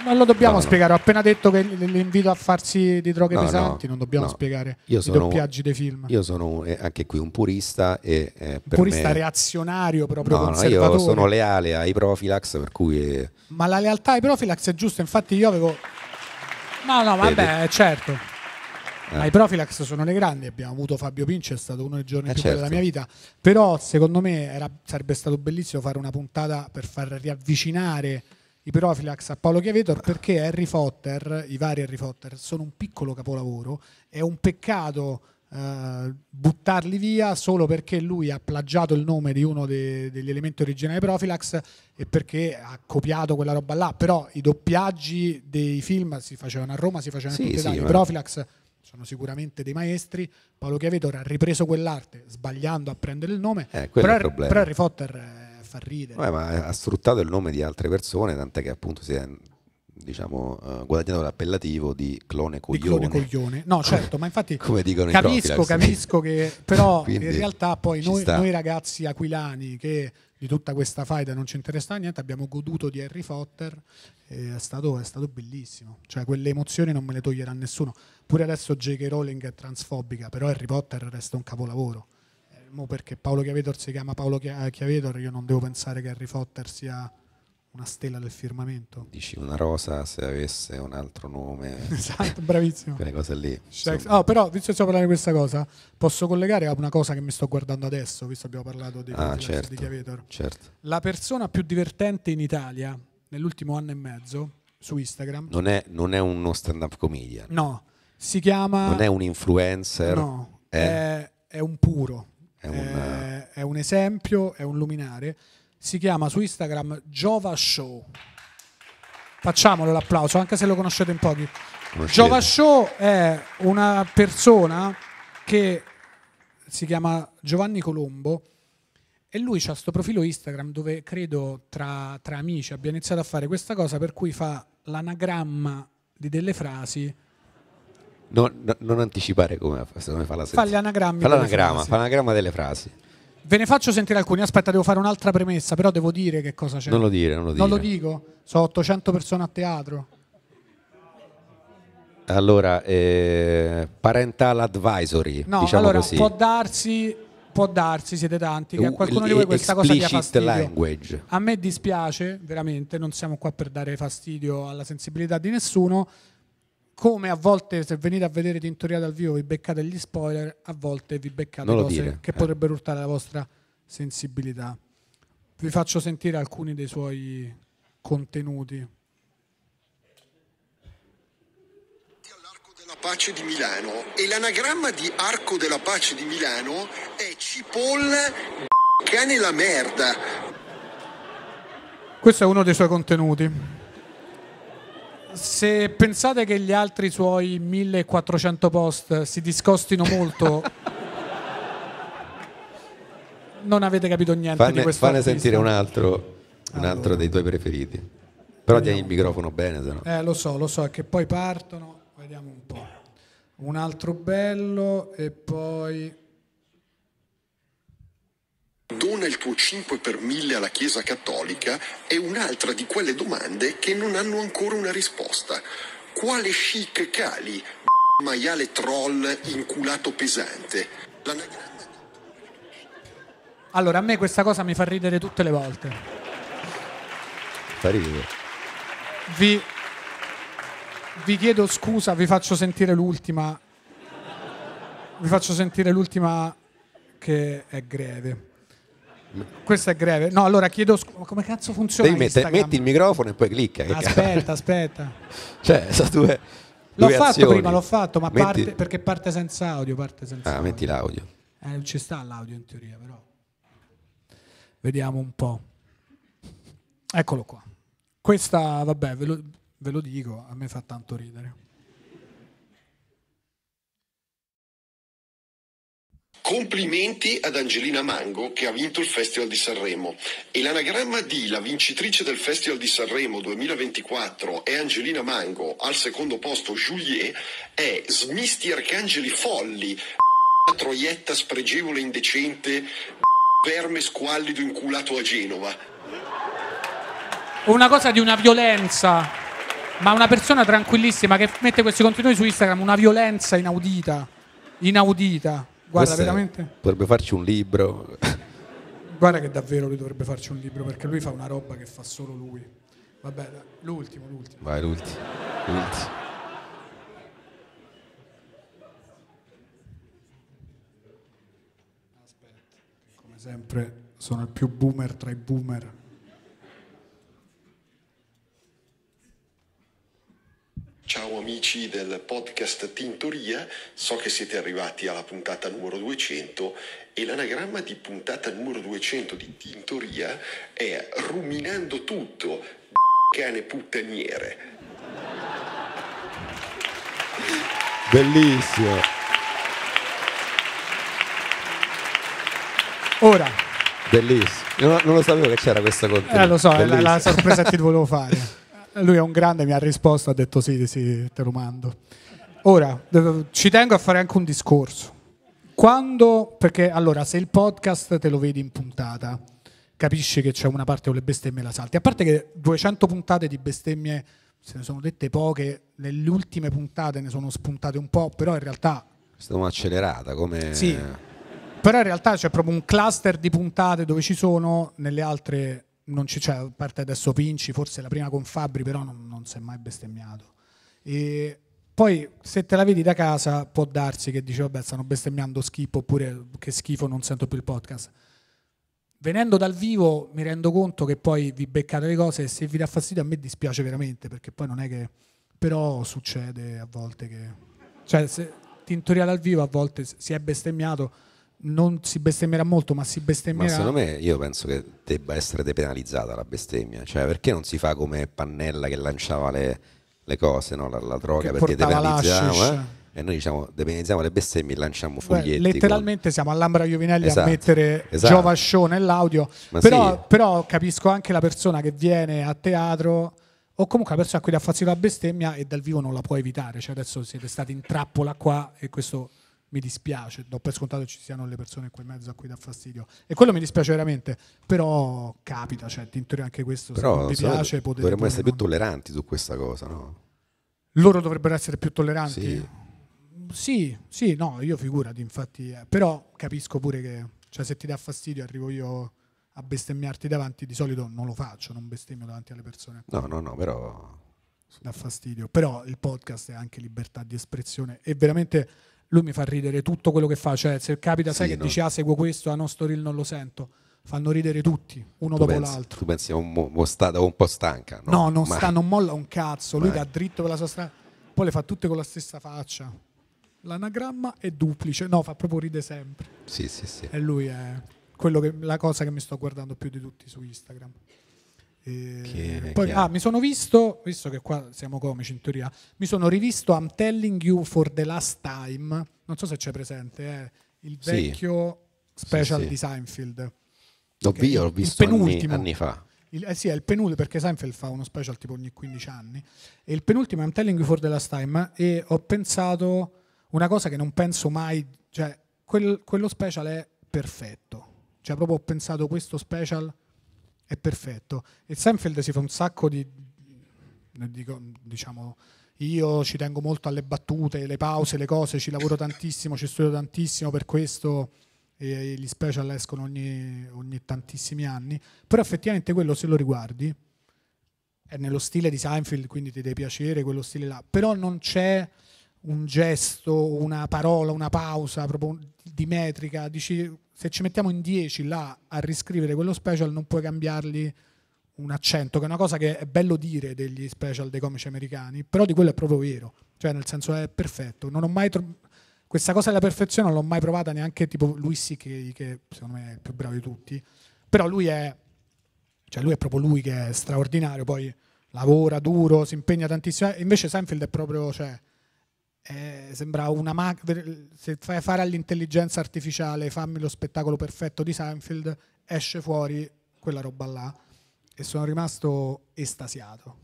non lo dobbiamo no, spiegare. No. Ho appena detto che l'invito a farsi di droghe no, pesanti, non dobbiamo spiegare io sono, i doppiaggi dei film. Io sono eh, anche qui un purista e eh, un purista me... reazionario proprio no, io sono leale ai profilax, per cui. Eh, Ma la lealtà ai profilax è giusta, infatti, io avevo. No, no, vabbè, Vedi? Eh, certo. Eh. Ai profilax sono le grandi, abbiamo avuto Fabio Pinci, è stato uno dei giorni eh più certo. della mia vita, però secondo me era, sarebbe stato bellissimo fare una puntata per far riavvicinare i Pyrophilax a Paolo Chiavetor perché Harry Potter, i vari Harry Potter, sono un piccolo capolavoro, è un peccato eh, buttarli via solo perché lui ha plagiato il nome di uno de- degli elementi originali Profilax e perché ha copiato quella roba là, però i doppiaggi dei film si facevano a Roma, si facevano sì, in Italia. sì, le ma... Prophylax sono sicuramente dei maestri. Paolo Chiavetor ha ripreso quell'arte sbagliando a prendere il nome. Eh, però, il però Harry Potter far ridere. Vabbè, ma ha sfruttato il nome di altre persone, tant'è che appunto si è diciamo, uh, eh, guadagnando l'appellativo di clone coglione. Di clone coglione. No, certo, ma infatti Come dicono capisco, i capisco che però Quindi, in realtà poi noi, noi, ragazzi aquilani che di tutta questa faida non ci interessa niente, abbiamo goduto di Harry Potter, è stato, è stato bellissimo, cioè quelle emozioni non me le toglierà nessuno. Pure adesso J.K. Rowling è transfobica, però Harry Potter resta un capolavoro mo perché Paolo Chiavedor si chiama Paolo eh, Chiavedor, io non devo pensare che Harry Potter sia una stella del firmamento. Dici una rosa se avesse un altro nome. esatto, bravissimo. Quelle cose lì. Oh, però, visto che stiamo parlando di questa cosa, posso collegare a una cosa che mi sto guardando adesso, visto che abbiamo parlato di, ah, certo, di Chiavetor. Certo. La persona più divertente in Italia nell'ultimo anno e mezzo su Instagram. Non è, non è uno stand-up comedian. No, si chiama... Non è un influencer. No, eh? è, è un puro. È un, eh, eh, è un esempio, è un luminare. Si chiama su Instagram Giova Show. Facciamolo l'applauso, anche se lo conoscete in pochi. Giova Show è una persona che si chiama Giovanni Colombo e lui ha questo profilo Instagram dove credo tra, tra amici abbia iniziato a fare questa cosa per cui fa l'anagramma di delle frasi no, non anticipare come, come fa la sentenza. Fa l'anagramma. Fa l'anagramma, fa l'anagramma delle frasi. Ve ne faccio sentire alcuni. Aspetta, devo fare un'altra premessa, però devo dire che cosa c'è. Non lo dire, non lo dire. Non lo dico. Sono 800 persone a teatro. Allora, eh, parental advisory, no, diciamo allora, così. può darsi, può darsi, siete tanti, che a qualcuno di voi questa cosa dia fastidio. Language. A me dispiace, veramente, non siamo qua per dare fastidio alla sensibilità di nessuno, come a volte se venite a vedere Tintoria dal vivo vi beccate gli spoiler, a volte vi beccate non cose dire, che eh. potrebbero urtare la vostra sensibilità. Vi faccio sentire alcuni dei suoi contenuti. All'Arco della Pace di Milano e l'anagramma di Arco della Pace di Milano è cipolla cane la merda. Questo è uno dei suoi contenuti se pensate che gli altri suoi 1400 post si discostino molto, non avete capito niente fanne, di questo. Fanne artista. sentire un altro, un altro dei tuoi preferiti. Però tieni il microfono bene, se Eh, lo so, lo so, è che poi partono. Vediamo un po'. Un altro bello e poi dona il tuo 5 per 1000 alla Chiesa Cattolica è un'altra di quelle domande che non hanno ancora una risposta. Quale chic cali, maiale troll, inculato pesante? L'anagramma... Allora, a me questa cosa mi fa ridere tutte le volte. Fa ridere. Vi, vi chiedo scusa, vi faccio sentire l'ultima. Vi faccio sentire l'ultima che è greve. Questo è greve. No, allora chiedo scusa, come cazzo funziona? Devi mette, metti il microfono e poi clicca. Eh. Aspetta, aspetta. Cioè, sono due. L'ho due fatto prima, l'ho fatto, ma metti... parte, perché parte senza audio. Parte senza ah, audio. metti l'audio. Eh, ci sta l'audio in teoria, però. Vediamo un po'. Eccolo qua. Questa, vabbè, ve lo, ve lo dico, a me fa tanto ridere. Complimenti ad Angelina Mango che ha vinto il Festival di Sanremo e l'anagramma di la vincitrice del Festival di Sanremo 2024 è Angelina Mango, al secondo posto Juliet, è Smisti Arcangeli Folli, troietta spregevole e indecente, verme squallido inculato a Genova. Una cosa di una violenza, ma una persona tranquillissima che mette questi contenuti su Instagram, una violenza inaudita, inaudita. Guarda, veramente. Potrebbe farci un libro. Guarda che davvero lui dovrebbe farci un libro perché lui fa una roba che fa solo lui. Vabbè, l'ultimo, l'ultimo. Vai, l'ultimo. l'ultimo. Aspetta, come sempre sono il più boomer tra i boomer. Ciao amici del podcast Tintoria, so che siete arrivati alla puntata numero 200 e l'anagramma di puntata numero 200 di Tintoria è Ruminando tutto, cane puttaniere. Bellissimo. Ora. Bellissimo. Non, lo sapevo che c'era questa contenuta. Eh lo so, la, la sorpresa che ti volevo fare. Lui è un grande, mi ha risposto, ha detto sì, sì, te lo mando. Ora, ci tengo a fare anche un discorso. Quando, perché allora, se il podcast te lo vedi in puntata, capisci che c'è una parte con le bestemmie la salti. A parte che 200 puntate di bestemmie se ne sono dette poche, nelle ultime puntate ne sono spuntate un po', però in realtà... È stata come... Sì, però in realtà c'è proprio un cluster di puntate dove ci sono, nelle altre non ci, cioè, a parte adesso Vinci, forse la prima con Fabri, però non, non si è mai bestemmiato. E poi se te la vedi da casa può darsi che dici vabbè stanno bestemmiando schifo oppure che schifo non sento più il podcast. Venendo dal vivo mi rendo conto che poi vi beccate le cose e se vi dà fastidio a me dispiace veramente perché poi non è che... però succede a volte che... Cioè se, tintoria dal vivo a volte si è bestemmiato non si bestemmierà molto, ma si bestemmierà. Ma secondo me io penso che debba essere depenalizzata la bestemmia, cioè perché non si fa come Pannella che lanciava le, le cose, no? la, la, droga, che perché depenalizziamo. Eh? E noi diciamo, depenalizziamo le bestemmie e lanciamo foglietti. Beh, letteralmente con... siamo all'Ambra Giovinelli esatto, a mettere esatto. Giovasciò nell'audio, però, sì. però capisco anche la persona che viene a teatro o comunque la persona a cui dà fastidio la bestemmia e dal vivo non la può evitare, cioè adesso siete stati in trappola qua e questo mi dispiace, do per scontato che ci siano le persone in quel mezzo a cui dà fastidio e quello mi dispiace veramente, però capita, cioè in teoria anche questo però, se non piace potete, dovremmo essere non... più tolleranti su questa cosa, no? Loro dovrebbero essere più tolleranti? Sì, sì, sì no, io figurati infatti, eh, però capisco pure che cioè, se ti dà fastidio arrivo io a bestemmiarti davanti, di solito non lo faccio, non bestemmio davanti alle persone. No, no, no, però... Dà fastidio, però il podcast è anche libertà di espressione e veramente lui mi fa ridere tutto quello che fa, cioè se capita sai sì, che no. dici ah seguo questo, a ah, no sto reel non lo sento, fanno ridere tutti, uno tu dopo pensi, l'altro. Tu pensi a un, mo- un po' stanca? No, no non, sta, non, molla un cazzo, lui va dritto per la sua strada, poi le fa tutte con la stessa faccia. L'anagramma è duplice, no, fa proprio ride sempre. Sì, sì, sì. E lui è quello che, la cosa che mi sto guardando più di tutti su Instagram. Che, eh, poi, ah, mi sono visto, visto che qua siamo comici in teoria, mi sono rivisto I'm Telling You for the Last Time, non so se c'è presente, eh, il vecchio sì. special sì, sì. di Seinfeld. L'ho, vi, l'ho visto anni, anni, fa. Il, eh sì, è il penultimo perché Seinfeld fa uno special tipo ogni 15 anni. E il penultimo è I'm Telling You for the Last Time e ho pensato una cosa che non penso mai, cioè quel, quello special è perfetto. Cioè proprio ho pensato questo special è perfetto. E Seinfeld si fa un sacco di, diciamo, io ci tengo molto alle battute, le pause, le cose, ci lavoro tantissimo, ci studio tantissimo, per questo e gli special escono ogni, ogni tantissimi anni, però effettivamente quello se lo riguardi è nello stile di Seinfeld, quindi ti deve piacere quello stile là, però non c'è un gesto, una parola, una pausa proprio di metrica, dici se ci mettiamo in 10 là a riscrivere quello special non puoi cambiargli un accento, che è una cosa che è bello dire degli special dei comici americani, però di quello è proprio vero, cioè nel senso è perfetto. Non ho mai tro- questa cosa della perfezione non l'ho mai provata neanche tipo lui sì che, che secondo me è il più bravo di tutti, però lui è, cioè lui è proprio lui che è straordinario, poi lavora duro, si impegna tantissimo, invece Seinfeld è proprio... Cioè, eh, sembra una macchina. Se fai fare all'intelligenza artificiale fammi lo spettacolo perfetto di Seinfeld, esce fuori quella roba là. E sono rimasto estasiato.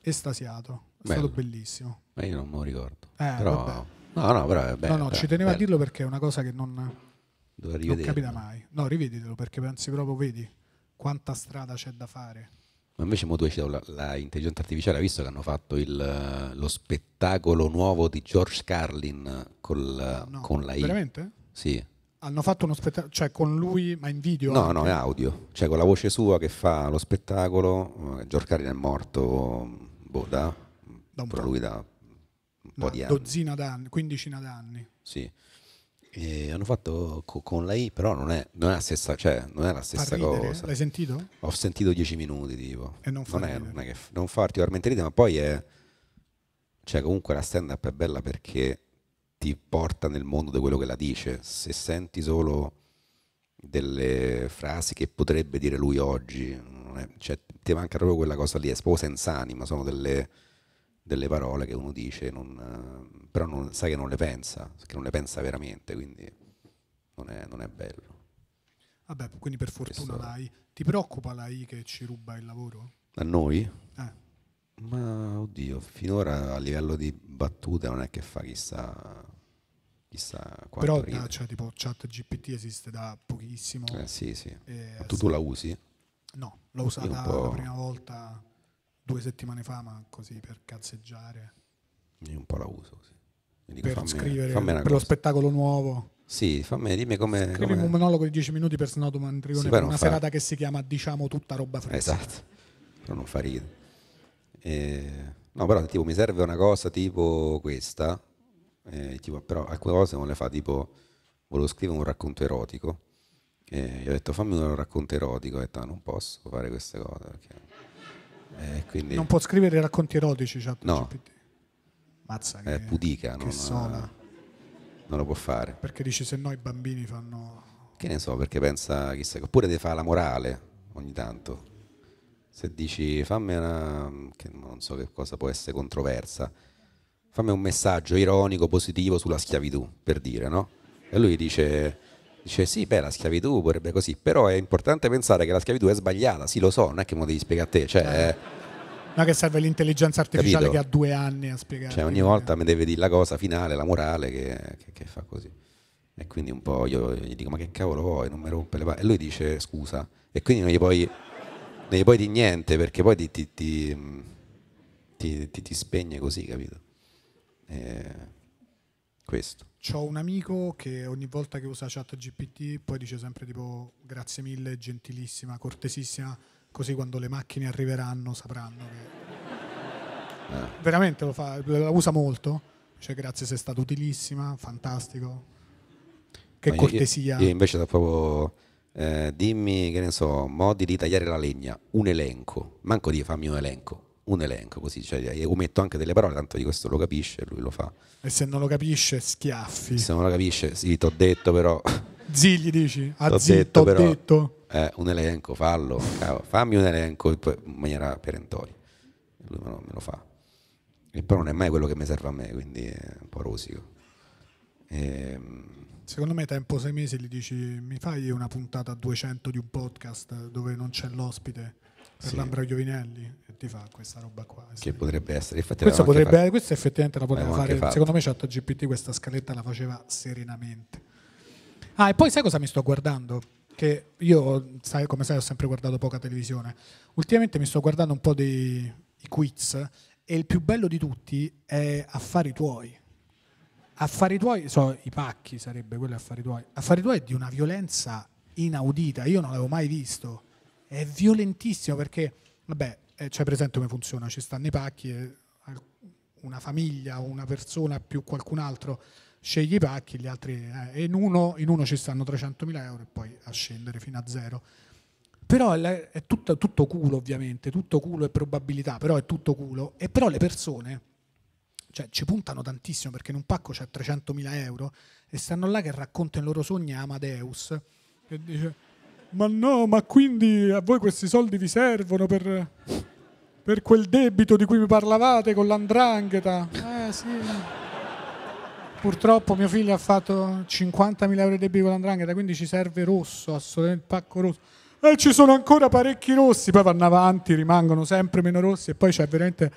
Estasiato. È bello. stato bellissimo. Ma io non me lo ricordo. Eh, però... No, no, però è bello. No, no, però, ci tenevo bello. a dirlo perché è una cosa che non, non capita mai. No, rivedetelo perché pensi proprio, vedi quanta strada c'è da fare. Ma invece due, la, la intelligenza artificiale ha visto che hanno fatto il, lo spettacolo nuovo di George Carlin col, no, con la I. Veramente? Sì. Hanno fatto uno spettacolo, cioè con lui, ma in video? No, anche. no, è audio, cioè con la voce sua che fa lo spettacolo. Eh, George Carlin è morto boh, da, da un po'. lui da un po' di anni. Dozzina d'anni, quindicina d'anni. Sì. E hanno fatto con la I, però non è, non è la stessa, cioè, non è la stessa cosa. L'hai sentito? Ho sentito dieci minuti, tipo. E non fa non, è, non, è che, non fa particolarmente ridere, ma poi è... Cioè, comunque la stand-up è bella perché ti porta nel mondo di quello che la dice. Se senti solo delle frasi che potrebbe dire lui oggi, è, cioè, ti manca proprio quella cosa lì, è proprio senza anima, sono delle delle parole che uno dice, non, eh, però non, sai che non le pensa, che non le pensa veramente, quindi non è, non è bello. Vabbè, quindi per fortuna Questo... l'AI. Ti preoccupa l'AI che ci ruba il lavoro? A noi? Eh. Ma oddio, finora a livello di battute non è che fa chissà chissà Però ride. Eh, cioè, tipo chat GPT esiste da pochissimo. Eh, sì, sì. tu, tu la usi? No, l'ho usata la prima volta due settimane fa, ma così per cazzeggiare. Io un po' la uso così. Dico, per fammi, scrivere fammi per cosa. lo spettacolo nuovo. Sì, fammi, dimmi come... Scrivi come... un monologo di 10 minuti per Senato Mandrione sì, per una fa... serata che si chiama, diciamo, tutta roba fresca. Esatto, però non fa ridere. Eh, no, però tipo mi serve una cosa tipo questa, eh, tipo, però alcune cose non le fa, tipo volevo scrivere un racconto erotico, e gli ho detto fammi un racconto erotico, e detto ah, non posso fare queste cose perché eh, quindi... Non può scrivere racconti erotici, chat cioè, no. GPT. Cioè, mazza eh, che, è pudica, che non, non, non, lo può fare. Perché dici se no i bambini fanno... Che ne so, perché pensa chissà, oppure deve fare la morale ogni tanto. Se dici fammi una, che non so che cosa può essere controversa, fammi un messaggio ironico, positivo sulla schiavitù, per dire, no? E lui dice Dice sì, beh, la schiavitù vorrebbe così, però è importante pensare che la schiavitù è sbagliata, sì lo so, non è che me lo devi spiegare a te, cioè... Certo. È... Eh, no, che serve l'intelligenza artificiale Capito? che ha due anni a spiegare. Cioè, ogni volta mi deve dire la cosa finale, la morale, che, che, che fa così. E quindi un po' io gli dico, ma che cavolo vuoi, non mi rompe le palle. E lui dice, scusa. E quindi non gli puoi, non gli puoi dire niente, perché poi ti, ti, ti, ti spegne così, capito? E eh, questo ho un amico che ogni volta che usa chat GPT poi dice sempre tipo grazie mille, gentilissima, cortesissima, così quando le macchine arriveranno sapranno che... Eh. Veramente lo fa, la usa molto, cioè grazie sei stata utilissima, fantastico, che no, cortesia. Io, io invece da proprio... Eh, dimmi, che ne so, modi di tagliare la legna, un elenco, manco di fammi un elenco, un elenco così, cioè ometto anche delle parole, tanto di questo lo capisce, lui lo fa. E se non lo capisce, schiaffi. Se non lo capisce, sì, t'ho detto però. Zigli dici? A t'ho ah, zì, detto, però, detto. Eh, un elenco, fallo, cavolo, fammi un elenco in maniera perentoria. Lui me lo, me lo fa. E però non è mai quello che mi serve a me, quindi è un po' rosico. E, ehm, Secondo me tempo sei mesi gli dici mi fai una puntata a 200 di un podcast dove non c'è l'ospite per sì. Lambra Giovinelli ti fa questa roba qua. Che potrebbe essere, questo, questa, potrebbe, questa effettivamente la poteva eh, fare, secondo me ChatGPT questa scaletta la faceva serenamente. Ah, e poi sai cosa mi sto guardando? Che io, sai, come sai, ho sempre guardato poca televisione. Ultimamente mi sto guardando un po' dei quiz e il più bello di tutti è Affari tuoi. Affari tuoi, so, i pacchi sarebbe quello Affari tuoi. Affari tuoi è di una violenza inaudita, io non l'avevo mai visto. È violentissimo perché, vabbè, eh, c'è cioè, presente come funziona, ci stanno i pacchi, e una famiglia, una persona più qualcun altro sceglie i pacchi, gli altri, eh, in, uno, in, uno, ci stanno 300.000 euro e poi a scendere fino a zero. Però è, è tutto, tutto culo ovviamente, tutto culo e probabilità, però è tutto culo. E però le persone cioè, ci puntano tantissimo perché in un pacco c'è 300.000 euro e stanno là che raccontano i loro sogni a Amadeus. Che dice, ma no, ma quindi a voi questi soldi vi servono per, per quel debito di cui mi parlavate con l'andrangheta? Eh sì. Purtroppo mio figlio ha fatto 50.000 euro di debito con l'andrangheta, quindi ci serve rosso, assolutamente il pacco rosso. E ci sono ancora parecchi rossi, poi vanno avanti, rimangono sempre meno rossi e poi c'è veramente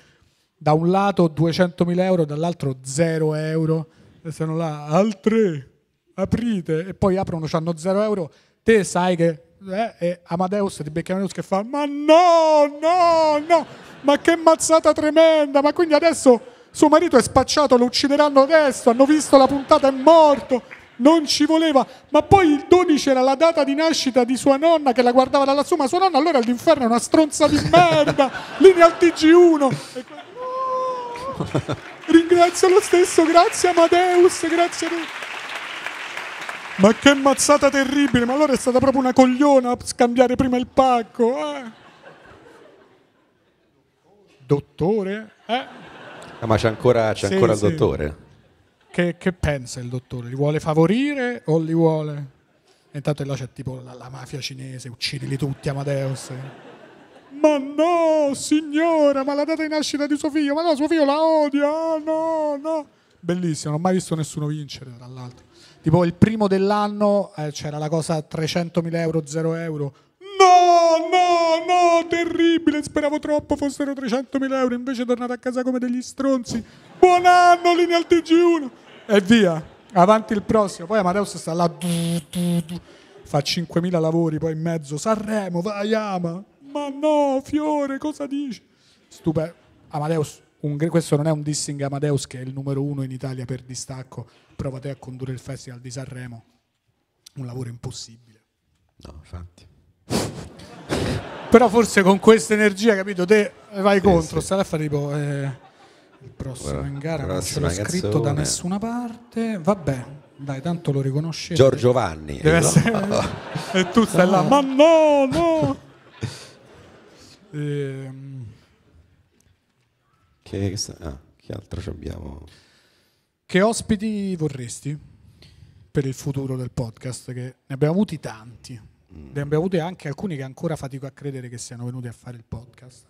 da un lato 200.000 euro, dall'altro 0 euro. E se sono là, altre, aprite. E poi aprono, hanno 0 euro te sai che eh, è eh, Amadeus di Beccaneus che fa ma no, no, no, ma che mazzata tremenda, ma quindi adesso suo marito è spacciato, lo uccideranno adesso, hanno visto la puntata, è morto, non ci voleva, ma poi il 12 era la data di nascita di sua nonna che la guardava dalla sua, ma sua nonna allora all'inferno è una stronza di merda, linea al TG1. E... Oh, ringrazio lo stesso, grazie Amadeus, grazie a lui. Ma che mazzata terribile, ma allora è stata proprio una cogliona a scambiare prima il pacco. Eh? Dottore? Eh? Ah, ma c'è ancora, c'è sì, ancora sì. il dottore. Che, che, pensa il dottore? Li vuole favorire o li vuole? intanto là c'è tipo la, la mafia cinese, uccidili tutti Amadeus. Ma no, signora, ma la data di nascita di suo figlio, ma no, suo figlio la odia, ah, no, no. Bellissimo, non ho mai visto nessuno vincere, tra l'altro tipo il primo dell'anno eh, c'era la cosa 300.000 euro, 0 euro. No, no, no, terribile, speravo troppo fossero 300.000 euro, invece tornate a casa come degli stronzi. Buon anno, linea al TG1. E via, avanti il prossimo. Poi Amadeus sta là, fa 5.000 lavori, poi in mezzo, Sanremo, vai Ama. Ma no, Fiore, cosa dici? Stupendo. Amadeus, un, questo non è un dissing Amadeus che è il numero uno in Italia per distacco, prova te a condurre il Festival di Sanremo, un lavoro impossibile. No, infatti. Però forse con questa energia, capito, te vai sì, contro, sì. a fare tipo... Eh, il prossimo Guarda, in gara non ce l'ho scritto da nessuna parte, vabbè, dai, tanto lo riconoscete. Giorgio Vanni. Deve no. essere... e tu stai no. là, ma no, no! ehm... Che, che, ah, che altro abbiamo? Che ospiti vorresti per il futuro del podcast? Che ne abbiamo avuti tanti, mm. ne abbiamo avuti anche alcuni che ancora fatico a credere che siano venuti a fare il podcast.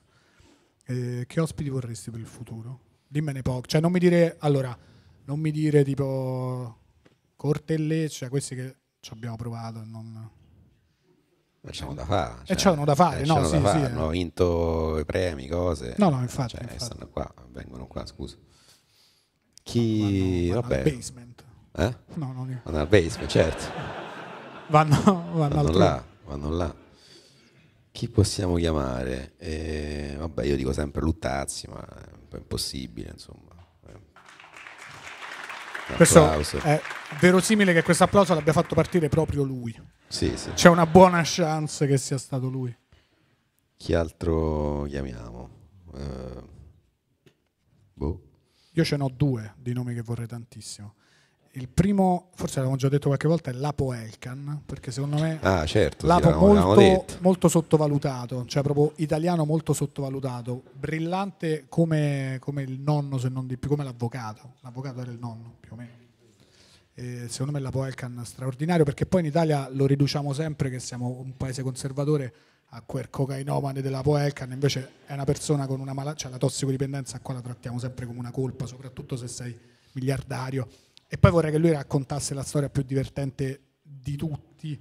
Eh, che ospiti vorresti per il futuro? Dimmene poco, cioè non mi dire allora, non mi dire tipo Cortellecce, e cioè, questi che ci abbiamo provato. e Non c'è uno da fare. Cioè, e c'è uno da fare, cioè, eh, no? Sì, da sì, eh. Hanno vinto i premi, cose. No, no, infatti. Cioè, infatti. Stanno qua, vengono qua, scusa. Chi... Vanno, vanno Vabbè. basement. Eh? No, non io. Vanno al basement, certo. vanno, vanno, vanno là, vanno là. Chi possiamo chiamare? Eh, vabbè, io dico sempre Luttazzi, ma è un po' impossibile, insomma. Questo è verosimile che questo applauso l'abbia fatto partire proprio lui. Sì, sì. C'è una buona chance che sia stato lui. Chi altro chiamiamo? Uh, boh. Io ce n'ho due di nomi che vorrei tantissimo. Il primo, forse l'avevamo già detto qualche volta, è Lapo Elkan, perché secondo me ah, certo, Lapo sì, molto, molto, sottovalutato, cioè proprio italiano molto sottovalutato, brillante come, come il nonno se non di più, come l'avvocato, l'avvocato era il nonno più o meno eh, secondo me la Poelcan straordinario perché poi in Italia lo riduciamo sempre che siamo un paese conservatore a quel cocainomane della Poelcan invece è una persona con una malattia, cioè la tossicodipendenza qua la trattiamo sempre come una colpa soprattutto se sei miliardario e poi vorrei che lui raccontasse la storia più divertente di tutti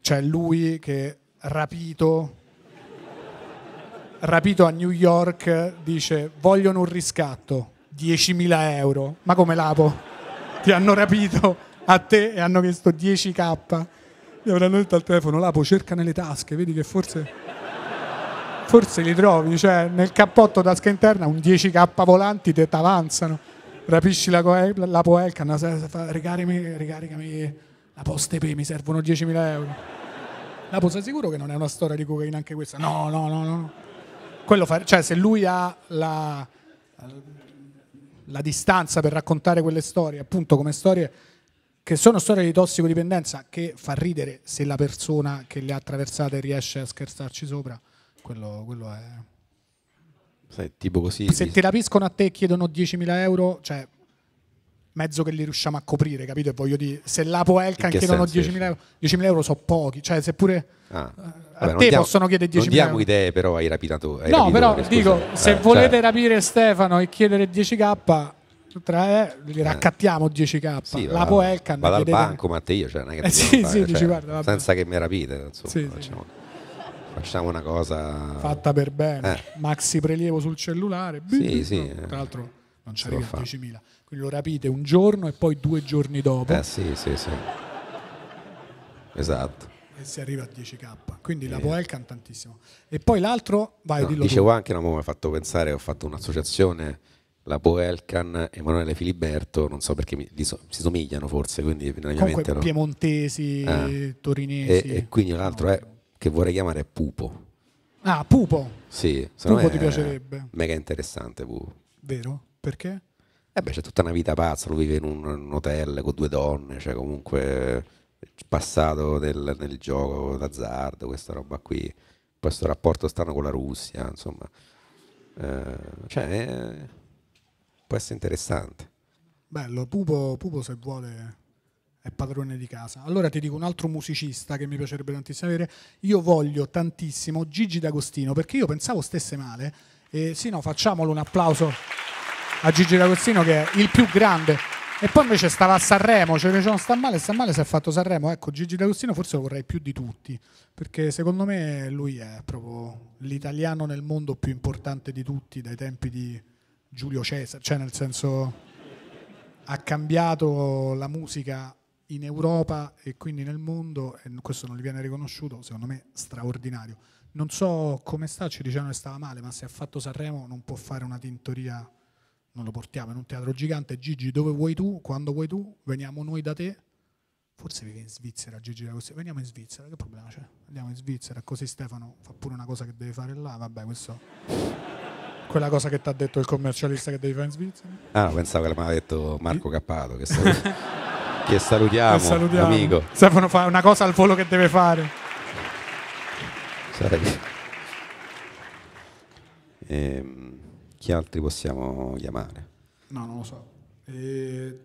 cioè lui che rapito rapito a New York dice vogliono un riscatto 10.000 euro ma come lapo ti hanno rapito a te e hanno chiesto 10k. Gli avranno detto al telefono, Lapo, cerca nelle tasche, vedi che forse, forse li trovi, cioè nel cappotto tasca interna un 10k volanti te t'avanzano, rapisci la, eh, la, la Poelcan, ricaricami, ricaricami la poste P, mi servono 10.000 euro. Lapo, sei sicuro che non è una storia di cocaina anche questa? No, no, no, no. Quello fa, cioè se lui ha la la distanza per raccontare quelle storie, appunto come storie che sono storie di tossicodipendenza, che fa ridere se la persona che le ha attraversate riesce a scherzarci sopra, quello, quello è... Sei, tipo così, se ti rapiscono a te e chiedono 10.000 euro, cioè mezzo che li riusciamo a coprire, capito? E voglio dire, se l'Apo Elkan chiedono 10.000 euro, 10.000 euro sono pochi, cioè seppure... Ah. Eh, a Vabbè, te diamo, possono chiedere 10.000 euro. Non diamo euro. idee però ai rapinatori. no, però scusa. dico, se eh, cioè- volete rapire Stefano e chiedere 10k, tra, eh, li eh. raccattiamo 10k. Sì, la Poelcan. Vado al banco, Matteo, cioè, non è che eh, sì, fare, sì, dici, cioè, guarda, senza che mi rapite, insomma, sì, facciamo, facciamo, una cosa fatta per bene. Eh. Maxi prelievo sul cellulare. Sì, bim, sì, no, tra eh. l'altro non ci arriva a 10.000. Quindi lo rapite un giorno e poi due giorni dopo. Eh sì, sì, sì. Esatto. E si arriva a 10k. Quindi eh. la Poelcan tantissimo. E poi l'altro, vai, no, dillo Dicevo tu. anche, no, mi ha fatto pensare, ho fatto un'associazione la Poelcan, Emanuele Filiberto, non so perché mi, si somigliano forse, quindi Comunque, no. piemontesi, ah. torinesi. E, e quindi l'altro no. è, eh, che vorrei chiamare Pupo. Ah, Pupo. Sì, Pupo ti piacerebbe. Mega interessante Pupo. Vero? Perché? Eh beh, c'è tutta una vita pazza, lui vive in un, un hotel con due donne, cioè comunque passato nel, nel gioco d'azzardo, questa roba qui, questo rapporto strano con la Russia, insomma. Eh, cioè, eh, può essere interessante. Bello, Pupo, Pupo se vuole è padrone di casa. Allora ti dico un altro musicista che mi piacerebbe tantissimo avere. Io voglio tantissimo Gigi D'Agostino perché io pensavo stesse male. E sì, no, facciamolo un applauso a Gigi D'Agostino che è il più grande. E poi invece stava a Sanremo, cioè non cioè, sta male, sta male, si è fatto Sanremo. Ecco, Gigi D'Agostino forse lo vorrei più di tutti, perché secondo me lui è proprio l'italiano nel mondo più importante di tutti dai tempi di Giulio Cesare, cioè nel senso ha cambiato la musica in Europa e quindi nel mondo e questo non gli viene riconosciuto, secondo me straordinario. Non so come sta, ci dicevano che stava male, ma se ha fatto Sanremo non può fare una tintoria non lo portiamo in un teatro gigante, Gigi dove vuoi tu, quando vuoi tu, veniamo noi da te, forse vive in Svizzera Gigi veniamo in Svizzera, che problema c'è? Andiamo in Svizzera, così Stefano fa pure una cosa che deve fare là, vabbè questo... Quella cosa che ti ha detto il commercialista che devi fare in Svizzera? Ah no, pensavo che l'aveva detto Marco Cappato, che, salut- che salutiamo, salutiamo, amico. Stefano fa una cosa al volo che deve fare. Sarebbe... Ehm... Chi altri possiamo chiamare? No, non lo so. E...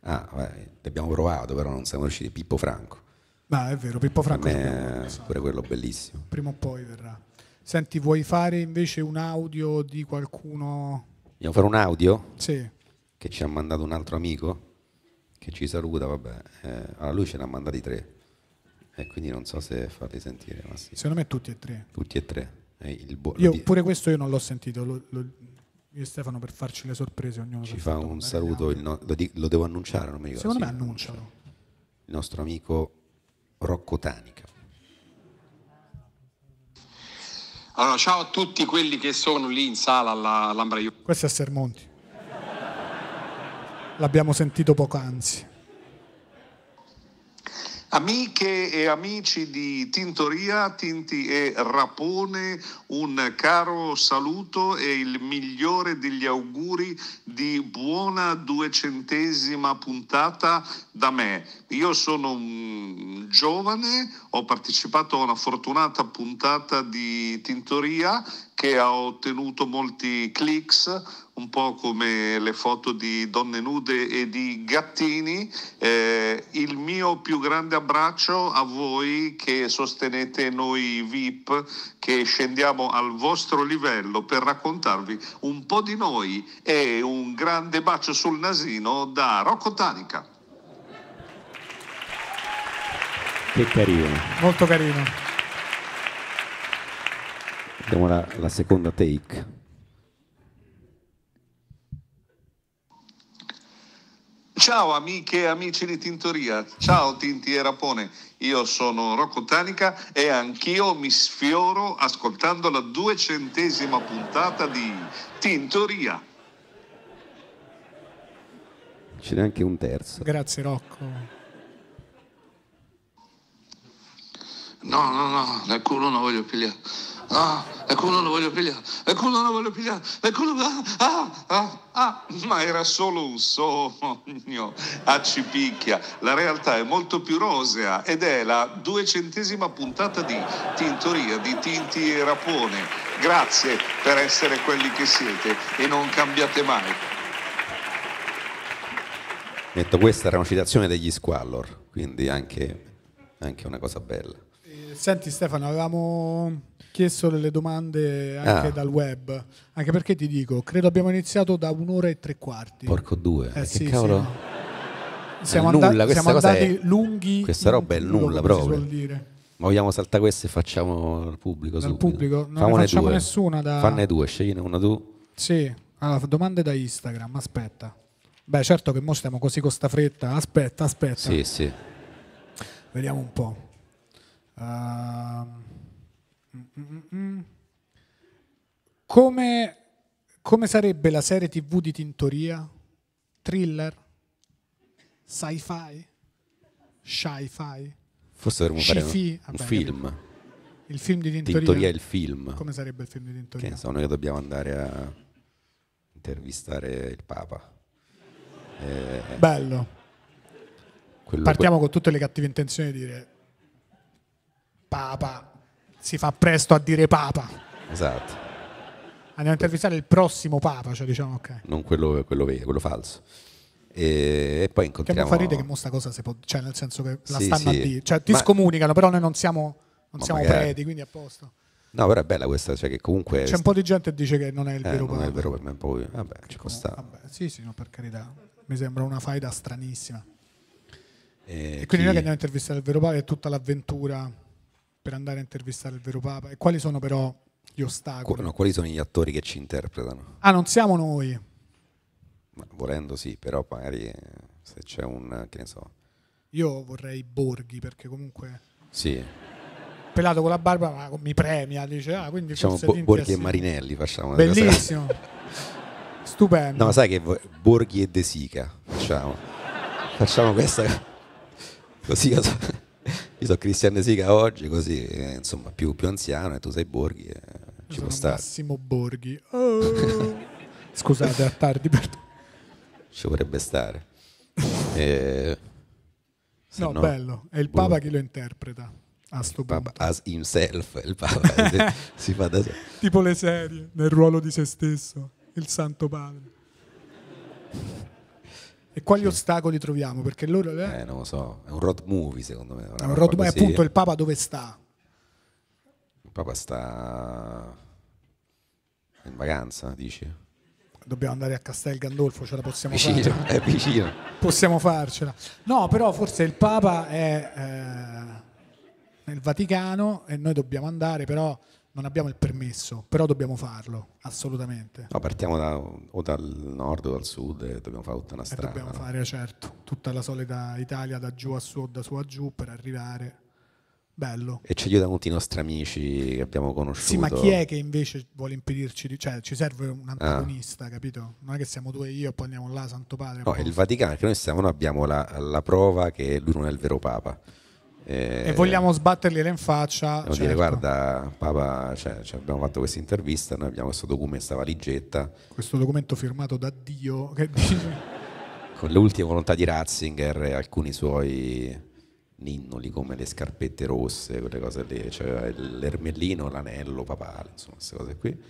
Ah, beh, abbiamo provato, però non siamo riusciti. Pippo Franco. Beh, è vero, Pippo Franco. Me, pure quello bellissimo. Prima o poi verrà. Senti, vuoi fare invece un audio di qualcuno? Vogliamo fare un audio? Sì. Che ci ha mandato un altro amico? Che ci saluta, vabbè. Eh, allora lui ce ne ha mandati tre. E quindi non so se farli sentire. Ma sì. Secondo me tutti e tre. Tutti e tre. Eh, io, pure questo io non l'ho sentito, lo, lo, io e Stefano per farci le sorprese ognuno ci fa un saluto no, lo, di, lo, devo annunciare non mi ricordo secondo me annuncialo il nostro amico Rocco Tanica allora ciao a tutti quelli che sono lì in sala alla Lambra questo è Sermonti l'abbiamo sentito poc'anzi Amiche e amici di Tintoria, Tinti e Rapone, un caro saluto e il migliore degli auguri di buona duecentesima puntata da me. Io sono un giovane, ho partecipato a una fortunata puntata di Tintoria che ha ottenuto molti clicks, un po' come le foto di donne nude e di gattini, eh, il mio più grande abbraccio a voi che sostenete noi VIP, che scendiamo al vostro livello per raccontarvi un po' di noi e un grande bacio sul nasino da Rocco Tanica. Che carino. Molto carino. Vediamo la, la seconda take. Ciao amiche e amici di Tintoria, ciao Tinti e Rapone, io sono Rocco Tanica e anch'io mi sfioro ascoltando la duecentesima puntata di Tintoria. Ce n'è anche un terzo. Grazie Rocco. No, no, no, da culo non voglio pigliare ah, la culo non voglio pigliare, la culo non voglio pigliare, la culo... Ah, ah, ah, ma era solo un sogno, a ah, cipicchia. La realtà è molto più rosea ed è la duecentesima puntata di Tintoria, di Tinti e Rapone. Grazie per essere quelli che siete e non cambiate mai. Detto questa era una citazione degli Squallor, quindi anche, anche una cosa bella. Eh, senti Stefano, avevamo chiesto delle domande anche ah. dal web, anche perché ti dico, credo abbiamo iniziato da un'ora e tre quarti. Porco due. Eh, eh sì, cavolo. Sì. Eh, siamo, nulla, andati, siamo andati è, lunghi. Questa roba è nulla proprio. Ma vogliamo saltare questa e facciamo al pubblico Al pubblico? Non Famone ne facciamo due. nessuna da... Fanne due, scegliene una tu. Sì, allora domande da Instagram, aspetta. Beh, certo che mo stiamo così con sta fretta, aspetta, aspetta. Sì, sì. Vediamo un po'. Uh... Come, come sarebbe la serie tv di Tintoria? Thriller? Sci-fi? Sci-fi? Forse dovremmo fare un, un film. Il film di Tintoria? Tintoria è il film. Come sarebbe il film di Tintoria? Che ne so, noi dobbiamo andare a intervistare il Papa. Eh, Bello. Partiamo que- con tutte le cattive intenzioni di dire Papa, si fa presto a dire papa. Esatto. Andiamo a intervistare il prossimo papa, cioè diciamo ok. Non quello, quello vero, quello falso. E, poi incontriamo... Che mi fa ridere che mo sta cosa si può... Cioè nel senso che la sì, stanno sì. a dire. Cioè ti Ma... scomunicano, però noi non siamo, non siamo magari... preti, quindi a posto. No, però è bella questa, cioè che comunque... C'è un po' di gente che dice che non è il eh, vero Papa. Non è il vero Papa, poi... Vabbè, ci può oh, stare. Sì, sì, no, per carità. Mi sembra una faida stranissima. E, eh, e quindi chi... noi che andiamo a intervistare il vero Papa è tutta l'avventura per andare a intervistare il vero Papa? E quali sono però gli ostacoli? No, quali sono gli attori che ci interpretano? Ah, non siamo noi. Ma volendo sì, però magari eh, se c'è un, che ne so. Io vorrei Borghi perché comunque... Sì. Pelato con la barba mi premia, dice, ah, quindi... facciamo Bo- Borghi e Marinelli facciamo. Bellissimo. Stupendo. No, sai che Borghi e De Sica facciamo. facciamo questa... Così cosa... Io sono Cristian Sica oggi, così, eh, insomma, più, più, anziano e tu sei Borghi. Eh, ci può stare. Massimo Borghi. Oh. Scusate, a tardi per Ci vorrebbe stare. Eh, no, no, bello. È il boh. Papa boh. che lo interpreta. A sto il Papa, as himself, il Papa eh, si fa da sé. Tipo le serie, nel ruolo di se stesso, il Santo Padre. E quali sì. ostacoli troviamo? Perché loro... Eh, eh, non lo so, è un road movie secondo me. È un road movie, appunto il Papa dove sta? Il Papa sta in vacanza, dici? Dobbiamo andare a Castel Gandolfo, ce la possiamo vicino, fare. È eh, vicino. Possiamo farcela. No, però forse il Papa è eh, nel Vaticano e noi dobbiamo andare, però non abbiamo il permesso, però dobbiamo farlo, assolutamente. No, partiamo da, o dal nord o dal sud e dobbiamo fare tutta una strada. E dobbiamo no? fare, certo, tutta la solita Italia da giù a su da su a giù per arrivare. Bello. E ci aiutano tutti i nostri amici che abbiamo conosciuto. Sì, ma chi è che invece vuole impedirci? Di... Cioè, ci serve un ah. antagonista, ah. capito? Non è che siamo due e io e poi andiamo là, Santo Padre. No, il Vaticano, che noi siamo, noi abbiamo la, la prova che lui non è il vero Papa. Eh, e vogliamo sbattergliele in faccia. Certo. Dire, guarda, Papa, cioè, cioè abbiamo fatto questa intervista, noi abbiamo questo documento, questa valigetta. Questo documento firmato da Dio. Che dice... Con le ultime volontà di Ratzinger e alcuni suoi ninnoli come le scarpette rosse, quelle cose lì, cioè l'ermellino, l'anello papale, insomma, queste cose qui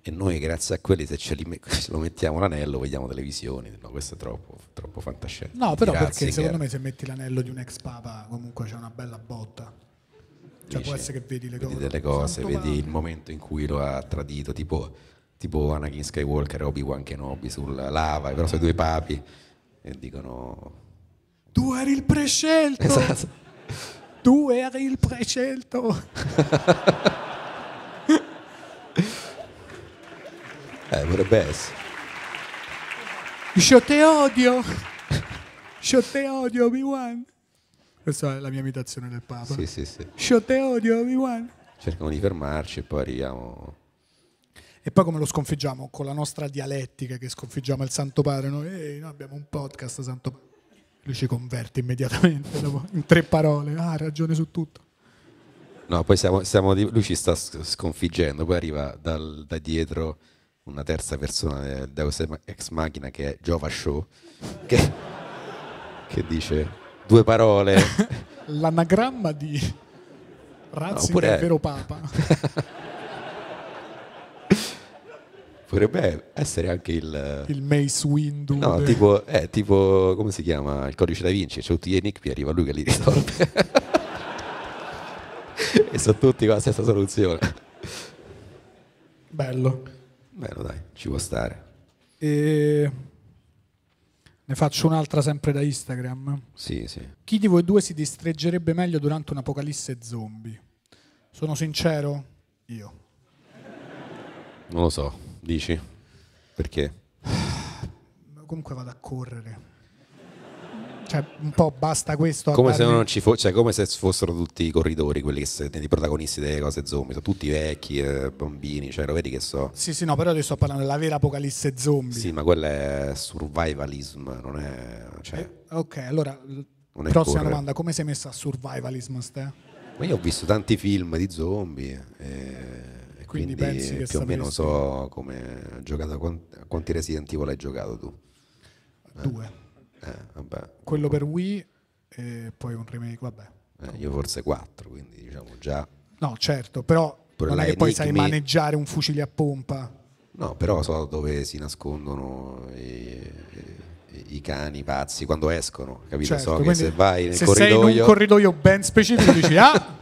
e noi grazie a quelli se ce li, se lo mettiamo l'anello vediamo televisioni no questo è troppo, troppo fantascienza no però Tirazzi perché secondo era... me se metti l'anello di un ex papa comunque c'è una bella botta cioè Dice, può essere che vedi le vedi cose, delle cose vedi padre. il momento in cui lo ha tradito tipo, tipo Anakin Skywalker Obi-Wan Kenobi sulla lava però sono due papi e dicono tu eri il prescelto esatto. tu eri il prescelto Eh, vorrebbe essere. Io te odio, io te odio, Obi-Wan. Questa è la mia imitazione del Papa. Sì, sì, sì. Io te odio, Obi-Wan. Cerchiamo di fermarci e poi arriviamo e poi come lo sconfiggiamo? Con la nostra dialettica che sconfiggiamo il Santo Padre. Noi, eh, noi abbiamo un podcast, Santo Padre. Lui ci converte immediatamente dopo, in tre parole. Ah, ha ragione su tutto. No, poi siamo, siamo, lui ci sta sconfiggendo, poi arriva dal, da dietro una terza persona del Deus Ex Machina che è Jova Show, che, che dice due parole. L'anagramma di Razzi no, è... vero Papa. Potrebbe essere anche il... Il Mace Windu. No, tipo, eh, tipo, come si chiama? Il codice da Vinci, c'è tutti gli enigmi, arriva lui che li risolve. e sono tutti con la stessa soluzione. Bello. Bello, dai, ci può stare. E... Ne faccio un'altra sempre da Instagram. Sì, sì. Chi di voi due si distreggerebbe meglio durante un'apocalisse zombie? Sono sincero? Io. Non lo so, dici? Perché? Comunque vado a correre cioè, un po' basta questo. Come se, non ci fo- cioè, come se fossero tutti i corridori, quelli che sono i protagonisti delle cose zombie, sono tutti vecchi, eh, bambini, cioè lo vedi che so. Sì, sì, no, però io sto parlando della vera apocalisse zombie. Sì, ma quella è survivalism, non è... Cioè, eh, ok, allora, prossima correre. domanda, come sei messa a survivalism, Ste? Ma io ho visto tanti film di zombie. Eh, e quindi, quindi più sapessi. o meno so come giocato quanti Resident Evil hai giocato tu. Due. Eh, Quello per Wii e poi un remake, vabbè. Eh, io forse 4, quindi diciamo già... No, certo, però Pure non è che poi sai maneggiare un fucile a pompa. No, però so dove si nascondono i, i, i cani pazzi quando escono, capito? Certo, so che se vai nel se corridoio... sei in un corridoio ben specifico dici, ah,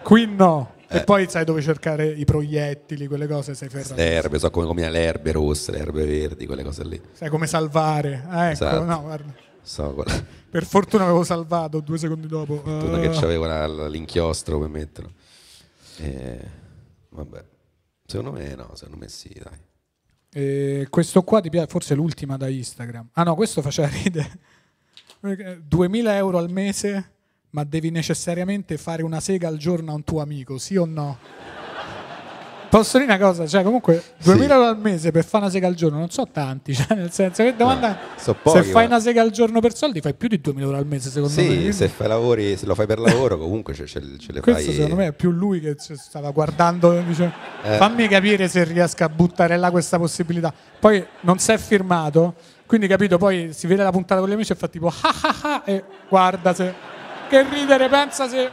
qui no. E eh. poi sai dove cercare i proiettili, quelle cose, sei ferrato. Le erbe, so come combinare le erbe rosse, le erbe verdi, quelle cose lì. Sai come salvare. Ah, ecco, esatto. no, guarda. So, quella... per fortuna avevo salvato due secondi dopo. Fortuna uh... che ah. c'avevo l'inchiostro per metterlo. E... Eh, vabbè, secondo me no, secondo me sì, dai. E questo qua ti piace, forse l'ultima da Instagram. Ah no, questo faceva ridere. 2000 euro al mese ma devi necessariamente fare una sega al giorno a un tuo amico, sì o no? Posso dire una cosa, cioè comunque 2000 sì. euro al mese per fare una sega al giorno non so tanti, cioè nel senso che domanda no, so pochi, se fai ma... una sega al giorno per soldi fai più di 2000 euro al mese secondo sì, me. Sì, se, se, lo fai per lavoro comunque ce, ce, ce le Questo fai. secondo me è più lui che stava guardando dice eh. fammi capire se riesco a buttare là questa possibilità. Poi non si è firmato, quindi capito, poi si vede la puntata con gli amici e fa tipo ah ah ah e guarda se che ridere, pensa se...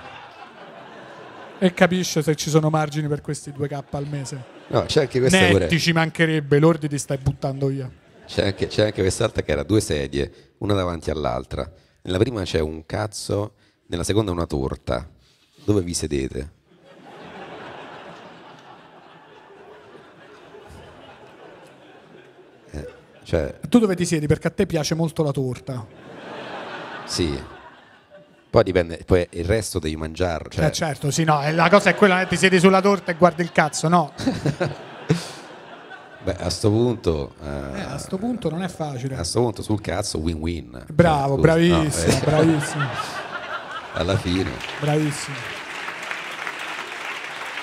E capisce se ci sono margini per questi 2K al mese. No, c'è anche questa Netti pure. ci mancherebbe, l'ordi ti stai buttando via. C'è anche, c'è anche quest'altra che era due sedie, una davanti all'altra. Nella prima c'è un cazzo, nella seconda una torta. Dove vi sedete? Eh, cioè... Tu dove ti siedi? Perché a te piace molto la torta. Sì. Poi dipende, poi il resto devi mangiare. Eh, cioè... Eh certo, sì, no, la cosa è quella, eh, ti siedi sulla torta e guardi il cazzo, no. Beh, a sto punto... Eh, eh, a sto punto non è facile. A sto punto sul cazzo win-win. Cioè, Bravo, eh. bravissimo, no, bravissimo. Alla fine. Bravissimo.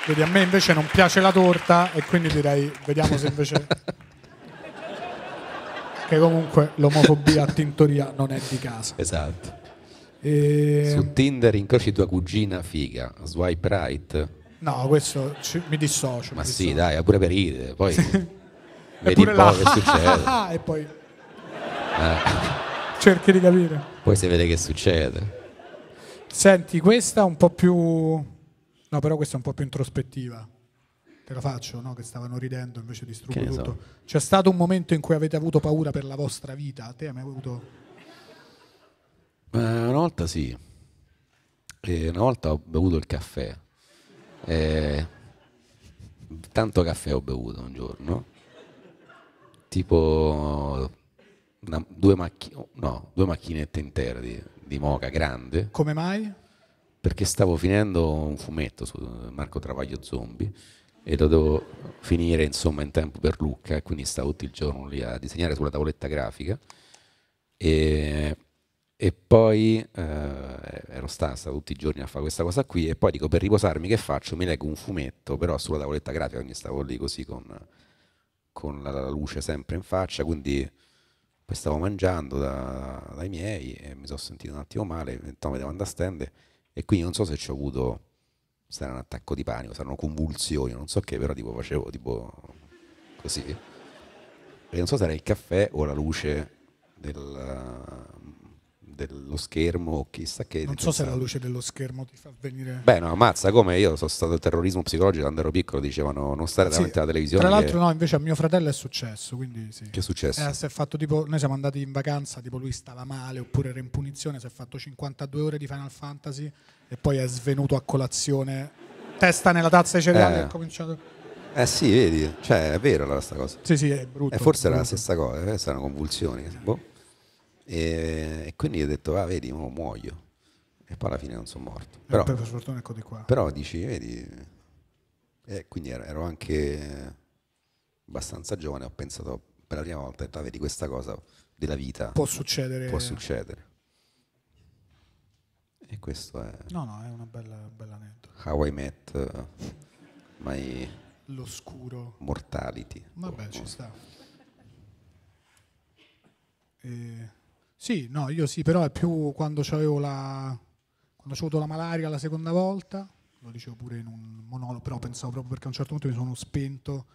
Vedi, a me invece non piace la torta e quindi direi, vediamo se invece... che comunque l'omofobia a Tintoria non è di casa. Esatto. E... Ehm, Su Tinder incroci tua cugina figa, swipe right. No, questo ci, mi dissocio. Ma mi sì, dissocio. dai, pure per ridere, poi vedi un po' che succede. e poi eh. cerchi di capire. Poi si vede che succede. Senti, questa è un po' più... No, però questa è un po' più introspettiva. Te la faccio, no? Che stavano ridendo, invece di tutto. So. C'è stato un momento in cui avete avuto paura per la vostra vita? Te hai mai avuto... Eh, una volta sì, e una volta ho bevuto il caffè, e tanto caffè ho bevuto un giorno, tipo una, due, macchi- no, due, macchinette intere di, di moca grande. Come mai? Perché stavo finendo un fumetto su Marco Travaglio Zombie e lo dovevo finire insomma in tempo per Lucca e quindi stavo tutto il giorno lì a disegnare sulla tavoletta grafica e e poi eh, ero stanco, tutti i giorni a fare questa cosa qui e poi dico per riposarmi che faccio? Mi leggo un fumetto però sulla tavoletta grafica, quindi stavo lì così con, con la, luce sempre in faccia, quindi poi stavo mangiando da, dai miei e mi sono sentito un attimo male, mi devo andare a stand e quindi non so se ci ho avuto, sarà un attacco di panico, saranno convulsioni, non so che, però tipo facevo tipo così. E non so se era il caffè o la luce del dello schermo, o chissà che. Non so se la luce dello schermo ti fa venire. Beh, no, ammazza come io sono stato al terrorismo psicologico quando ero piccolo, dicevano non stare davanti sì, alla televisione. Tra l'altro, che... no, invece a mio fratello è successo. Quindi sì. Che è successo? Eh, si è fatto tipo. Noi siamo andati in vacanza, tipo lui stava male oppure era in punizione, si è fatto 52 ore di Final Fantasy e poi è svenuto a colazione, testa nella tazza di cereali eh. e ha cominciato. Eh sì, vedi, cioè è vero allora sta cosa. Sì, sì, è brutto. E eh, forse brutto. era la stessa cosa, eh, sono convulsioni. Boh. E, e quindi ho detto, ah vedi, mo muoio. E poi alla fine non sono morto. Però, per fortuna ecco di qua. Però dici, vedi, e eh, quindi ero anche abbastanza giovane, ho pensato per la prima volta, età, ah, vedi questa cosa della vita. Può succedere. Può succedere. E questo è... No, no, è una bella, bella aneddota. How I Met My... L'oscuro. Mortality. Vabbè, oh, ci sta. E... Sì, no, io sì, però è più quando avevo la... Quando ho avuto la malaria la seconda volta, lo dicevo pure in un monologo, però pensavo proprio perché a un certo punto mi sono spento,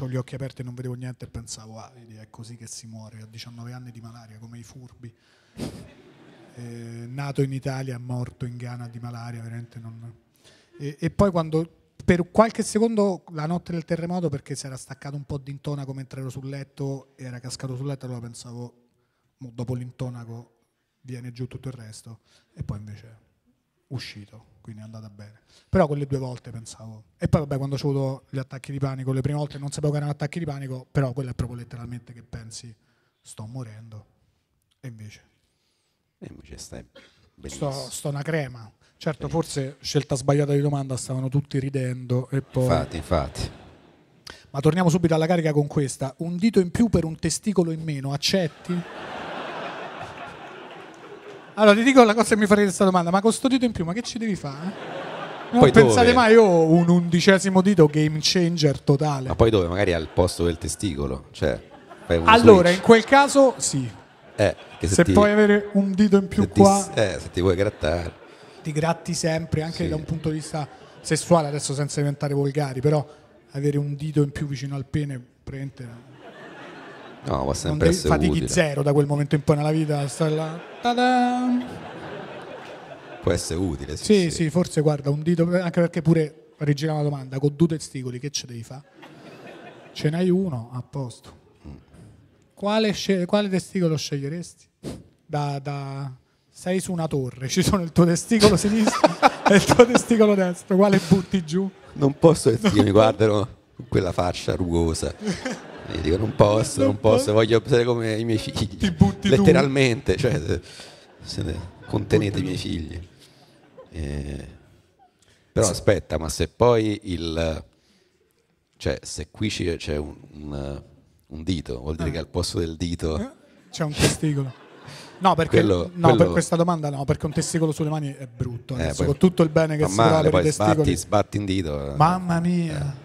ho gli occhi aperti e non vedevo niente e pensavo, ah, è così che si muore, a 19 anni di malaria, come i furbi. eh, nato in Italia, morto in Ghana di malaria, veramente non... E, e, poi quando, per qualche secondo, la notte del terremoto, perché si era staccato un po' d'intona come mentre ero sul letto, era cascato sul letto, allora pensavo, dopo l'intonaco viene giù tutto il resto e poi invece uscito, quindi è andata bene. Però quelle due volte pensavo. E poi vabbè, quando ho avuto gli attacchi di panico, le prime volte non sapevo che erano attacchi di panico, però quello è proprio letteralmente che pensi sto morendo. E invece... E invece stai... Sto, sto, una crema. Certo, forse scelta sbagliata di domanda, stavano tutti ridendo e poi... Infatti, infatti. Ma torniamo subito alla carica con questa. Un dito in più per un testicolo in meno, accetti? Allora ti dico la cosa che mi farete questa domanda, ma dito in più, ma che ci devi fare? Non poi pensate dove? mai io oh, ho un undicesimo dito game changer totale. Ma poi dove? Magari al posto del testicolo. Cioè, allora, switch. in quel caso sì. Eh, se, se ti... puoi avere un dito in più se qua... Ti... Eh, se ti vuoi grattare. Ti gratti sempre, anche sì. da un punto di vista sessuale, adesso senza diventare volgari, però avere un dito in più vicino al pene prende No, ma sempre essere fatichi utile. zero da quel momento in poi nella vita. Stare là. Ta-da! Può essere utile. Sì sì, sì sì, forse guarda un dito, anche perché pure rigira la domanda, con due testicoli che ce devi fare? Ce n'hai uno a posto. Quale, quale testicolo sceglieresti? Da, da, Sei su una torre, ci sono il tuo testicolo sinistro e il tuo testicolo destro, quale butti giù? Non posso che no. mi guardano con quella faccia rugosa. Io dico non posso, non, non posso, voglio essere come i miei figli. Ti butti Letteralmente, tu. cioè, ne... contenete i miei figli. Eh... Però aspetta, ma se poi il... Cioè, se qui c'è un, un, un dito, vuol dire eh. che al posto del dito... Eh, c'è un testicolo. No, perché, quello, no quello... per questa domanda no, perché un testicolo sulle mani è brutto. Eh, poi, con tutto il bene che si male, trova per poi testicoli. Sbatti, sbatti in dito. Mamma mia. Eh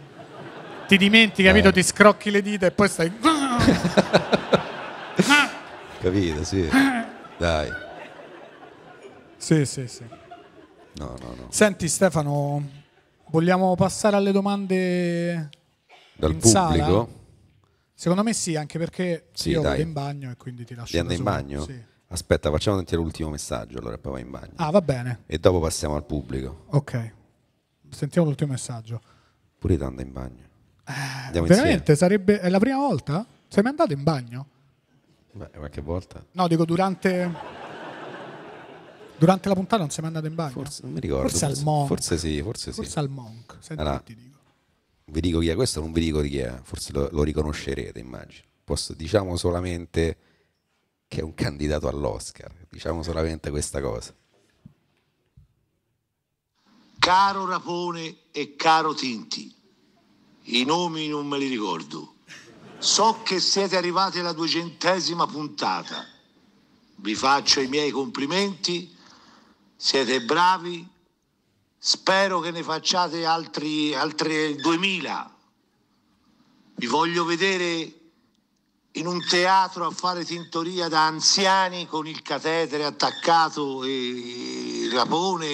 ti dimentichi, capito? Eh. Ti scrocchi le dita e poi stai. capito, sì. Dai. Sì, sì, sì. No, no, no. Senti Stefano, vogliamo passare alle domande dal pubblico? Sala? Secondo me sì, anche perché sì, io dai. vado in bagno e quindi ti lascio. Ti in bagno? Sì. Aspetta, facciamo sentire l'ultimo messaggio, allora poi vai in bagno. Ah, va bene. E dopo passiamo al pubblico. Ok. Sentiamo l'ultimo messaggio. Pure ti anda in bagno. Andiamo Veramente? Insieme. Sarebbe è la prima volta? Sei mai andato in bagno? Beh, qualche volta. No, dico durante... Durante la puntata non sei mai andato in bagno? Forse, non mi ricordo. Forse, forse al Monk. Forse sì, forse sì. Forse al Monk. Senti allora, ti dico. Vi dico chi è questo, non vi dico di chi è. Forse lo, lo riconoscerete, immagino. Posso, diciamo solamente che è un candidato all'Oscar. Diciamo solamente questa cosa. Caro Rapone e caro Tinti i nomi non me li ricordo. So che siete arrivati alla duecentesima puntata. Vi faccio i miei complimenti, siete bravi, spero che ne facciate altri, altri 2000. Vi voglio vedere in un teatro a fare tintoria da anziani con il catetere attaccato e il rapone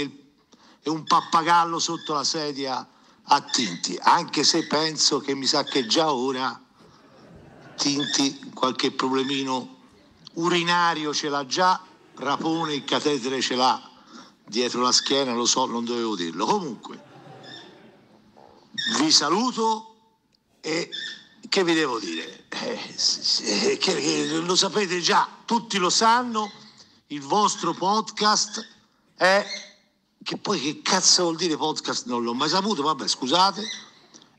e un pappagallo sotto la sedia a Tinti, anche se penso che mi sa che già ora Tinti qualche problemino urinario ce l'ha già, Rapone il catetere ce l'ha dietro la schiena, lo so, non dovevo dirlo. Comunque, vi saluto e che vi devo dire? Eh, eh che, eh, lo sapete già, tutti lo sanno, il vostro podcast è che poi che cazzo vuol dire podcast non l'ho mai saputo, vabbè scusate,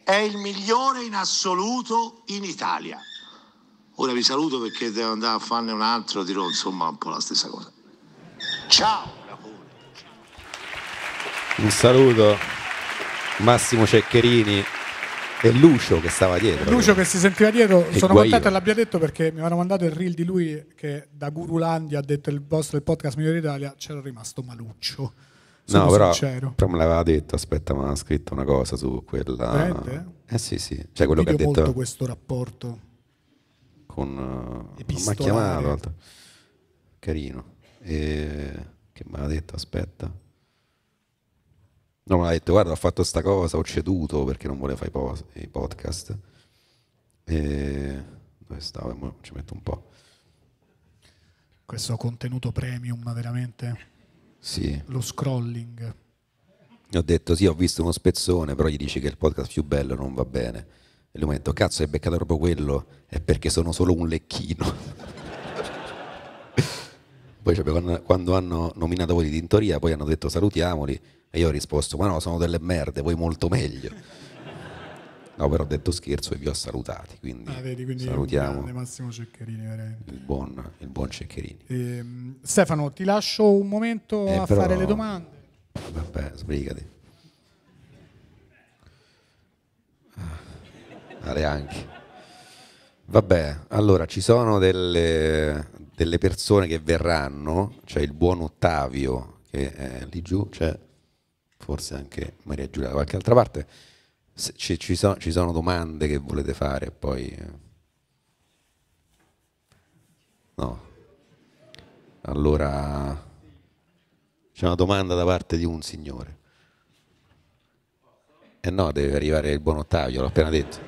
è il migliore in assoluto in Italia. Ora vi saluto perché devo andare a farne un altro, dirò insomma un po' la stessa cosa. Ciao! Un saluto Massimo Ceccherini e Lucio che stava dietro. Lucio che si sentiva dietro, sono guaio. contento che l'abbia detto perché mi avevano mandato il reel di lui che da Gurulandia ha detto il vostro il podcast migliore d'Italia, c'era rimasto Maluccio. Sono no, però, sincero. però me l'aveva detto, aspetta, ma ha scritto una cosa su quella... Veramente? Eh sì, sì. Cioè, quello che ha detto... molto questo rapporto. Con... Eh, mi ha chiamato. Carino. E... Che me l'ha detto, aspetta. No, me l'ha detto, guarda, ho fatto sta cosa, ho ceduto perché non voleva fare i podcast. E... Dove stavo? Ci metto un po'. Questo contenuto premium, ma veramente sì. lo scrolling. Ho detto sì, ho visto uno spezzone, però gli dici che il podcast più bello non va bene. E lui mi ha detto, cazzo, hai beccato proprio quello? È perché sono solo un lecchino. poi cioè, quando hanno nominato voi di Tintoria, poi hanno detto salutiamoli e io ho risposto, ma no, sono delle merde, voi molto meglio. No, però ho detto scherzo e vi ho salutati. Quindi, ah, vedi, quindi salutiamo Massimo Ceccherini, veramente. Il buon, il buon Ceccherini. E, ehm, Stefano, ti lascio un momento eh, a però, fare le domande. Vabbè, sbrigati. Ale ah, anche. Vabbè, allora ci sono delle, delle, persone che verranno, c'è il buon Ottavio che è lì giù, c'è forse anche Maria Giulia da qualche altra parte ci, ci, so, ci, sono domande che volete fare poi eh. no allora c'è una domanda da parte di un signore e eh no deve arrivare il buon Ottavio l'ho appena detto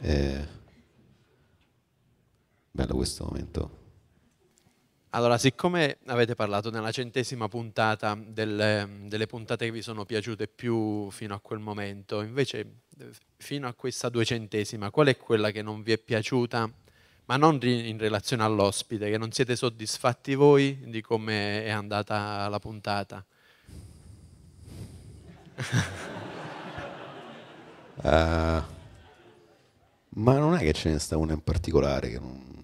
eh, bello questo momento allora, siccome avete parlato nella centesima puntata delle, delle, puntate che vi sono piaciute più fino a quel momento, invece fino a questa duecentesima, qual è quella che non vi è piaciuta, ma non in relazione all'ospite, che non siete soddisfatti voi di come è andata la puntata? uh, ma non è che ce ne sta una in particolare che non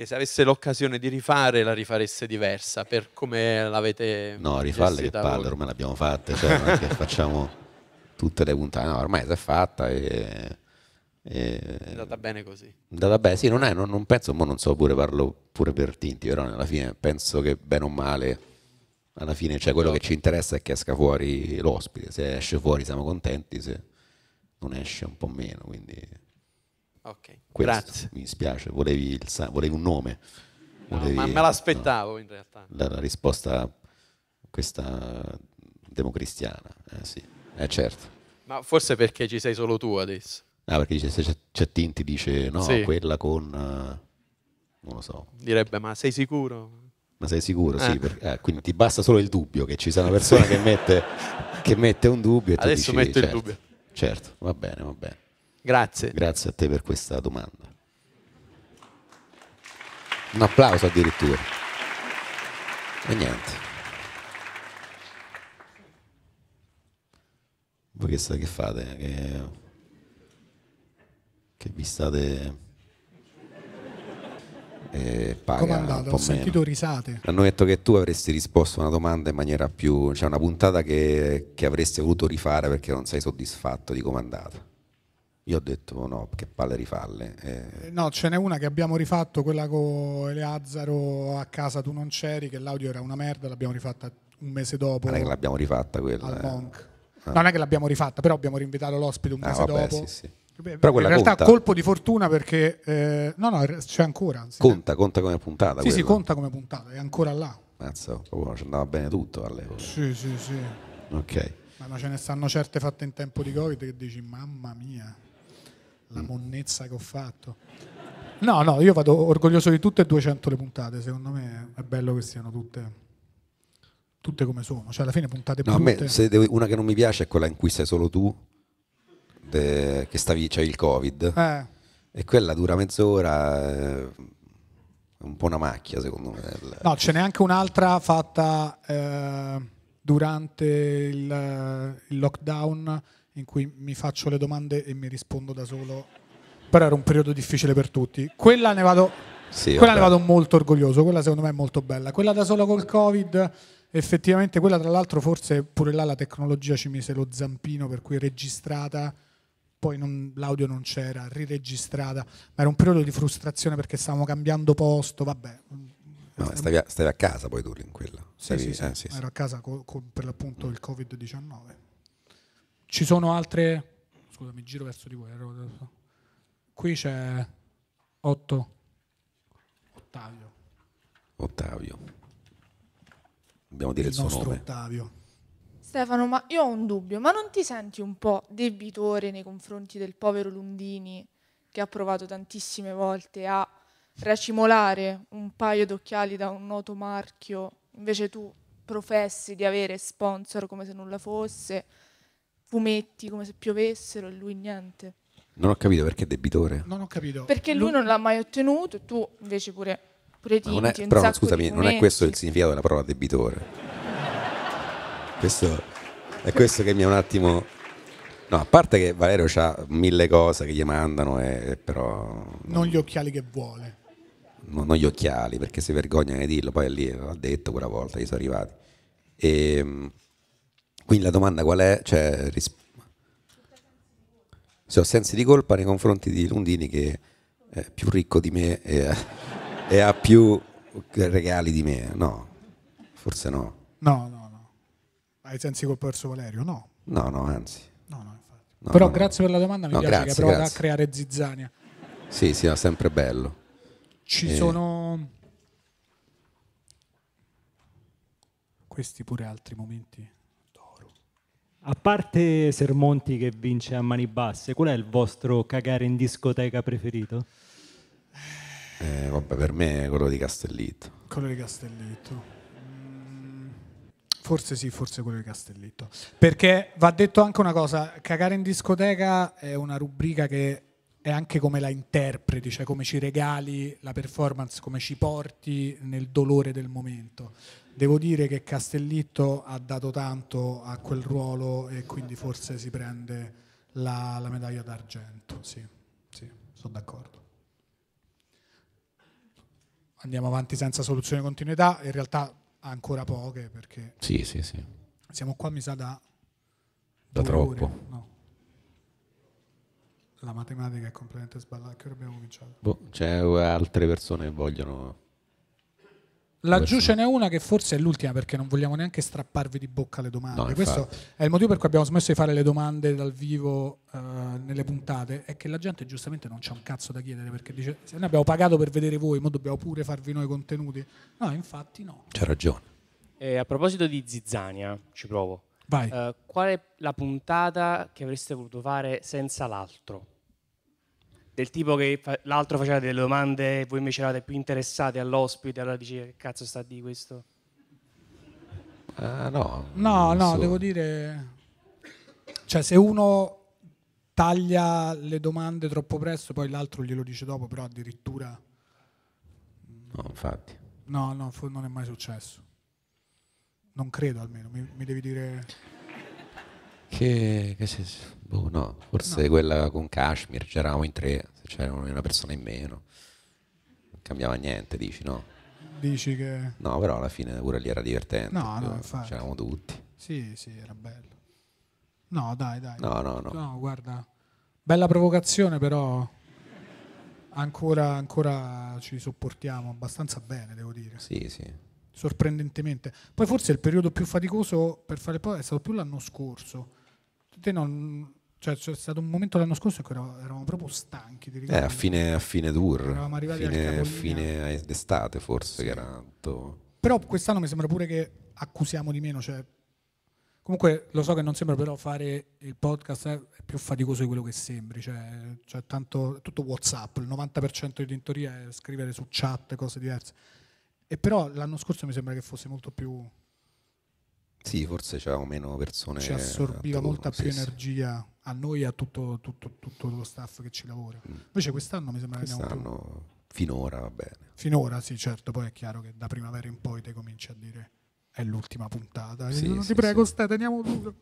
che se avesse l'occasione di rifare la rifaresse diversa per come l'avete No, rifarle che palle, ormai l'abbiamo fatta, cioè, facciamo tutte le puntate, no, ormai si è fatta e, e... È andata bene così. È andata bene, sì, non, è, non, non penso, non so, pure parlo pure per Tinti, però alla fine penso che bene o male, alla fine cioè, quello no. che ci interessa è che esca fuori l'ospite, se esce fuori siamo contenti, se non esce un po' meno, quindi Ok, Questo. grazie. Mi dispiace, volevi, il, volevi un nome. Volevi, no, ma me l'aspettavo no, in realtà. La, la risposta questa democristiana, eh sì, eh, certo. Ma forse perché ci sei solo tu adesso. Ah, perché dice, c'è Tinti dice no, sì. quella con... Uh, non lo so. Direbbe, ma sei sicuro? Ma sei sicuro, eh. sì. Perché, eh, quindi ti basta solo il dubbio, che ci sia una persona che, mette, che mette un dubbio. E Adesso tu dici, metto certo, il dubbio. Certo, va bene, va bene. Grazie. Grazie a te per questa domanda. Un applauso addirittura. E niente. Voi che, che fate? Che, che vi state eh, paga Comandato, un po' ho sentito risate. Hanno detto che tu avresti risposto a una domanda in maniera più, cioè una puntata che, che avresti voluto rifare perché non sei soddisfatto di comandato. Io ho detto no, che palle rifalle. Eh. No, ce n'è una che abbiamo rifatto, quella con Eleazzaro a casa tu non c'eri, che l'audio era una merda, l'abbiamo rifatta un mese dopo. Non è che l'abbiamo rifatta quella. Al eh. Monk. Eh. Non è che l'abbiamo rifatta, però abbiamo rinvitato l'ospite un ah, mese ah, vabbè, dopo. Sì, sì. però in realtà conta. colpo di fortuna perché eh, no, no, c'è ancora. Anzi, conta, conta come puntata. Sì, quella. sì, conta come puntata, è ancora là. Mazza, ci andava bene tutto all'epoca. Sì, sì, sì. Ok. ma ce ne stanno certe fatte in tempo di Covid che dici, mamma mia la mm. monnezza che ho fatto. No, no, io vado orgoglioso di tutte e 200 le puntate, secondo me è bello che siano tutte tutte come sono, cioè alla fine puntate no, brutte. Me, devo, una che non mi piace è quella in cui sei solo tu de, che stavi c'è cioè il Covid. Eh. E quella dura mezz'ora eh, è un po' una macchia, secondo me. No, ce n'è anche un'altra fatta eh, durante il, eh, il lockdown in cui mi faccio le domande e mi rispondo da solo. Però era un periodo difficile per tutti. Quella ne vado, sì, quella ne vado molto orgoglioso, quella secondo me è molto bella. Quella da solo col Covid, effettivamente, quella tra l'altro forse pure là la tecnologia ci mise lo zampino per cui registrata poi non, l'audio non c'era, riregistrata, ma era un periodo di frustrazione perché stavamo cambiando posto, vabbè. No, stavi, a, stavi a casa poi tu in quella? Stavi, sì, sì, eh, sì, sì, ero a casa con, co- per l'appunto il Covid-19. Ci sono altre... scusa mi giro verso di voi. Qui c'è Otto. Ottavio. Ottavio. Dobbiamo dire il, il suo nome. Ottavio. Stefano, ma io ho un dubbio, ma non ti senti un po' debitore nei confronti del povero Lundini che ha provato tantissime volte a racimolare un paio d'occhiali da un noto marchio, invece tu professi di avere sponsor come se nulla fosse, fumetti come se piovessero e lui niente. Non ho capito perché è debitore. Non ho capito. Perché lui, lui... non l'ha mai ottenuto e tu invece pure, pure ti non è, Però no, scusami, non è questo il significato della parola debitore. questo, è questo che mi ha un attimo... No, a parte che Valerio ha mille cose che gli mandano, e, però... Non gli occhiali che vuole. No, non gli occhiali, perché si vergogna di dirlo, poi lì l'ha detto quella volta, gli sono arrivati. E, ehm, quindi la domanda qual è? Cioè, ris- se ho sensi di colpa nei confronti di Lundini che è più ricco di me e, ha, e ha più regali di me, no? Forse no. No, no, no. Hai sensi di colpa verso Valerio? No. No, no, anzi. No, no, No, Però no, grazie no. per la domanda, mi piace grazie, che hai a creare zizzania. Sì, sì, è sempre bello. Ci e... Eh. sono... Questi pure altri momenti a parte Sermonti che vince a mani basse, qual è il vostro cagare in discoteca preferito? Eh, vabbè, per me è quello di Castellitto. Quello di Castellitto. Mm, forse sì, forse quello di Castellitto. Perché va detto anche una cosa, cagare in discoteca è una rubrica che è anche come la interpreti, cioè come ci regali la performance, come ci porti nel dolore del momento. Devo dire che Castellitto ha dato tanto a quel ruolo e quindi forse si prende la, la medaglia d'argento. Sì, sì, sono d'accordo. Andiamo avanti senza soluzione di continuità, in realtà ancora poche perché... Sì, sì, sì. Siamo qua mi sa da... Da troppo. no. La matematica è completamente sballata, che abbiamo cominciato? Boh, c'è altre persone che vogliono Laggiù ce n'è una che forse è l'ultima perché non vogliamo neanche strapparvi di bocca le domande. No, Questo è il motivo per cui abbiamo smesso di fare le domande dal vivo uh, nelle puntate, è che la gente giustamente non c'è un cazzo da chiedere perché dice se noi abbiamo pagato per vedere voi, ma dobbiamo pure farvi noi contenuti. No, infatti no. C'è ragione. Eh, a proposito di Zizzania, ci provo. Vai. Uh, qual è la puntata che avreste voluto fare senza l'altro? del tipo che l'altro faceva delle domande e voi invece eravate più interessati all'ospite, allora dice che cazzo sta di questo? Uh, no, no, no so. devo dire, cioè se uno taglia le domande troppo presto, poi l'altro glielo dice dopo, però addirittura... No, infatti. No, no, non è mai successo. Non credo almeno, mi, mi devi dire... Che, che se, boh, no, forse no. quella con Kashmir, c'eravamo in tre, se c'era una persona in meno, non cambiava niente, dici no? Dici che... No, però alla fine pure lì era divertente. No, no, infatti. C'eravamo tutti. Sì, sì, era bello. No, dai, dai. No, no, no. No, guarda, bella provocazione però ancora, ancora ci sopportiamo abbastanza bene, devo dire. Sì, sì. Sorprendentemente. Poi forse il periodo più faticoso per fare poi è stato più l'anno scorso veramente non... Cioè, c'è stato un momento l'anno scorso in cui eravamo, eravamo proprio stanchi. Di eh, a fine, a fine tour, eravamo arrivati fine, a fine estate forse, sì. che era tutto... Però quest'anno mi sembra pure che accusiamo di meno, cioè Comunque lo so che non sembra però fare il podcast eh, è più faticoso di quello che sembri, cioè, cioè tanto, tutto Whatsapp, il 90% di tintoria è scrivere su chat, cose diverse. E però l'anno scorso mi sembra che fosse molto più sì, forse c'erano meno persone. Ci assorbiva molta più energia a noi e a tutto, tutto, tutto, lo staff che ci lavora. Mm. Invece quest'anno mi sembra quest'anno, che abbiamo Quest'anno, Finora va bene. Finora sì, certo, poi è chiaro che da primavera in poi te cominci a dire è l'ultima puntata. Eh, sì, non sì, ti prego, sì. stai, teniamo duro.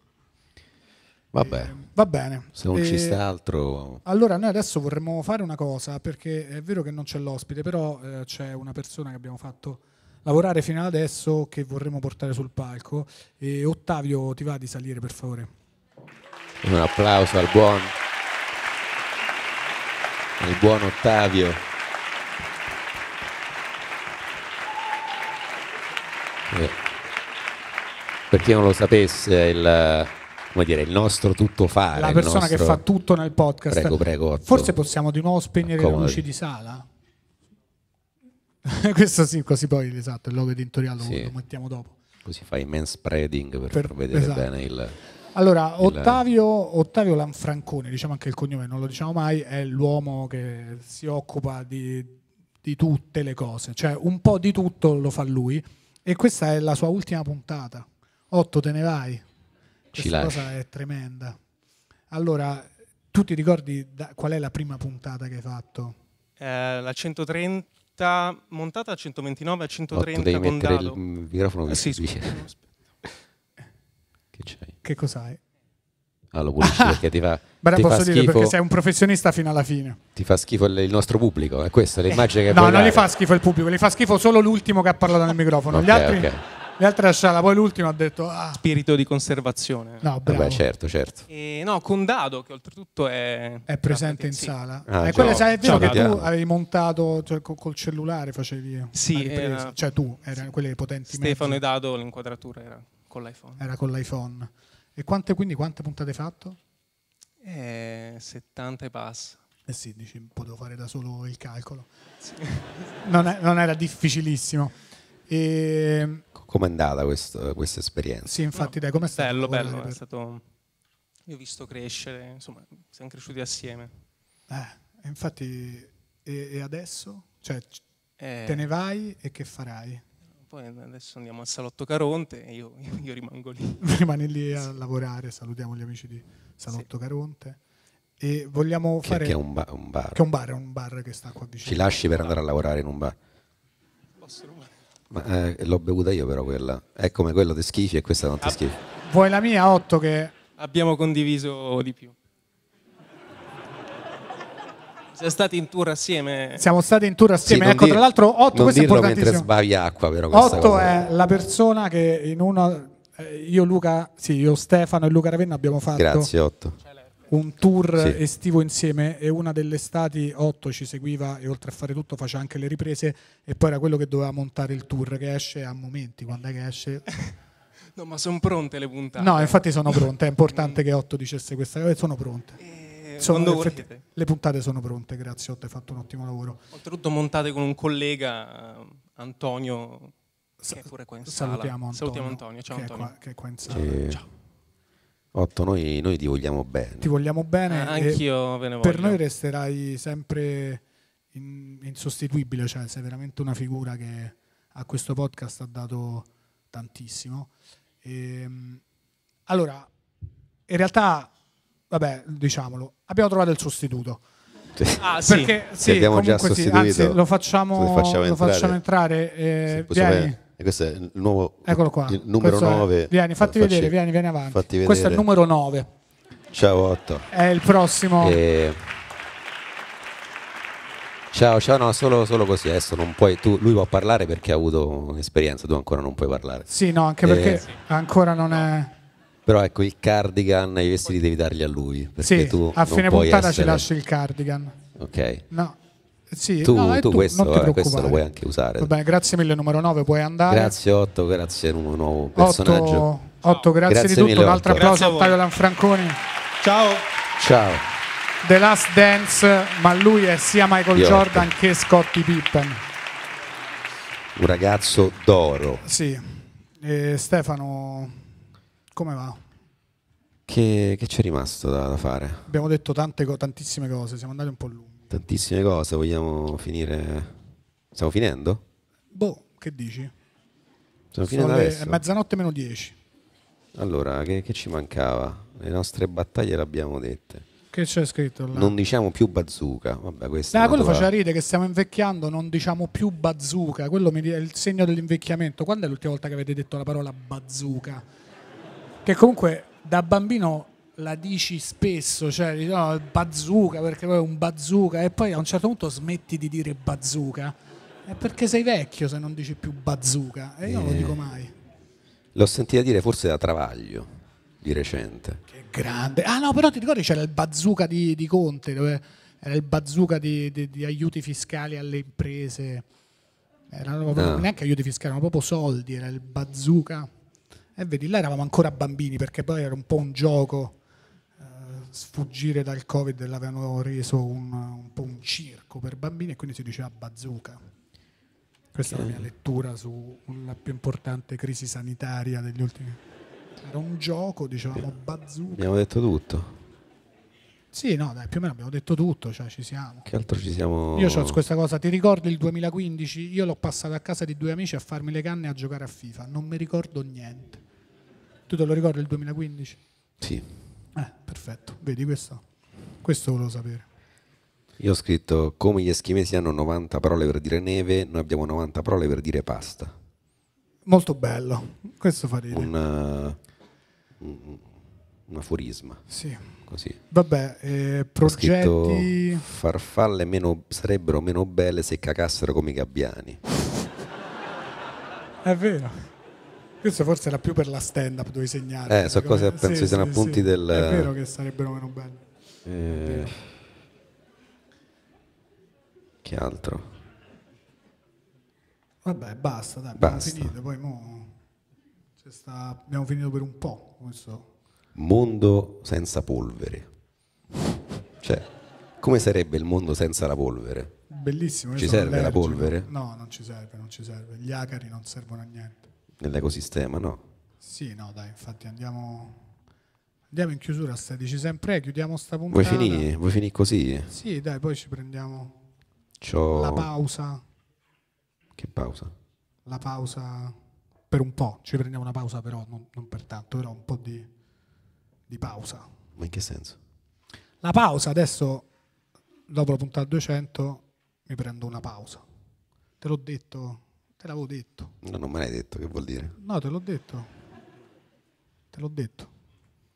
Vabbè. E, eh, va bene. Se non e, ci eh, sta altro. Allora, noi adesso vorremmo fare una cosa, perché è vero che non c'è l'ospite, però eh, c'è una persona che abbiamo fatto lavorare fino ad adesso che vorremmo portare sul palco. E Ottavio, ti va di salire per favore? Un applauso al buon, al buon Ottavio. Eh, per chi non lo sapesse, il, come dire, il nostro tuttofare. La persona nostro... che fa tutto nel podcast. Prego, prego, Forse possiamo di nuovo spegnere le luci di sala? Questo sì, così poi esatto, il logo editoriale sì. lo mettiamo dopo. Così fai man spreading per, per far vedere esatto. bene il... Allora, Ottavio, Ottavio, Lanfrancone, diciamo anche il cognome, non lo diciamo mai, è l'uomo che si occupa di, di tutte le cose, cioè un po' di tutto lo fa lui e questa è la sua ultima puntata. Otto te ne vai. Questa Ci cosa è tremenda. Allora, tu ti ricordi da, qual è la prima puntata che hai fatto? Eh, la 130 velocità montata a 129 a 130 oh, devi con mettere il microfono che eh, sì, scusa, Che c'hai? Che cos'hai? allora ah, lo pulisci ah, perché ti fa, Ma ti posso fa dire schifo, perché sei un professionista fino alla fine. Ti fa schifo il, il nostro pubblico, eh, è questa l'immagine che No, non dare. gli fa schifo il pubblico, gli fa schifo solo l'ultimo che ha parlato nel microfono. Okay, Gli altri okay. Le altre lasciala, poi l'ultimo ha detto... Ah. Spirito di conservazione. No, eh bravo. Vabbè, certo, certo. E, no, Condado, che oltretutto è... È presente in sala. Ah, e eh, quella, sai, è vero che tu avevi montato cioè, col, col, cellulare, facevi... Eh, sì. Era... Cioè tu, erano sì. quelle potenti Stefano mezzi. e Dado, l'inquadratura era con l'iPhone. Era con l'iPhone. E quante, quindi quante puntate hai fatto? Eh, 70 e passa. Eh sì, dici, potevo fare da solo il calcolo. Sì. Non, è, non, era difficilissimo. E... Ehm, Com'è andata questa esperienza? Sì, infatti, no, dai, com'è stato? Bello, bello, per... è stato... Io ho visto crescere, insomma, siamo cresciuti assieme. Eh, infatti, e, e adesso? Cioè, eh... te ne vai e che farai? Poi adesso andiamo al Salotto Caronte e io, io rimango lì. Rimani lì a sì. lavorare, salutiamo gli amici di Salotto sì. Caronte. E vogliamo che, fare... Che è un, ba- un bar. Che è un bar, è un bar che sta qua vicino. Ci lasci per andare a lavorare in un bar? Posso rubare? Ma, eh, l'ho bevuta io però quella. È come quella di schifi e questa non ti Ab- schifi. Vuoi la mia Otto, che... Abbiamo condiviso di più. Siamo stati in tour assieme. Siamo stati in tour assieme. Sì, ecco, dir- tra l'altro, Otto, questo è importantissimo. mentre acqua, però. Otto è la persona che in uno. Eh, io, Luca, sì, io, Stefano e Luca Ravenna abbiamo fatto. Grazie, Otto un tour sì. estivo insieme e una delle estati 8 ci seguiva e oltre a fare tutto faceva anche le riprese e poi era quello che doveva montare il tour che esce a momenti quando è che esce no ma sono pronte le puntate no infatti sono pronte è importante mm. che 8 dicesse questa cosa eh, sono pronte eh, sono effetti, le puntate sono pronte grazie 8 hai fatto un ottimo lavoro oltretutto montate con un collega eh, Antonio che è pure qua in salutiamo sala Antonio, salutiamo Antonio, ciao Antonio che è qua, che è qua in sala sì. ciao Otto, noi, noi ti vogliamo bene. Ti vogliamo bene. Ah, anch'io ve ne voglio. Per noi resterai sempre in, insostituibile, cioè sei veramente una figura che a questo podcast ha dato tantissimo. E, ehm, allora, in realtà, vabbè, diciamolo, abbiamo trovato il sostituto. Ah, sì. Perché sì, abbiamo già Sì, anzi, lo facciamo, lo facciamo entrare. Lo facciamo entrare eh, vieni. E questo è il nuovo Eccolo qua. Il numero questo 9. È. Vieni, fatti Facci... vedere, vieni, vieni avanti. Fatti questo è il numero 9. Ciao Otto. È il prossimo. E... Ciao, ciao, no, solo, solo, così, adesso non puoi, tu, lui può parlare perché ha avuto un'esperienza, tu ancora non puoi parlare. Sì, no, anche perché ancora non è... Però ecco, il cardigan, i vestiti devi dargli a lui, sì, tu a fine puntata essere... ci lasci il cardigan. Ok. No, sì, tu, no, tu, tu questo, vabbè, questo, lo puoi anche usare. Vabbè, grazie mille numero 9, puoi andare. Grazie Otto. grazie numero 9, personaggio. 8, 8 grazie, grazie, di tutto, un altro applauso a Ottavio Lanfranconi. Ciao. Ciao. The Last Dance, ma lui è sia Michael York. Jordan che Scottie Pippen. Un ragazzo d'oro. Sì. E Stefano, come va? Che, che c'è rimasto da, da, fare? Abbiamo detto tante, tantissime cose, siamo andati un po' lunghi. Tantissime cose, vogliamo finire? Stiamo finendo? Boh, che dici? Stiamo finendo le... adesso? È mezzanotte meno 10. Allora, che, che, ci mancava? Le nostre battaglie le abbiamo dette. Che c'è scritto là? Non diciamo più bazooka. Vabbè, questo quello faceva ridere che stiamo invecchiando, non diciamo più bazooka. Quello mi è il segno dell'invecchiamento. Quando è l'ultima volta che avete detto la parola bazooka? Che comunque da bambino la dici spesso, cioè no, bazooka perché poi è un bazooka e poi a un certo punto smetti di dire bazooka. È perché sei vecchio se non dici più bazooka e io non lo eh. dico mai. L'ho sentita dire forse da Travaglio di recente. Che grande. Ah no, però ti ricordi c'era il bazooka di, di Conte, dove era il bazooka di, di, di aiuti fiscali alle imprese. Erano proprio, no. Ah. neanche aiuti fiscali, erano proprio soldi, era il bazooka. E vedi, là eravamo ancora bambini perché poi era un po' un gioco sfuggire dal Covid l'avevano reso un, un, po' un circo per bambini e quindi si diceva bazooka. Questa okay. è la mia lettura sulla più importante crisi sanitaria degli ultimi. Era un gioco, dicevamo bazooka. Abbiamo detto tutto. Sì, no, dai, più o meno abbiamo detto tutto, cioè ci siamo. Che altro ci siamo? Io ho questa cosa, ti ricordi il 2015? Io l'ho passato a casa di due amici a farmi le canne a giocare a FIFA, non mi ricordo niente. Tu te lo ricordi il 2015? Sì. Eh, perfetto, vedi questo? Questo volevo sapere. Io ho scritto come gli eschimesi hanno 90 parole per dire neve, noi abbiamo 90 parole per dire pasta. Molto bello, questo fa ridere. Una, eh, un, un aforisma. Sì. Così. Vabbè, eh, progetti... farfalle meno, sarebbero meno belle se cacassero come i gabbiani. È vero. Questa forse era più per la stand up dove segnare. Eh, sono cose penso sì, siano sì, appunti sì. del. È vero che sarebbero meno belle. Eh... Che altro? Vabbè, basta, dai, basta. abbiamo finito. Poi mo sta... abbiamo finito per un po'. Questo. Mondo senza polvere. Cioè, come sarebbe il mondo senza la polvere? Bellissimo. Ci serve allergico. la polvere? No, non ci serve, non ci serve. Gli acari non servono a niente nell'ecosistema, no? Sì, no, dai, infatti andiamo, andiamo in chiusura, stai, dici sempre, eh, chiudiamo sta puntata. Vuoi finire? Vuoi finire così? Sì, dai, poi ci prendiamo C'ho... la pausa. Che pausa? La pausa per un po', ci prendiamo una pausa però, non, non per tanto, però un po' di, di pausa. Ma in che senso? La pausa adesso, dopo la puntata 200, mi prendo una pausa. Te l'ho detto Te l'avevo detto. No, non me l'hai detto, che vuol dire? No, te l'ho detto. Te l'ho detto.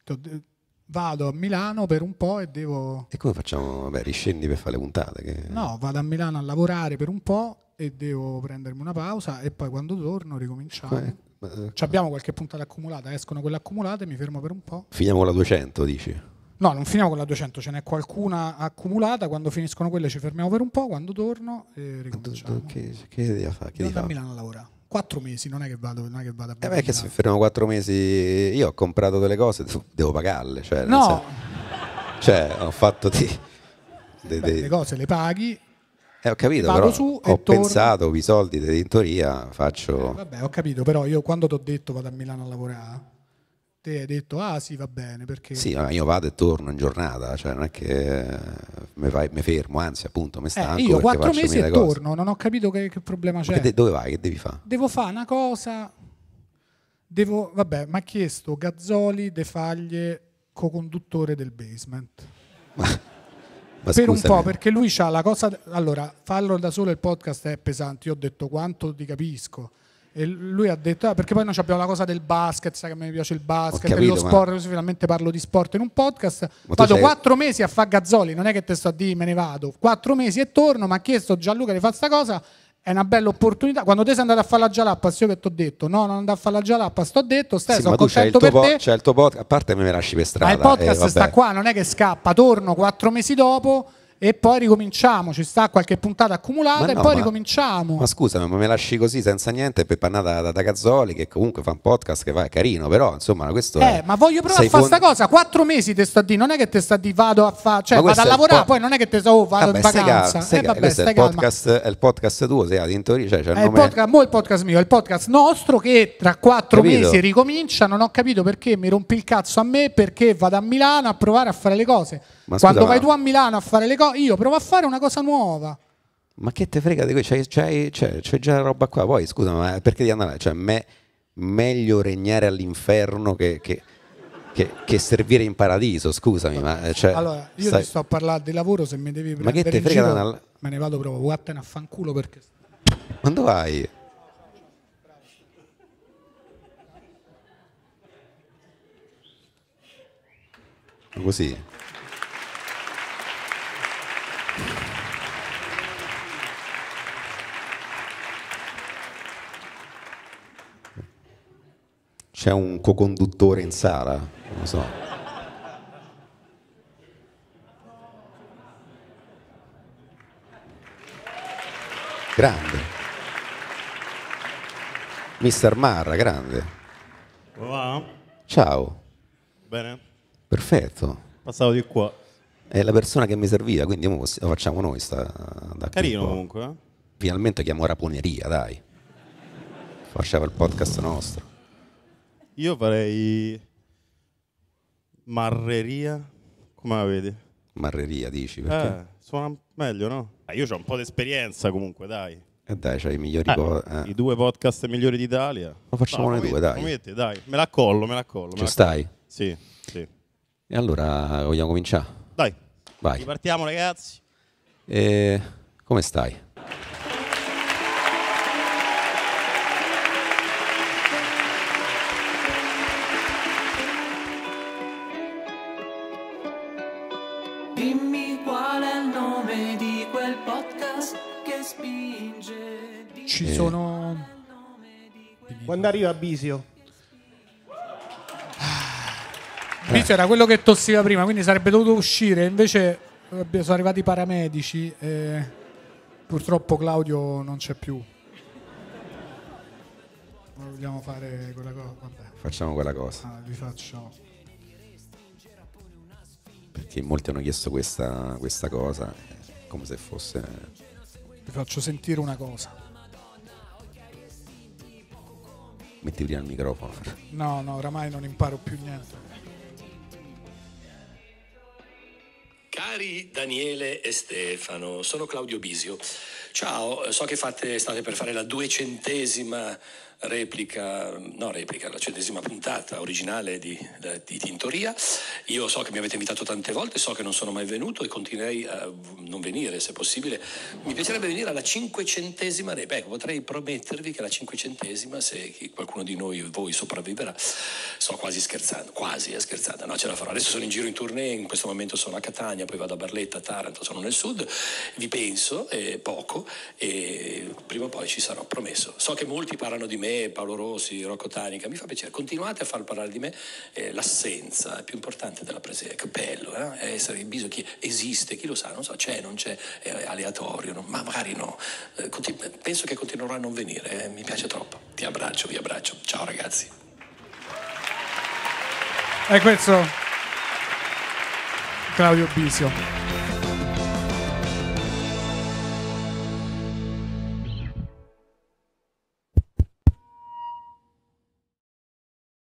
Te de- vado a Milano per un po' e devo... E come facciamo? Vabbè, riscendi per fare le puntate. Che... No, vado a Milano a lavorare per un po' e devo prendermi una pausa e poi quando torno ricominciamo. Eh, ma... Abbiamo qualche puntata accumulata, escono quelle accumulate, mi fermo per un po'. Finiamo la 200, dici? No, non finiamo con la 200, ce n'è qualcuna accumulata, quando finiscono quelle ci fermiamo per un po', quando torno e eh, ricominciamo. Che, che devi fare? Che devi fare? a Milano a lavorare. Quattro mesi, non è che vado, non è che vado a... Eh beh, che se fermo quattro mesi, io ho comprato delle cose, devo pagarle, cioè... No! cioè, ho fatto di... De, de... Beh, le cose le paghi, eh, ho capito, Vado però su ho torno. pensato i soldi di editoria, faccio... Eh, vabbè, ho capito, però io quando ti ho detto vado a Milano a lavorare, te hai detto ah sì va bene perché sì ma io vado e torno in giornata cioè non è che eh, mi, fermo anzi appunto mi eh, stanco eh, io quattro mesi e torno non ho capito che, che problema c'è de- dove vai che devi fare devo fare una cosa devo vabbè mi ha chiesto Gazzoli De Faglie co-conduttore del basement ma, ma per un po' perché lui ha la cosa allora farlo da solo il podcast è pesante io ho detto quanto ti capisco e lui ha detto, ah, perché poi noi abbiamo la cosa del basket, sai che a me piace il basket, capito, dello sport, ma... così finalmente parlo di sport in un podcast. Ma vado quattro mesi a fare gazzoli, non è che te sto a dire me ne vado, quattro mesi e torno, mi ha chiesto Gianluca di fare questa cosa, è una bella opportunità. Quando te sei andato a fare la Jalappas, io che ti ho detto, no, non andare a fare la Jalappas, sto detto, stai, sì, sono contento per po- te. C'è il tuo podcast, a parte me ne lasci per strada. Ma il eh, podcast eh, sta qua, non è che scappa, torno quattro mesi dopo e poi ricominciamo, ci sta qualche puntata accumulata no, e poi ma, ricominciamo. Ma scusa, ma me lasci così senza niente pepannata da, da Cazzoli che comunque fa un podcast che va, è carino, però insomma questo eh, è... ma voglio provare a fare questa con... cosa, quattro mesi te sto a dire, non è che te sto a dire vado a fare, cioè vado a lavorare, po- poi non è che te so, oh, vado vabbè, in vacanza. Cal- eh, vabbè, è il, podcast, è il, podcast, tuo, sei ad intoria, cioè, cioè, è, eh, nome... il podcast, mo il podcast mio, è il podcast nostro che tra quattro capito? mesi ricomincia, non ho capito perché mi rompi il cazzo a me, perché vado a Milano a provare a fare le cose ma scusa, Quando vai ma- tu a Milano a fare le cose, io provo a fare una cosa nuova. Ma che te frega di C'è, c'è, c'è, c'è già la roba qua. Poi scusa, ma perché di andare? Cioè, me- meglio regnare all'inferno che, che- che- che servire in paradiso, scusami. Ma, eh, cioè, allora, io stai- ti sto a parlare di lavoro, se mi devi Ma che te frega giro, dalla- me ne vado proprio, vattene a fanculo perché... Quando vai? Così. C'è un co-conduttore in sala, non so. Grande. Mister Marra, grande. Ciao. Bene. Perfetto. Passavo di qua è la persona che mi serviva, quindi lo facciamo noi. Sta, Carino comunque. Eh. Finalmente chiamo Raponeria, dai. Faceva il podcast nostro. Io farei Marreria, come la vedi? Marreria dici? Perché? Eh, suona meglio, no? Eh, io ho un po' di esperienza comunque, dai. E eh, dai, c'hai i migliori eh, po- eh. I due podcast migliori d'Italia. Lo facciamo no, noi due, dai. Metti, dai. Me l'accollo, me l'accollo. Ci me l'accollo. stai? Sì, sì. E allora vogliamo cominciare? Dai, Vai. ripartiamo ragazzi. E... come stai? Dimmi qual è il nome di quel podcast che spinge. Ci sono... Quando arriva Bisio? Pizzo era quello che tossiva prima, quindi sarebbe dovuto uscire, invece eh, sono arrivati i paramedici e purtroppo Claudio non c'è più. Ma vogliamo fare quella cosa? Vabbè. Facciamo quella cosa. Ah, vi faccio. Perché molti hanno chiesto questa, questa cosa, come se fosse... Vi faccio sentire una cosa. Metti prima il microfono. No, no, oramai non imparo più niente. Cari Daniele e Stefano, sono Claudio Bisio. Ciao, so che fate, state per fare la duecentesima replica, no replica, la centesima puntata originale di, di, Tintoria. Io so che mi avete invitato tante volte, so che non sono mai venuto e continuerei a non venire se possibile. Mi piacerebbe venire alla cinquecentesima replica, ecco, potrei promettervi che la cinquecentesima, se qualcuno di noi, voi sopravviverà, sto quasi scherzando, quasi è eh, scherzata, no ce la farò. Adesso sono in giro in tournée, in questo momento sono a Catania, poi vado a Barletta, a Taranto, sono nel sud, vi penso eh, poco e prima o poi ci sarò, promesso. So che molti parlano di me Paolo Rossi, Rocco Tanica, mi fa piacere, continuate a far parlare di me, eh, l'assenza è più importante della presenza, cappello, eh? essere in viso chi esiste, chi lo sa, non so, c'è, non c'è, è aleatorio, no? ma magari no, eh, continu- penso che continuerò a non venire, eh, mi piace troppo, ti abbraccio, vi abbraccio, ciao ragazzi. È questo Claudio Bisio.